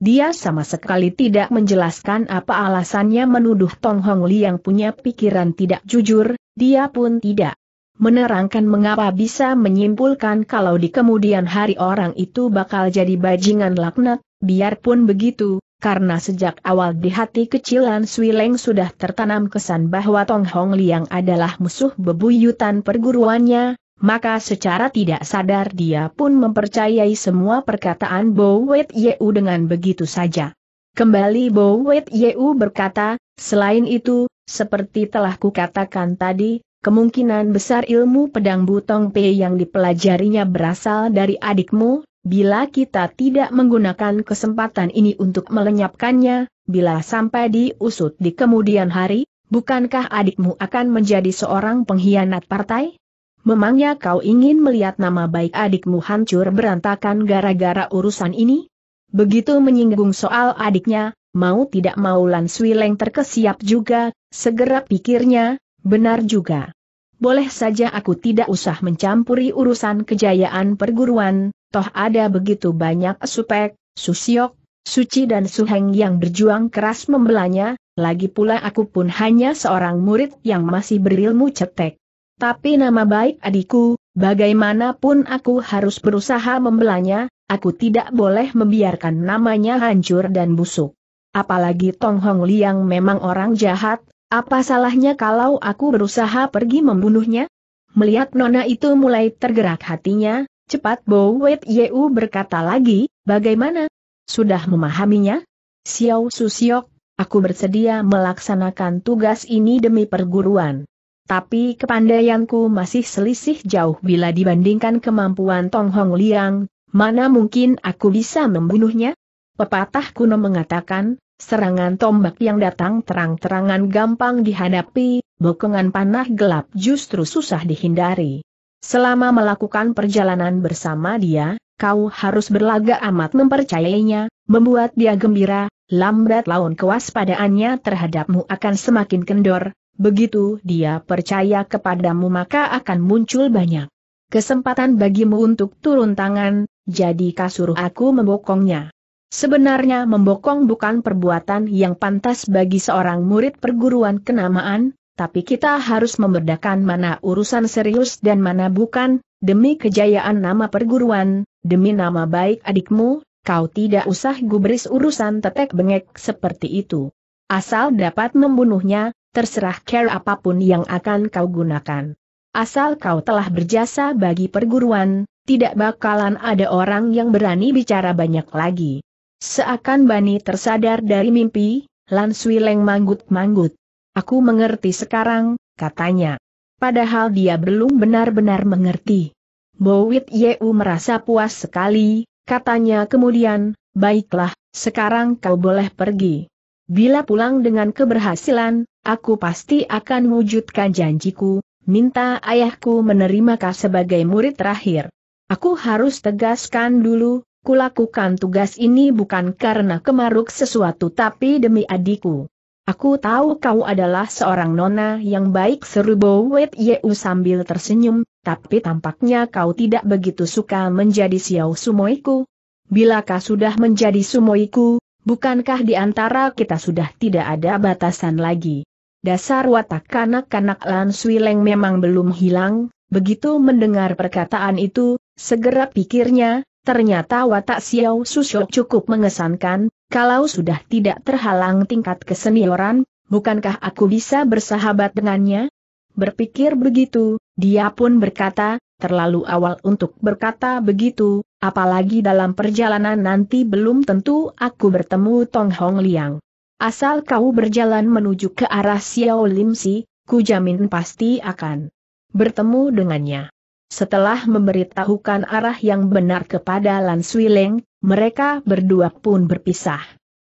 Dia sama sekali tidak menjelaskan apa alasannya menuduh Tong Hong Li yang punya pikiran tidak jujur, dia pun tidak menerangkan mengapa bisa menyimpulkan kalau di kemudian hari orang itu bakal jadi bajingan laknat, biarpun begitu, karena sejak awal di hati kecilan Swileng sudah tertanam kesan bahwa Tong Hong Liang adalah musuh bebuyutan perguruannya, maka secara tidak sadar dia pun mempercayai semua perkataan Bo Wet Yeu dengan begitu saja. Kembali Bo Wet Yeu berkata, Selain itu, seperti telah kukatakan tadi, kemungkinan besar ilmu pedang butong P yang dipelajarinya berasal dari adikmu, bila kita tidak menggunakan kesempatan ini untuk melenyapkannya, bila sampai diusut di kemudian hari, bukankah adikmu akan menjadi seorang pengkhianat partai? Memangnya kau ingin melihat nama baik adikmu hancur berantakan gara-gara urusan ini? Begitu menyinggung soal adiknya, Mau tidak mau Lan Swileng terkesiap juga, segera pikirnya, benar juga. Boleh saja aku tidak usah mencampuri urusan kejayaan perguruan, toh ada begitu banyak supek, susiok, suci dan suheng yang berjuang keras membelanya, lagi pula aku pun hanya seorang murid yang masih berilmu cetek. Tapi nama baik adikku, bagaimanapun aku harus berusaha membelanya, aku tidak boleh membiarkan namanya hancur dan busuk. Apalagi Tong Hong Liang memang orang jahat, apa salahnya kalau aku berusaha pergi membunuhnya? Melihat Nona itu mulai tergerak hatinya, cepat Bo Wet Yeu berkata lagi, bagaimana? Sudah memahaminya? Xiao Susiok, aku bersedia melaksanakan tugas ini demi perguruan. Tapi kepandaianku masih selisih jauh bila dibandingkan kemampuan Tong Hong Liang, mana mungkin aku bisa membunuhnya? Pepatah kuno mengatakan, serangan tombak yang datang terang-terangan gampang dihadapi, bokongan panah gelap justru susah dihindari. Selama melakukan perjalanan bersama dia, kau harus berlagak amat mempercayainya, membuat dia gembira, lambat laun kewaspadaannya terhadapmu akan semakin kendor, begitu dia percaya kepadamu maka akan muncul banyak kesempatan bagimu untuk turun tangan, jadi kasuruh aku membokongnya. Sebenarnya membokong bukan perbuatan yang pantas bagi seorang murid perguruan kenamaan, tapi kita harus membedakan mana urusan serius dan mana bukan, demi kejayaan nama perguruan, demi nama baik adikmu, kau tidak usah gubris urusan tetek bengek seperti itu. Asal dapat membunuhnya, terserah care apapun yang akan kau gunakan. Asal kau telah berjasa bagi perguruan, tidak bakalan ada orang yang berani bicara banyak lagi. Seakan Bani tersadar dari mimpi, Sui Leng manggut-manggut. Aku mengerti sekarang, katanya. Padahal dia belum benar-benar mengerti. Bowit Yeu merasa puas sekali, katanya kemudian, baiklah, sekarang kau boleh pergi. Bila pulang dengan keberhasilan, aku pasti akan wujudkan janjiku, minta ayahku menerima kau sebagai murid terakhir. Aku harus tegaskan dulu, kulakukan tugas ini bukan karena kemaruk sesuatu tapi demi adikku. Aku tahu kau adalah seorang nona yang baik seru Bowet Yeu sambil tersenyum, tapi tampaknya kau tidak begitu suka menjadi Xiao Sumoiku. Bilakah sudah menjadi Sumoiku, bukankah di antara kita sudah tidak ada batasan lagi? Dasar watak kanak-kanak Lan Swileng memang belum hilang, begitu mendengar perkataan itu, segera pikirnya, Ternyata watak Xiao Shou cukup mengesankan, kalau sudah tidak terhalang tingkat kesenioran, bukankah aku bisa bersahabat dengannya? Berpikir begitu, dia pun berkata, terlalu awal untuk berkata begitu, apalagi dalam perjalanan nanti belum tentu aku bertemu Tong Hong Liang. Asal kau berjalan menuju ke arah Xiao Lim Si, ku jamin pasti akan bertemu dengannya. Setelah memberitahukan arah yang benar kepada Lan Swileng, mereka berdua pun berpisah.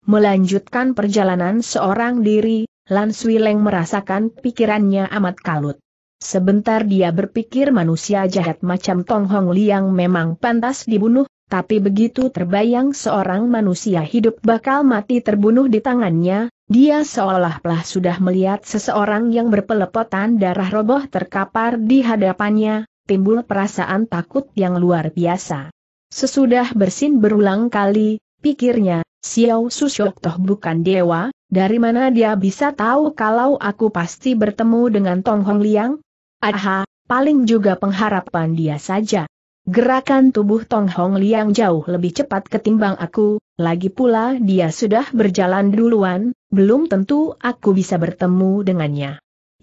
Melanjutkan perjalanan seorang diri, Lan Swileng merasakan pikirannya amat kalut. Sebentar dia berpikir manusia jahat macam Tong Hong Liang memang pantas dibunuh, tapi begitu terbayang seorang manusia hidup bakal mati terbunuh di tangannya, dia seolah-olah sudah melihat seseorang yang berpelepotan darah roboh terkapar di hadapannya, timbul perasaan takut yang luar biasa. Sesudah bersin berulang kali, pikirnya, Xiao Susyok toh bukan dewa, dari mana dia bisa tahu kalau aku pasti bertemu dengan Tong Hong Liang? Aha, paling juga pengharapan dia saja. Gerakan tubuh Tong Hong Liang jauh lebih cepat ketimbang aku, lagi pula dia sudah berjalan duluan, belum tentu aku bisa bertemu dengannya.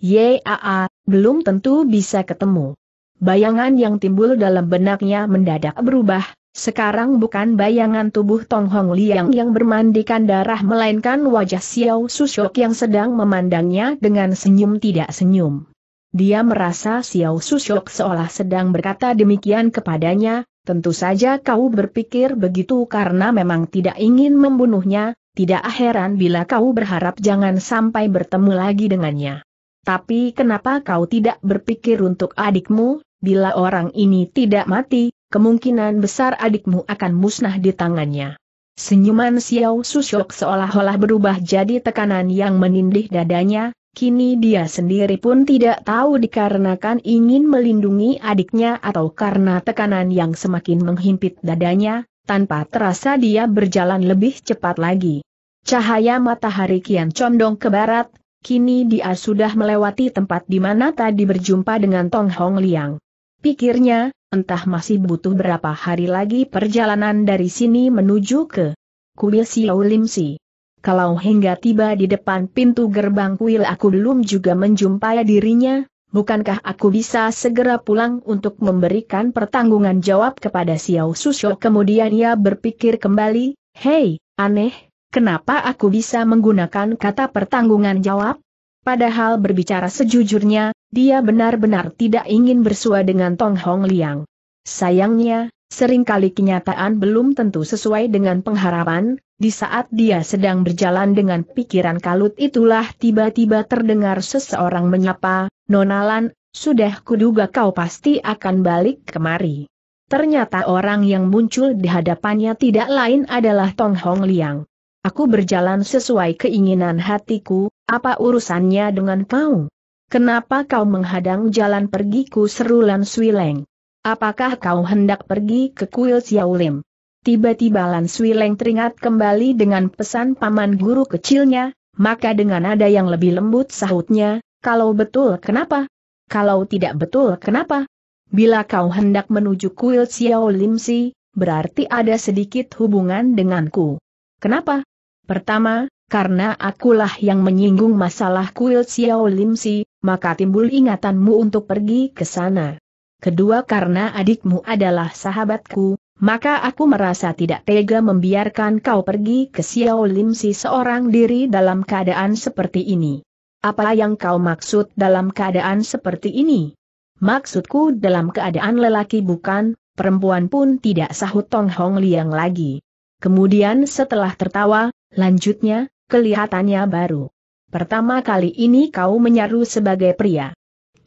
Yaa, belum tentu bisa ketemu bayangan yang timbul dalam benaknya mendadak berubah, sekarang bukan bayangan tubuh Tong Hong Liang yang bermandikan darah melainkan wajah Xiao Susok yang sedang memandangnya dengan senyum tidak senyum. Dia merasa Xiao Susok seolah sedang berkata demikian kepadanya, tentu saja kau berpikir begitu karena memang tidak ingin membunuhnya, tidak heran bila kau berharap jangan sampai bertemu lagi dengannya. Tapi kenapa kau tidak berpikir untuk adikmu, bila orang ini tidak mati, kemungkinan besar adikmu akan musnah di tangannya. Senyuman Xiao Susyok seolah-olah berubah jadi tekanan yang menindih dadanya, kini dia sendiri pun tidak tahu dikarenakan ingin melindungi adiknya atau karena tekanan yang semakin menghimpit dadanya, tanpa terasa dia berjalan lebih cepat lagi. Cahaya matahari kian condong ke barat, kini dia sudah melewati tempat di mana tadi berjumpa dengan Tong Hong Liang. Pikirnya, entah masih butuh berapa hari lagi perjalanan dari sini menuju ke kuil Siau Limsi. Kalau hingga tiba di depan pintu gerbang kuil aku belum juga menjumpai dirinya, bukankah aku bisa segera pulang untuk memberikan pertanggungan jawab kepada Xiao Susyo? Kemudian ia berpikir kembali, hei, aneh, kenapa aku bisa menggunakan kata pertanggungan jawab? Padahal berbicara sejujurnya, dia benar-benar tidak ingin bersua dengan Tong Hong Liang. Sayangnya, seringkali kenyataan belum tentu sesuai dengan pengharapan, di saat dia sedang berjalan dengan pikiran kalut itulah tiba-tiba terdengar seseorang menyapa, Nonalan, sudah kuduga kau pasti akan balik kemari. Ternyata orang yang muncul di hadapannya tidak lain adalah Tong Hong Liang. Aku berjalan sesuai keinginan hatiku, apa urusannya dengan kau? Kenapa kau menghadang jalan pergiku seru Lan Suileng? Apakah kau hendak pergi ke kuil Xiaolim? Tiba-tiba Lan Suileng teringat kembali dengan pesan paman guru kecilnya, maka dengan nada yang lebih lembut sahutnya, kalau betul kenapa? Kalau tidak betul kenapa? Bila kau hendak menuju kuil Xiaolim si, berarti ada sedikit hubungan denganku. Kenapa? Pertama, karena akulah yang menyinggung masalah kuil Xiao Lim Si, maka timbul ingatanmu untuk pergi ke sana. Kedua karena adikmu adalah sahabatku, maka aku merasa tidak tega membiarkan kau pergi ke Xiao Lim Si seorang diri dalam keadaan seperti ini. Apa yang kau maksud dalam keadaan seperti ini? Maksudku dalam keadaan lelaki bukan, perempuan pun tidak sahut Tong Hong Liang lagi. Kemudian setelah tertawa, lanjutnya, kelihatannya baru. Pertama kali ini kau menyaru sebagai pria.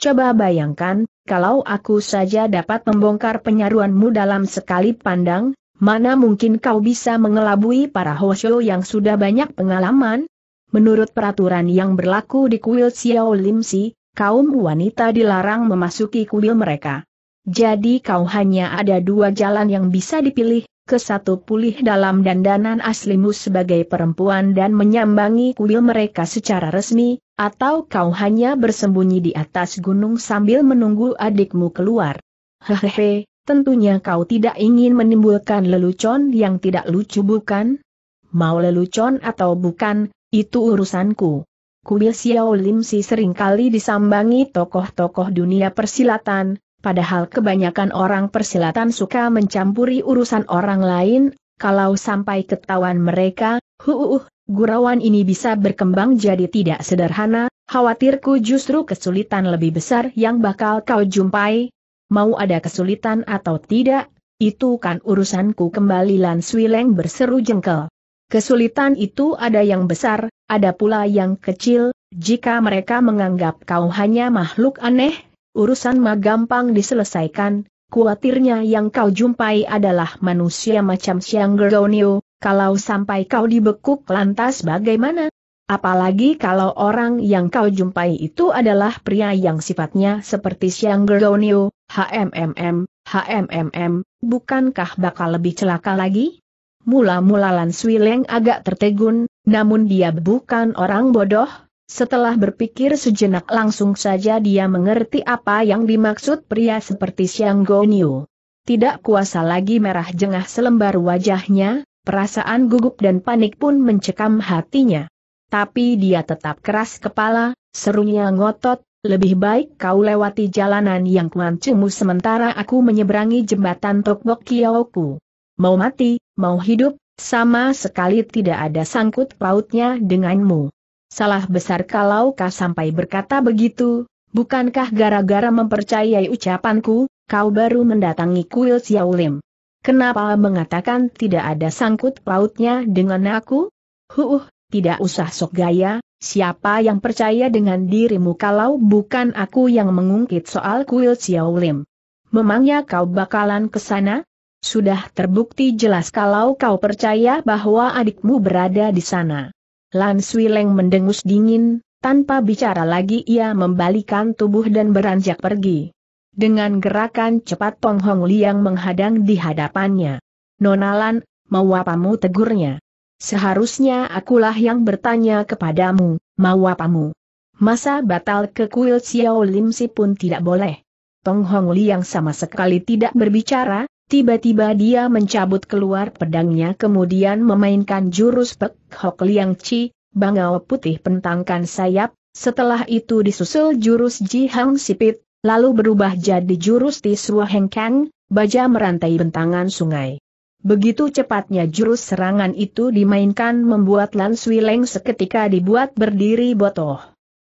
Coba bayangkan, kalau aku saja dapat membongkar penyaruanmu dalam sekali pandang, mana mungkin kau bisa mengelabui para hosyo yang sudah banyak pengalaman? Menurut peraturan yang berlaku di kuil Xiao si, kaum wanita dilarang memasuki kuil mereka. Jadi kau hanya ada dua jalan yang bisa dipilih, ke satu pulih dalam dandanan aslimu sebagai perempuan dan menyambangi kuil mereka secara resmi, atau kau hanya bersembunyi di atas gunung sambil menunggu adikmu keluar. Hehehe, tentunya kau tidak ingin menimbulkan lelucon yang tidak lucu bukan? Mau lelucon atau bukan, itu urusanku. Kuil Xiao Lim Si seringkali disambangi tokoh-tokoh dunia persilatan, Padahal kebanyakan orang persilatan suka mencampuri urusan orang lain, kalau sampai ketahuan mereka, huuh, gurauan ini bisa berkembang jadi tidak sederhana, khawatirku justru kesulitan lebih besar yang bakal kau jumpai. Mau ada kesulitan atau tidak, itu kan urusanku kembali Lan Swileng berseru jengkel. Kesulitan itu ada yang besar, ada pula yang kecil, jika mereka menganggap kau hanya makhluk aneh, urusan mah gampang diselesaikan, kuatirnya yang kau jumpai adalah manusia macam Siang Gergonio, kalau sampai kau dibekuk lantas bagaimana? Apalagi kalau orang yang kau jumpai itu adalah pria yang sifatnya seperti Siang Gergonio, HMMM, HMMM, bukankah bakal lebih celaka lagi? Mula-mula Lan Swileng agak tertegun, namun dia bukan orang bodoh, setelah berpikir sejenak langsung saja dia mengerti apa yang dimaksud pria seperti Xiang Gonyu. Tidak kuasa lagi merah jengah selembar wajahnya, perasaan gugup dan panik pun mencekam hatinya. Tapi dia tetap keras kepala, serunya ngotot, lebih baik kau lewati jalanan yang kuancemu sementara aku menyeberangi jembatan Tokbok Kiyoku. Mau mati, mau hidup, sama sekali tidak ada sangkut pautnya denganmu salah besar kalau kau sampai berkata begitu, bukankah gara-gara mempercayai ucapanku, kau baru mendatangi kuil Xiaolim? Kenapa mengatakan tidak ada sangkut pautnya dengan aku? Huh, tidak usah sok gaya, siapa yang percaya dengan dirimu kalau bukan aku yang mengungkit soal kuil Xiaolim? Memangnya kau bakalan ke sana? Sudah terbukti jelas kalau kau percaya bahwa adikmu berada di sana. Lan Sui Leng mendengus dingin, tanpa bicara lagi ia membalikan tubuh dan beranjak pergi. Dengan gerakan cepat Tong Hong Liang menghadang di hadapannya. Nona Lan, mau apamu tegurnya? Seharusnya akulah yang bertanya kepadamu, mau apamu? Masa batal ke kuil Xiao Lim Si pun tidak boleh. Tong Hong Liang sama sekali tidak berbicara, Tiba-tiba dia mencabut keluar pedangnya kemudian memainkan jurus Pek Hok Liang Chi, bangau putih pentangkan sayap, setelah itu disusul jurus Ji Hang Sipit, lalu berubah jadi jurus Tisrua Heng Kang, baja merantai bentangan sungai. Begitu cepatnya jurus serangan itu dimainkan membuat Lan Sui Leng seketika dibuat berdiri botoh.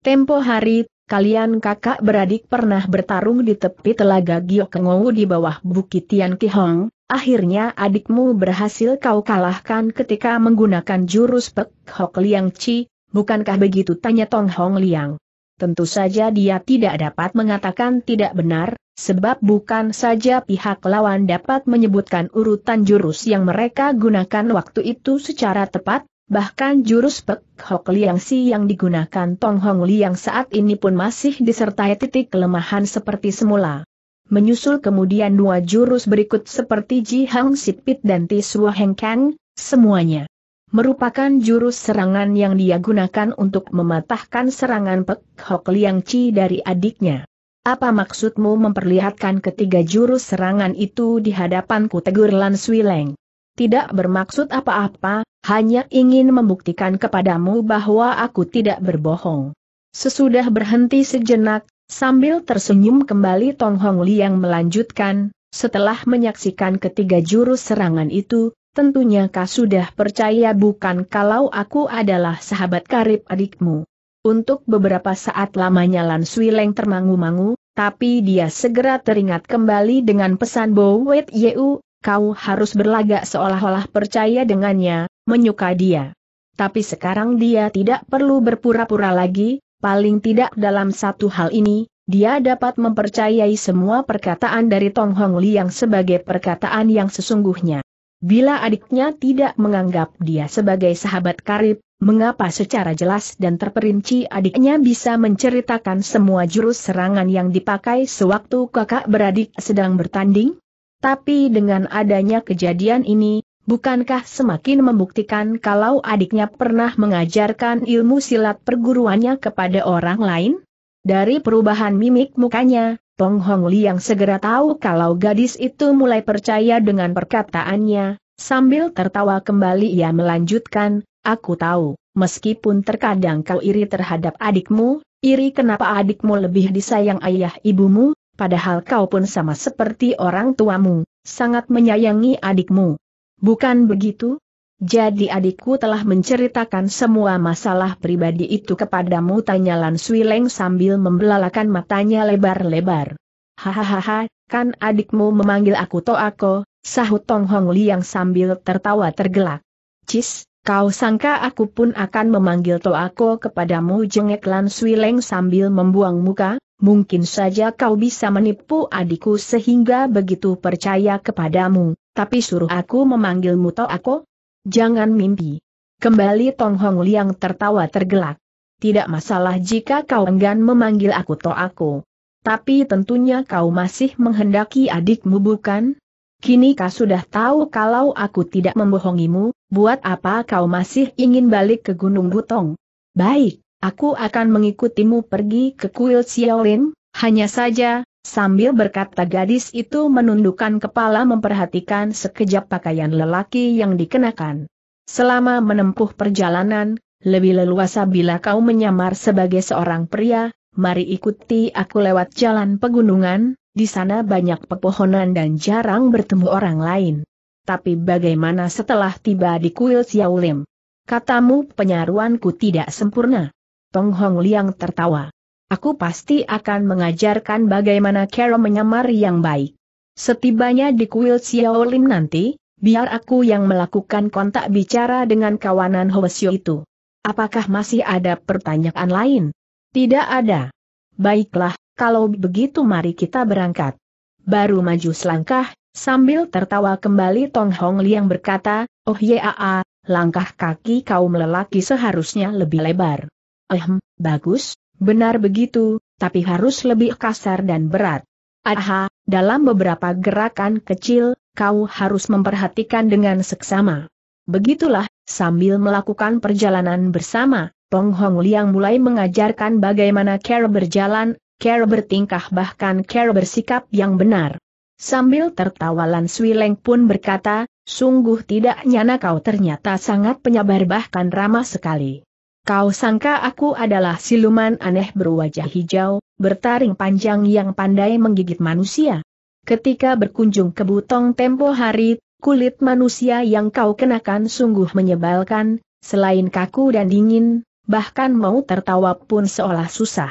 Tempo hari Kalian kakak beradik pernah bertarung di tepi telaga Giokengou di bawah bukit Tian Kihong, akhirnya adikmu berhasil kau kalahkan ketika menggunakan jurus Pek Hok Liang Chi, bukankah begitu tanya Tong Hong Liang. Tentu saja dia tidak dapat mengatakan tidak benar, sebab bukan saja pihak lawan dapat menyebutkan urutan jurus yang mereka gunakan waktu itu secara tepat, Bahkan jurus Pek Hok Liang Si yang digunakan Tong Hong Liang saat ini pun masih disertai titik kelemahan seperti semula. Menyusul kemudian dua jurus berikut seperti Ji Hang Sipit dan Ti Suo Heng Kang, semuanya merupakan jurus serangan yang dia gunakan untuk mematahkan serangan Pek Hok Liang Chi dari adiknya. Apa maksudmu memperlihatkan ketiga jurus serangan itu di hadapanku tegur Lan Leng? tidak bermaksud apa-apa, hanya ingin membuktikan kepadamu bahwa aku tidak berbohong. Sesudah berhenti sejenak, sambil tersenyum kembali Tong Hong Liang melanjutkan, setelah menyaksikan ketiga jurus serangan itu, tentunya kau sudah percaya bukan kalau aku adalah sahabat karib adikmu. Untuk beberapa saat lamanya Lan Sui Leng termangu-mangu, tapi dia segera teringat kembali dengan pesan Bo Wet Yeu, kau harus berlagak seolah-olah percaya dengannya, menyuka dia. Tapi sekarang dia tidak perlu berpura-pura lagi, paling tidak dalam satu hal ini, dia dapat mempercayai semua perkataan dari Tong Hong Liang sebagai perkataan yang sesungguhnya. Bila adiknya tidak menganggap dia sebagai sahabat karib, mengapa secara jelas dan terperinci adiknya bisa menceritakan semua jurus serangan yang dipakai sewaktu kakak beradik sedang bertanding? Tapi dengan adanya kejadian ini, bukankah semakin membuktikan kalau adiknya pernah mengajarkan ilmu silat perguruannya kepada orang lain? Dari perubahan mimik mukanya, Tong Hong Li yang segera tahu kalau gadis itu mulai percaya dengan perkataannya, sambil tertawa kembali ia melanjutkan, Aku tahu, meskipun terkadang kau iri terhadap adikmu, iri kenapa adikmu lebih disayang ayah ibumu, Padahal kau pun sama seperti orang tuamu, sangat menyayangi adikmu. Bukan begitu? Jadi adikku telah menceritakan semua masalah pribadi itu kepadamu tanya Lan Sui Leng sambil membelalakan matanya lebar-lebar. Hahaha, kan adikmu memanggil aku Toako, sahut Tong Hong Liang sambil tertawa tergelak. Cis, kau sangka aku pun akan memanggil Toako kepadamu jengek Lan Sui Leng sambil membuang muka, mungkin saja kau bisa menipu adikku sehingga begitu percaya kepadamu, tapi suruh aku memanggilmu toh aku? Jangan mimpi. Kembali Tong Hong Liang tertawa tergelak. Tidak masalah jika kau enggan memanggil aku toh aku. Tapi tentunya kau masih menghendaki adikmu bukan? Kini kau sudah tahu kalau aku tidak membohongimu, buat apa kau masih ingin balik ke Gunung Butong? Baik, Aku akan mengikutimu pergi ke kuil Xiaolin, hanya saja, sambil berkata gadis itu menundukkan kepala memperhatikan sekejap pakaian lelaki yang dikenakan. Selama menempuh perjalanan, lebih leluasa bila kau menyamar sebagai seorang pria, mari ikuti aku lewat jalan pegunungan, di sana banyak pepohonan dan jarang bertemu orang lain. Tapi bagaimana setelah tiba di kuil Xiaolim? Katamu penyaruanku tidak sempurna. Tong Hong Liang tertawa. Aku pasti akan mengajarkan bagaimana cara menyamar yang baik. Setibanya di kuil Xiaolin nanti, biar aku yang melakukan kontak bicara dengan kawanan Hoesio itu. Apakah masih ada pertanyaan lain? Tidak ada. Baiklah, kalau begitu mari kita berangkat. Baru maju selangkah, sambil tertawa kembali Tong Hong Liang berkata, Oh ya, langkah kaki kaum lelaki seharusnya lebih lebar. Ehem, bagus, benar begitu, tapi harus lebih kasar dan berat. Aha, dalam beberapa gerakan kecil, kau harus memperhatikan dengan seksama. Begitulah, sambil melakukan perjalanan bersama, Peng Hong Liang mulai mengajarkan bagaimana cara berjalan, cara bertingkah bahkan cara bersikap yang benar. Sambil tertawa Lan Sui Leng pun berkata, sungguh tidak nyana kau ternyata sangat penyabar bahkan ramah sekali. Kau sangka aku adalah siluman aneh berwajah hijau, bertaring panjang yang pandai menggigit manusia? Ketika berkunjung ke Butong tempo hari, kulit manusia yang kau kenakan sungguh menyebalkan, selain kaku dan dingin, bahkan mau tertawa pun seolah susah.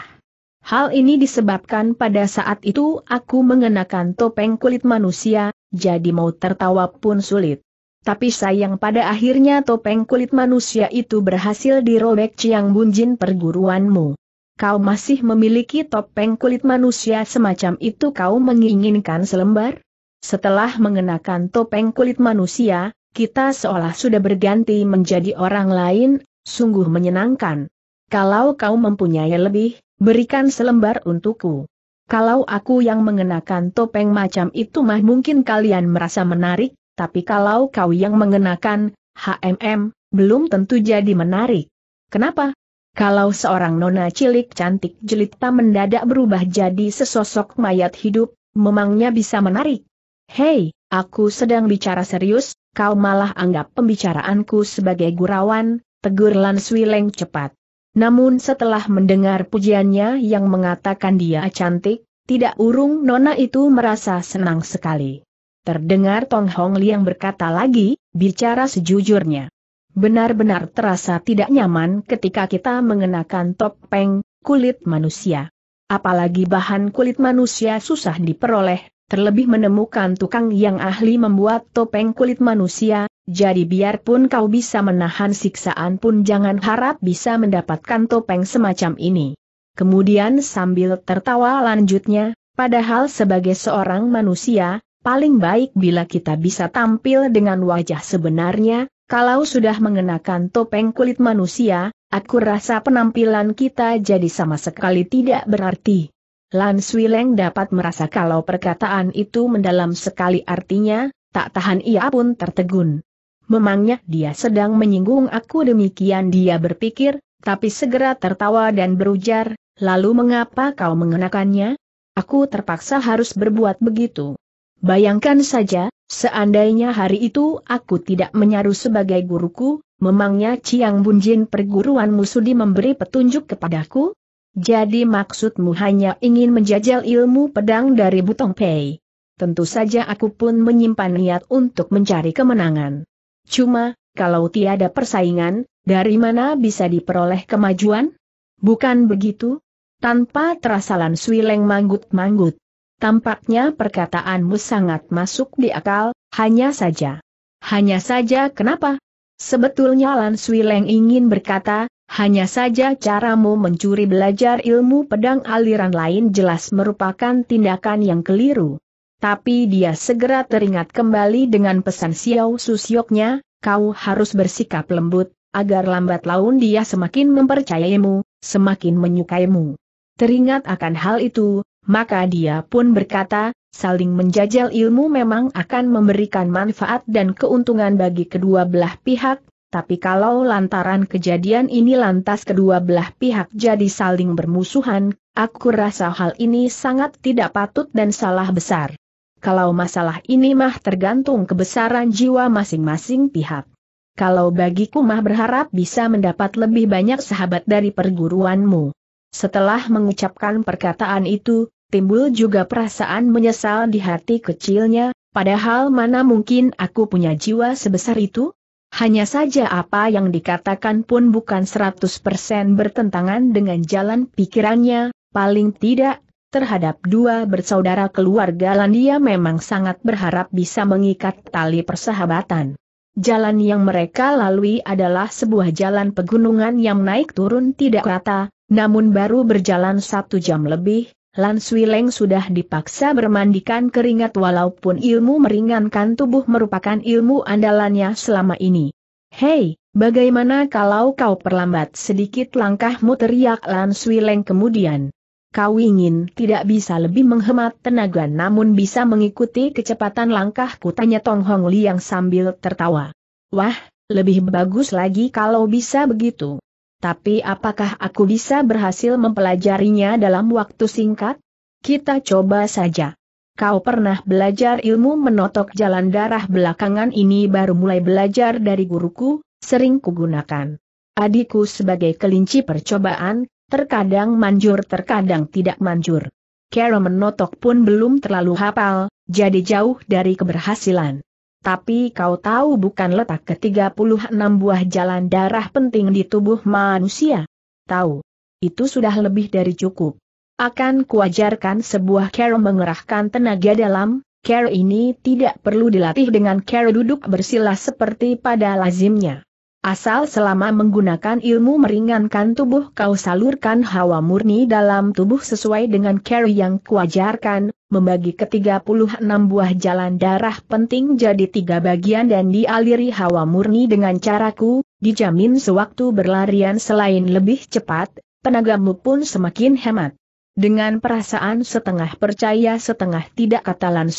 Hal ini disebabkan pada saat itu aku mengenakan topeng kulit manusia, jadi mau tertawa pun sulit. Tapi sayang pada akhirnya topeng kulit manusia itu berhasil dirobek Ciang Bunjin perguruanmu. Kau masih memiliki topeng kulit manusia semacam itu kau menginginkan selembar? Setelah mengenakan topeng kulit manusia, kita seolah sudah berganti menjadi orang lain, sungguh menyenangkan. Kalau kau mempunyai lebih, berikan selembar untukku. Kalau aku yang mengenakan topeng macam itu mah mungkin kalian merasa menarik, tapi kalau kau yang mengenakan, HMM, belum tentu jadi menarik. Kenapa? Kalau seorang nona cilik cantik jelita mendadak berubah jadi sesosok mayat hidup, memangnya bisa menarik? Hei, aku sedang bicara serius, kau malah anggap pembicaraanku sebagai gurauan, tegur Sui Leng cepat. Namun setelah mendengar pujiannya yang mengatakan dia cantik, tidak urung nona itu merasa senang sekali. Terdengar Tong Hong yang berkata lagi, bicara sejujurnya. Benar-benar terasa tidak nyaman ketika kita mengenakan topeng, kulit manusia. Apalagi bahan kulit manusia susah diperoleh, terlebih menemukan tukang yang ahli membuat topeng kulit manusia, jadi biarpun kau bisa menahan siksaan pun jangan harap bisa mendapatkan topeng semacam ini. Kemudian sambil tertawa lanjutnya, padahal sebagai seorang manusia, paling baik bila kita bisa tampil dengan wajah sebenarnya, kalau sudah mengenakan topeng kulit manusia, aku rasa penampilan kita jadi sama sekali tidak berarti. Lan Swileng dapat merasa kalau perkataan itu mendalam sekali artinya, tak tahan ia pun tertegun. Memangnya dia sedang menyinggung aku demikian dia berpikir, tapi segera tertawa dan berujar, lalu mengapa kau mengenakannya? Aku terpaksa harus berbuat begitu. Bayangkan saja, seandainya hari itu aku tidak menyaru sebagai guruku, memangnya Ciang Bunjin perguruan musudi memberi petunjuk kepadaku? Jadi maksudmu hanya ingin menjajal ilmu pedang dari Butong Pei? Tentu saja aku pun menyimpan niat untuk mencari kemenangan. Cuma, kalau tiada persaingan, dari mana bisa diperoleh kemajuan? Bukan begitu? Tanpa terasa Lan Sui Leng manggut-manggut. Tampaknya perkataanmu sangat masuk di akal, hanya saja. Hanya saja kenapa? Sebetulnya Lan Sui Leng ingin berkata, hanya saja caramu mencuri belajar ilmu pedang aliran lain jelas merupakan tindakan yang keliru. Tapi dia segera teringat kembali dengan pesan Xiao Susyoknya, kau harus bersikap lembut, agar lambat laun dia semakin mempercayaimu, semakin menyukaimu. Teringat akan hal itu, maka dia pun berkata, saling menjajal ilmu memang akan memberikan manfaat dan keuntungan bagi kedua belah pihak, tapi kalau lantaran kejadian ini lantas kedua belah pihak jadi saling bermusuhan, aku rasa hal ini sangat tidak patut dan salah besar. Kalau masalah ini mah tergantung kebesaran jiwa masing-masing pihak. Kalau bagiku mah berharap bisa mendapat lebih banyak sahabat dari perguruanmu. Setelah mengucapkan perkataan itu, timbul juga perasaan menyesal di hati kecilnya, padahal mana mungkin aku punya jiwa sebesar itu? Hanya saja apa yang dikatakan pun bukan 100% bertentangan dengan jalan pikirannya, paling tidak, terhadap dua bersaudara keluarga Landia memang sangat berharap bisa mengikat tali persahabatan. Jalan yang mereka lalui adalah sebuah jalan pegunungan yang naik turun tidak rata, namun baru berjalan satu jam lebih, Lan Leng sudah dipaksa bermandikan keringat walaupun ilmu meringankan tubuh merupakan ilmu andalannya selama ini. Hei, bagaimana kalau kau perlambat sedikit langkahmu teriak Lan Leng kemudian kau ingin tidak bisa lebih menghemat tenaga namun bisa mengikuti kecepatan langkahku tanya Tong Hong yang sambil tertawa. Wah, lebih bagus lagi kalau bisa begitu. Tapi apakah aku bisa berhasil mempelajarinya dalam waktu singkat? Kita coba saja. Kau pernah belajar ilmu menotok jalan darah belakangan ini baru mulai belajar dari guruku, sering kugunakan. Adikku sebagai kelinci percobaan, Terkadang manjur terkadang tidak manjur. Kero menotok pun belum terlalu hafal, jadi jauh dari keberhasilan. Tapi kau tahu bukan letak ke-36 buah jalan darah penting di tubuh manusia? Tahu. Itu sudah lebih dari cukup. Akan kuajarkan sebuah kero mengerahkan tenaga dalam, kero ini tidak perlu dilatih dengan kero duduk bersila seperti pada lazimnya. Asal selama menggunakan ilmu meringankan tubuh kau salurkan hawa murni dalam tubuh sesuai dengan care yang kuajarkan, membagi ke 36 buah jalan darah penting jadi tiga bagian dan dialiri hawa murni dengan caraku, dijamin sewaktu berlarian selain lebih cepat, tenagamu pun semakin hemat. Dengan perasaan setengah percaya setengah tidak kata Lan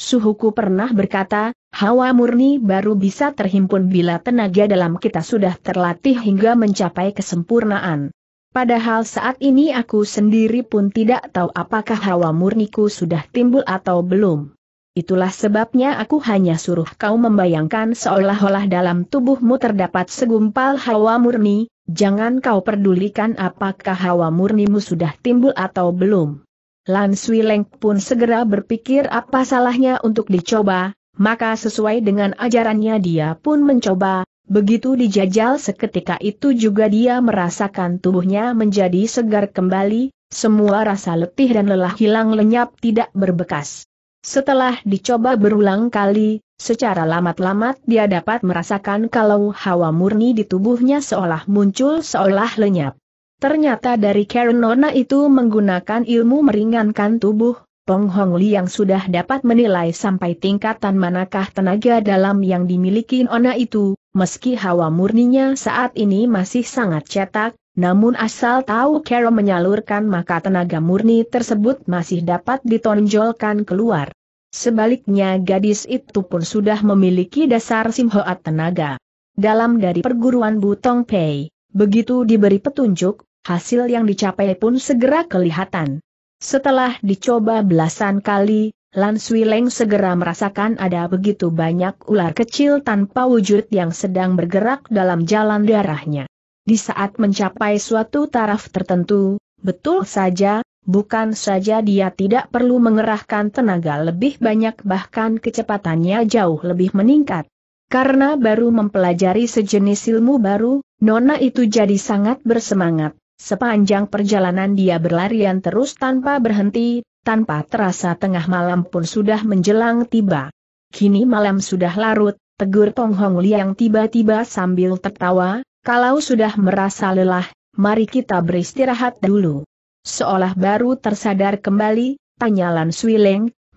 suhuku pernah berkata, Hawa murni baru bisa terhimpun bila tenaga dalam kita sudah terlatih hingga mencapai kesempurnaan. Padahal saat ini aku sendiri pun tidak tahu apakah hawa murniku sudah timbul atau belum. Itulah sebabnya aku hanya suruh kau membayangkan seolah-olah dalam tubuhmu terdapat segumpal hawa murni, jangan kau pedulikan apakah hawa murnimu sudah timbul atau belum. Lan Swileng pun segera berpikir apa salahnya untuk dicoba, maka sesuai dengan ajarannya dia pun mencoba, begitu dijajal seketika itu juga dia merasakan tubuhnya menjadi segar kembali, semua rasa letih dan lelah hilang lenyap tidak berbekas. Setelah dicoba berulang kali, secara lamat-lamat dia dapat merasakan kalau hawa murni di tubuhnya seolah muncul seolah lenyap. Ternyata dari Karenona itu menggunakan ilmu meringankan tubuh, Peng Hong yang sudah dapat menilai sampai tingkatan manakah tenaga dalam yang dimiliki Ona itu, meski hawa murninya saat ini masih sangat cetak, namun asal tahu Carol menyalurkan maka tenaga murni tersebut masih dapat ditonjolkan keluar. Sebaliknya gadis itu pun sudah memiliki dasar simhoat tenaga. Dalam dari perguruan Butong Pei, begitu diberi petunjuk, hasil yang dicapai pun segera kelihatan. Setelah dicoba belasan kali, Lan Leng segera merasakan ada begitu banyak ular kecil tanpa wujud yang sedang bergerak dalam jalan darahnya. Di saat mencapai suatu taraf tertentu, betul saja, bukan saja dia tidak perlu mengerahkan tenaga lebih banyak bahkan kecepatannya jauh lebih meningkat. Karena baru mempelajari sejenis ilmu baru, Nona itu jadi sangat bersemangat. Sepanjang perjalanan dia berlarian terus tanpa berhenti, tanpa terasa tengah malam pun sudah menjelang tiba. Kini malam sudah larut, tegur Tong Hong Liang tiba-tiba sambil tertawa, kalau sudah merasa lelah, mari kita beristirahat dulu. Seolah baru tersadar kembali, tanya Lan Sui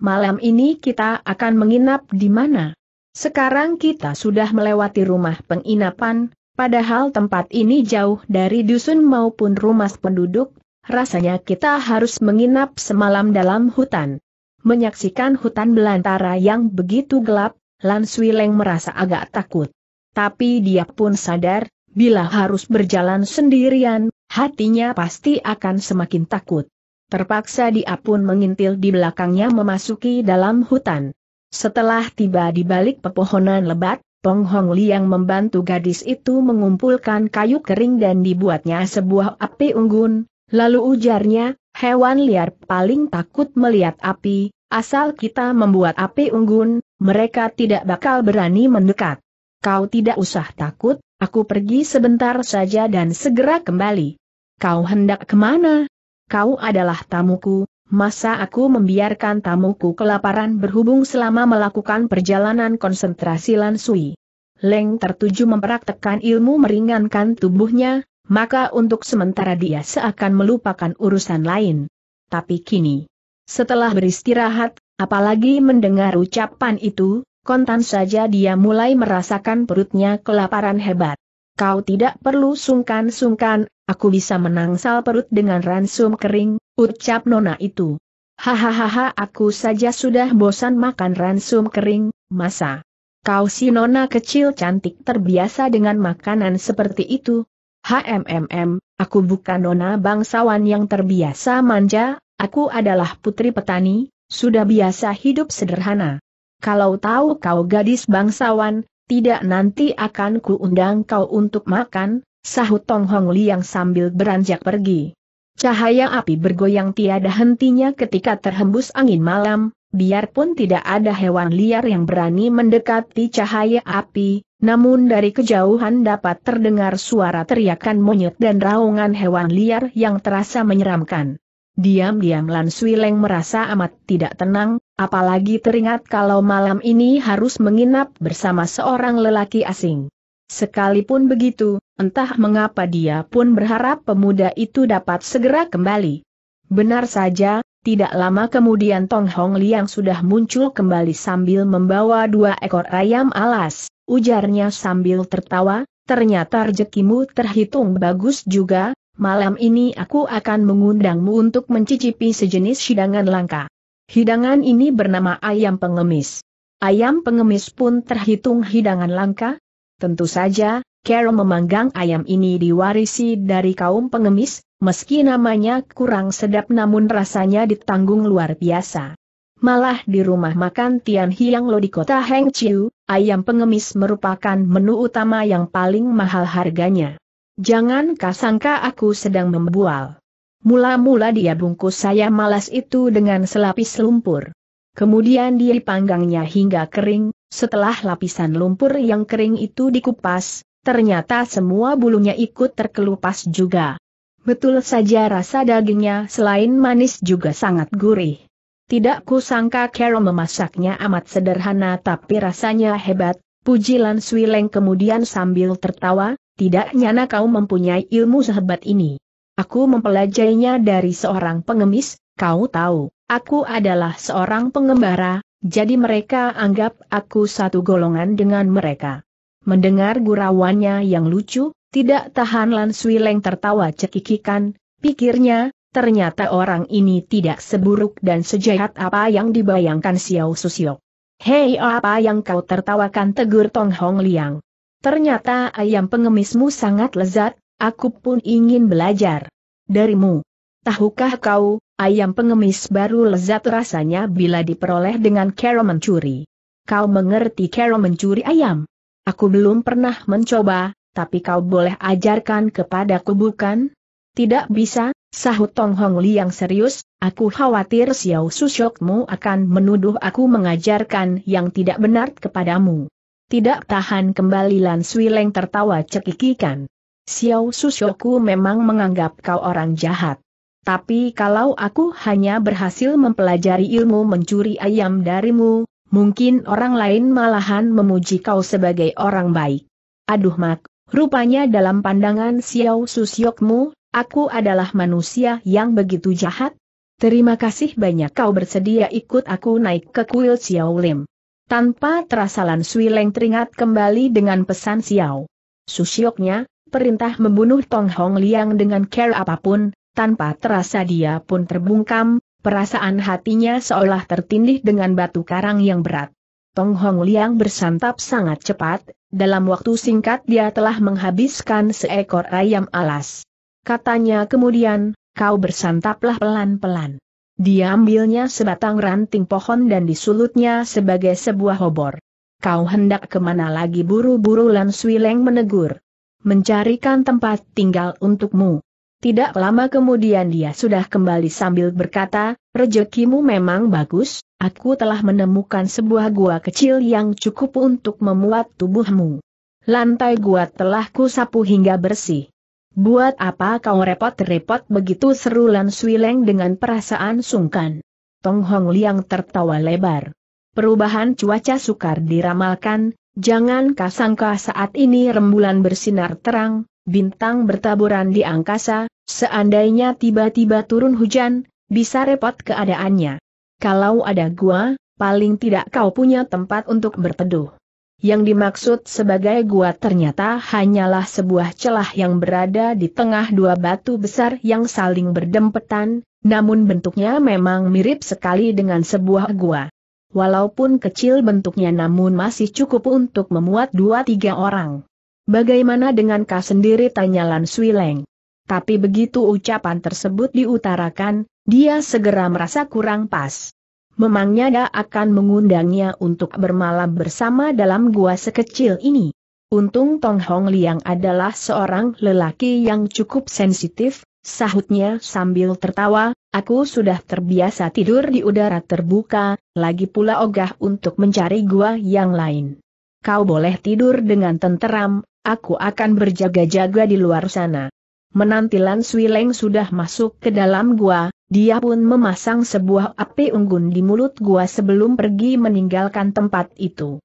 malam ini kita akan menginap di mana? Sekarang kita sudah melewati rumah penginapan, Padahal tempat ini jauh dari dusun maupun rumah penduduk, rasanya kita harus menginap semalam dalam hutan. Menyaksikan hutan belantara yang begitu gelap, Lan Leng merasa agak takut. Tapi dia pun sadar, bila harus berjalan sendirian, hatinya pasti akan semakin takut. Terpaksa dia pun mengintil di belakangnya memasuki dalam hutan. Setelah tiba di balik pepohonan lebat, Peng Hong Liang membantu gadis itu mengumpulkan kayu kering dan dibuatnya sebuah api unggun, lalu ujarnya, hewan liar paling takut melihat api, asal kita membuat api unggun, mereka tidak bakal berani mendekat. Kau tidak usah takut, aku pergi sebentar saja dan segera kembali. Kau hendak kemana? Kau adalah tamuku, masa aku membiarkan tamuku kelaparan berhubung selama melakukan perjalanan konsentrasi Lansui. Leng tertuju mempraktekkan ilmu meringankan tubuhnya, maka untuk sementara dia seakan melupakan urusan lain. Tapi kini, setelah beristirahat, apalagi mendengar ucapan itu, kontan saja dia mulai merasakan perutnya kelaparan hebat. Kau tidak perlu sungkan-sungkan, Aku bisa menangsal perut dengan ransum kering, ucap nona itu. Hahaha aku saja sudah bosan makan ransum kering, masa? Kau si nona kecil cantik terbiasa dengan makanan seperti itu. HMMM, aku bukan nona bangsawan yang terbiasa manja, aku adalah putri petani, sudah biasa hidup sederhana. Kalau tahu kau gadis bangsawan, tidak nanti akan kuundang kau untuk makan, sahut Tong Hong Liang sambil beranjak pergi. Cahaya api bergoyang tiada hentinya ketika terhembus angin malam, biarpun tidak ada hewan liar yang berani mendekati cahaya api, namun dari kejauhan dapat terdengar suara teriakan monyet dan raungan hewan liar yang terasa menyeramkan. Diam-diam Lan Leng merasa amat tidak tenang, apalagi teringat kalau malam ini harus menginap bersama seorang lelaki asing. Sekalipun begitu, Entah mengapa dia pun berharap pemuda itu dapat segera kembali. Benar saja, tidak lama kemudian Tong Hong Liang sudah muncul kembali sambil membawa dua ekor ayam alas, ujarnya sambil tertawa, ternyata rezekimu terhitung bagus juga, malam ini aku akan mengundangmu untuk mencicipi sejenis hidangan langka. Hidangan ini bernama ayam pengemis. Ayam pengemis pun terhitung hidangan langka? Tentu saja, Carol memanggang ayam ini diwarisi dari kaum pengemis, meski namanya kurang sedap namun rasanya ditanggung luar biasa. Malah di rumah makan Tian Hiang Lo di kota Hengqiu, ayam pengemis merupakan menu utama yang paling mahal harganya. Jangan kasangka aku sedang membual. Mula-mula dia bungkus saya malas itu dengan selapis lumpur. Kemudian dia dipanggangnya hingga kering, setelah lapisan lumpur yang kering itu dikupas, ternyata semua bulunya ikut terkelupas juga. Betul saja rasa dagingnya selain manis juga sangat gurih. Tidak kusangka Carol memasaknya amat sederhana tapi rasanya hebat, puji Lan Swileng kemudian sambil tertawa, tidak nyana kau mempunyai ilmu sehebat ini. Aku mempelajarinya dari seorang pengemis, kau tahu, aku adalah seorang pengembara, jadi mereka anggap aku satu golongan dengan mereka. Mendengar gurauannya yang lucu, tidak tahan Lan Leng tertawa cekikikan, pikirnya, ternyata orang ini tidak seburuk dan sejahat apa yang dibayangkan Xiao Susiok. Hei apa yang kau tertawakan tegur Tong Hong Liang. Ternyata ayam pengemismu sangat lezat, aku pun ingin belajar. Darimu. Tahukah kau, ayam pengemis baru lezat rasanya bila diperoleh dengan cara mencuri. Kau mengerti cara mencuri ayam? Aku belum pernah mencoba, tapi kau boleh ajarkan kepadaku bukan? Tidak bisa, sahut Tong Hong yang serius, aku khawatir Xiao Susyokmu akan menuduh aku mengajarkan yang tidak benar kepadamu. Tidak tahan kembali Lan Sui Leng tertawa cekikikan. Xiao Susyoku memang menganggap kau orang jahat. Tapi kalau aku hanya berhasil mempelajari ilmu mencuri ayam darimu, Mungkin orang lain malahan memuji kau sebagai orang baik. Aduh mak, rupanya dalam pandangan Xiao Susyokmu, aku adalah manusia yang begitu jahat. Terima kasih banyak kau bersedia ikut aku naik ke kuil Xiao Lim. Tanpa terasa Lan Sui Leng teringat kembali dengan pesan Xiao. Susyoknya, perintah membunuh Tong Hong Liang dengan care apapun, tanpa terasa dia pun terbungkam, Perasaan hatinya seolah tertindih dengan batu karang yang berat. Tong Hong Liang bersantap sangat cepat, dalam waktu singkat dia telah menghabiskan seekor ayam alas. Katanya kemudian, kau bersantaplah pelan-pelan. Dia ambilnya sebatang ranting pohon dan disulutnya sebagai sebuah obor. Kau hendak kemana lagi buru-buru Lan Swileng menegur. Mencarikan tempat tinggal untukmu. Tidak lama kemudian dia sudah kembali sambil berkata, rezekimu memang bagus, aku telah menemukan sebuah gua kecil yang cukup untuk memuat tubuhmu. Lantai gua telah kusapu hingga bersih. Buat apa kau repot-repot begitu seru Lan Suileng dengan perasaan sungkan. Tong Hong Liang tertawa lebar. Perubahan cuaca sukar diramalkan, jangan kasangka saat ini rembulan bersinar terang, Bintang bertaburan di angkasa, seandainya tiba-tiba turun hujan, bisa repot keadaannya. Kalau ada gua, paling tidak kau punya tempat untuk berteduh. Yang dimaksud sebagai gua ternyata hanyalah sebuah celah yang berada di tengah dua batu besar yang saling berdempetan, namun bentuknya memang mirip sekali dengan sebuah gua. Walaupun kecil bentuknya namun masih cukup untuk memuat dua tiga orang. Bagaimana dengan kau sendiri tanya Lan Sui Leng? Tapi begitu ucapan tersebut diutarakan, dia segera merasa kurang pas. Memangnya dia akan mengundangnya untuk bermalam bersama dalam gua sekecil ini. Untung Tong Hong Liang adalah seorang lelaki yang cukup sensitif, sahutnya sambil tertawa, aku sudah terbiasa tidur di udara terbuka, lagi pula ogah untuk mencari gua yang lain. Kau boleh tidur dengan tenteram, Aku akan berjaga-jaga di luar sana. Menanti Lan Swileng sudah masuk ke dalam gua, dia pun memasang sebuah api unggun di mulut gua sebelum pergi meninggalkan tempat itu.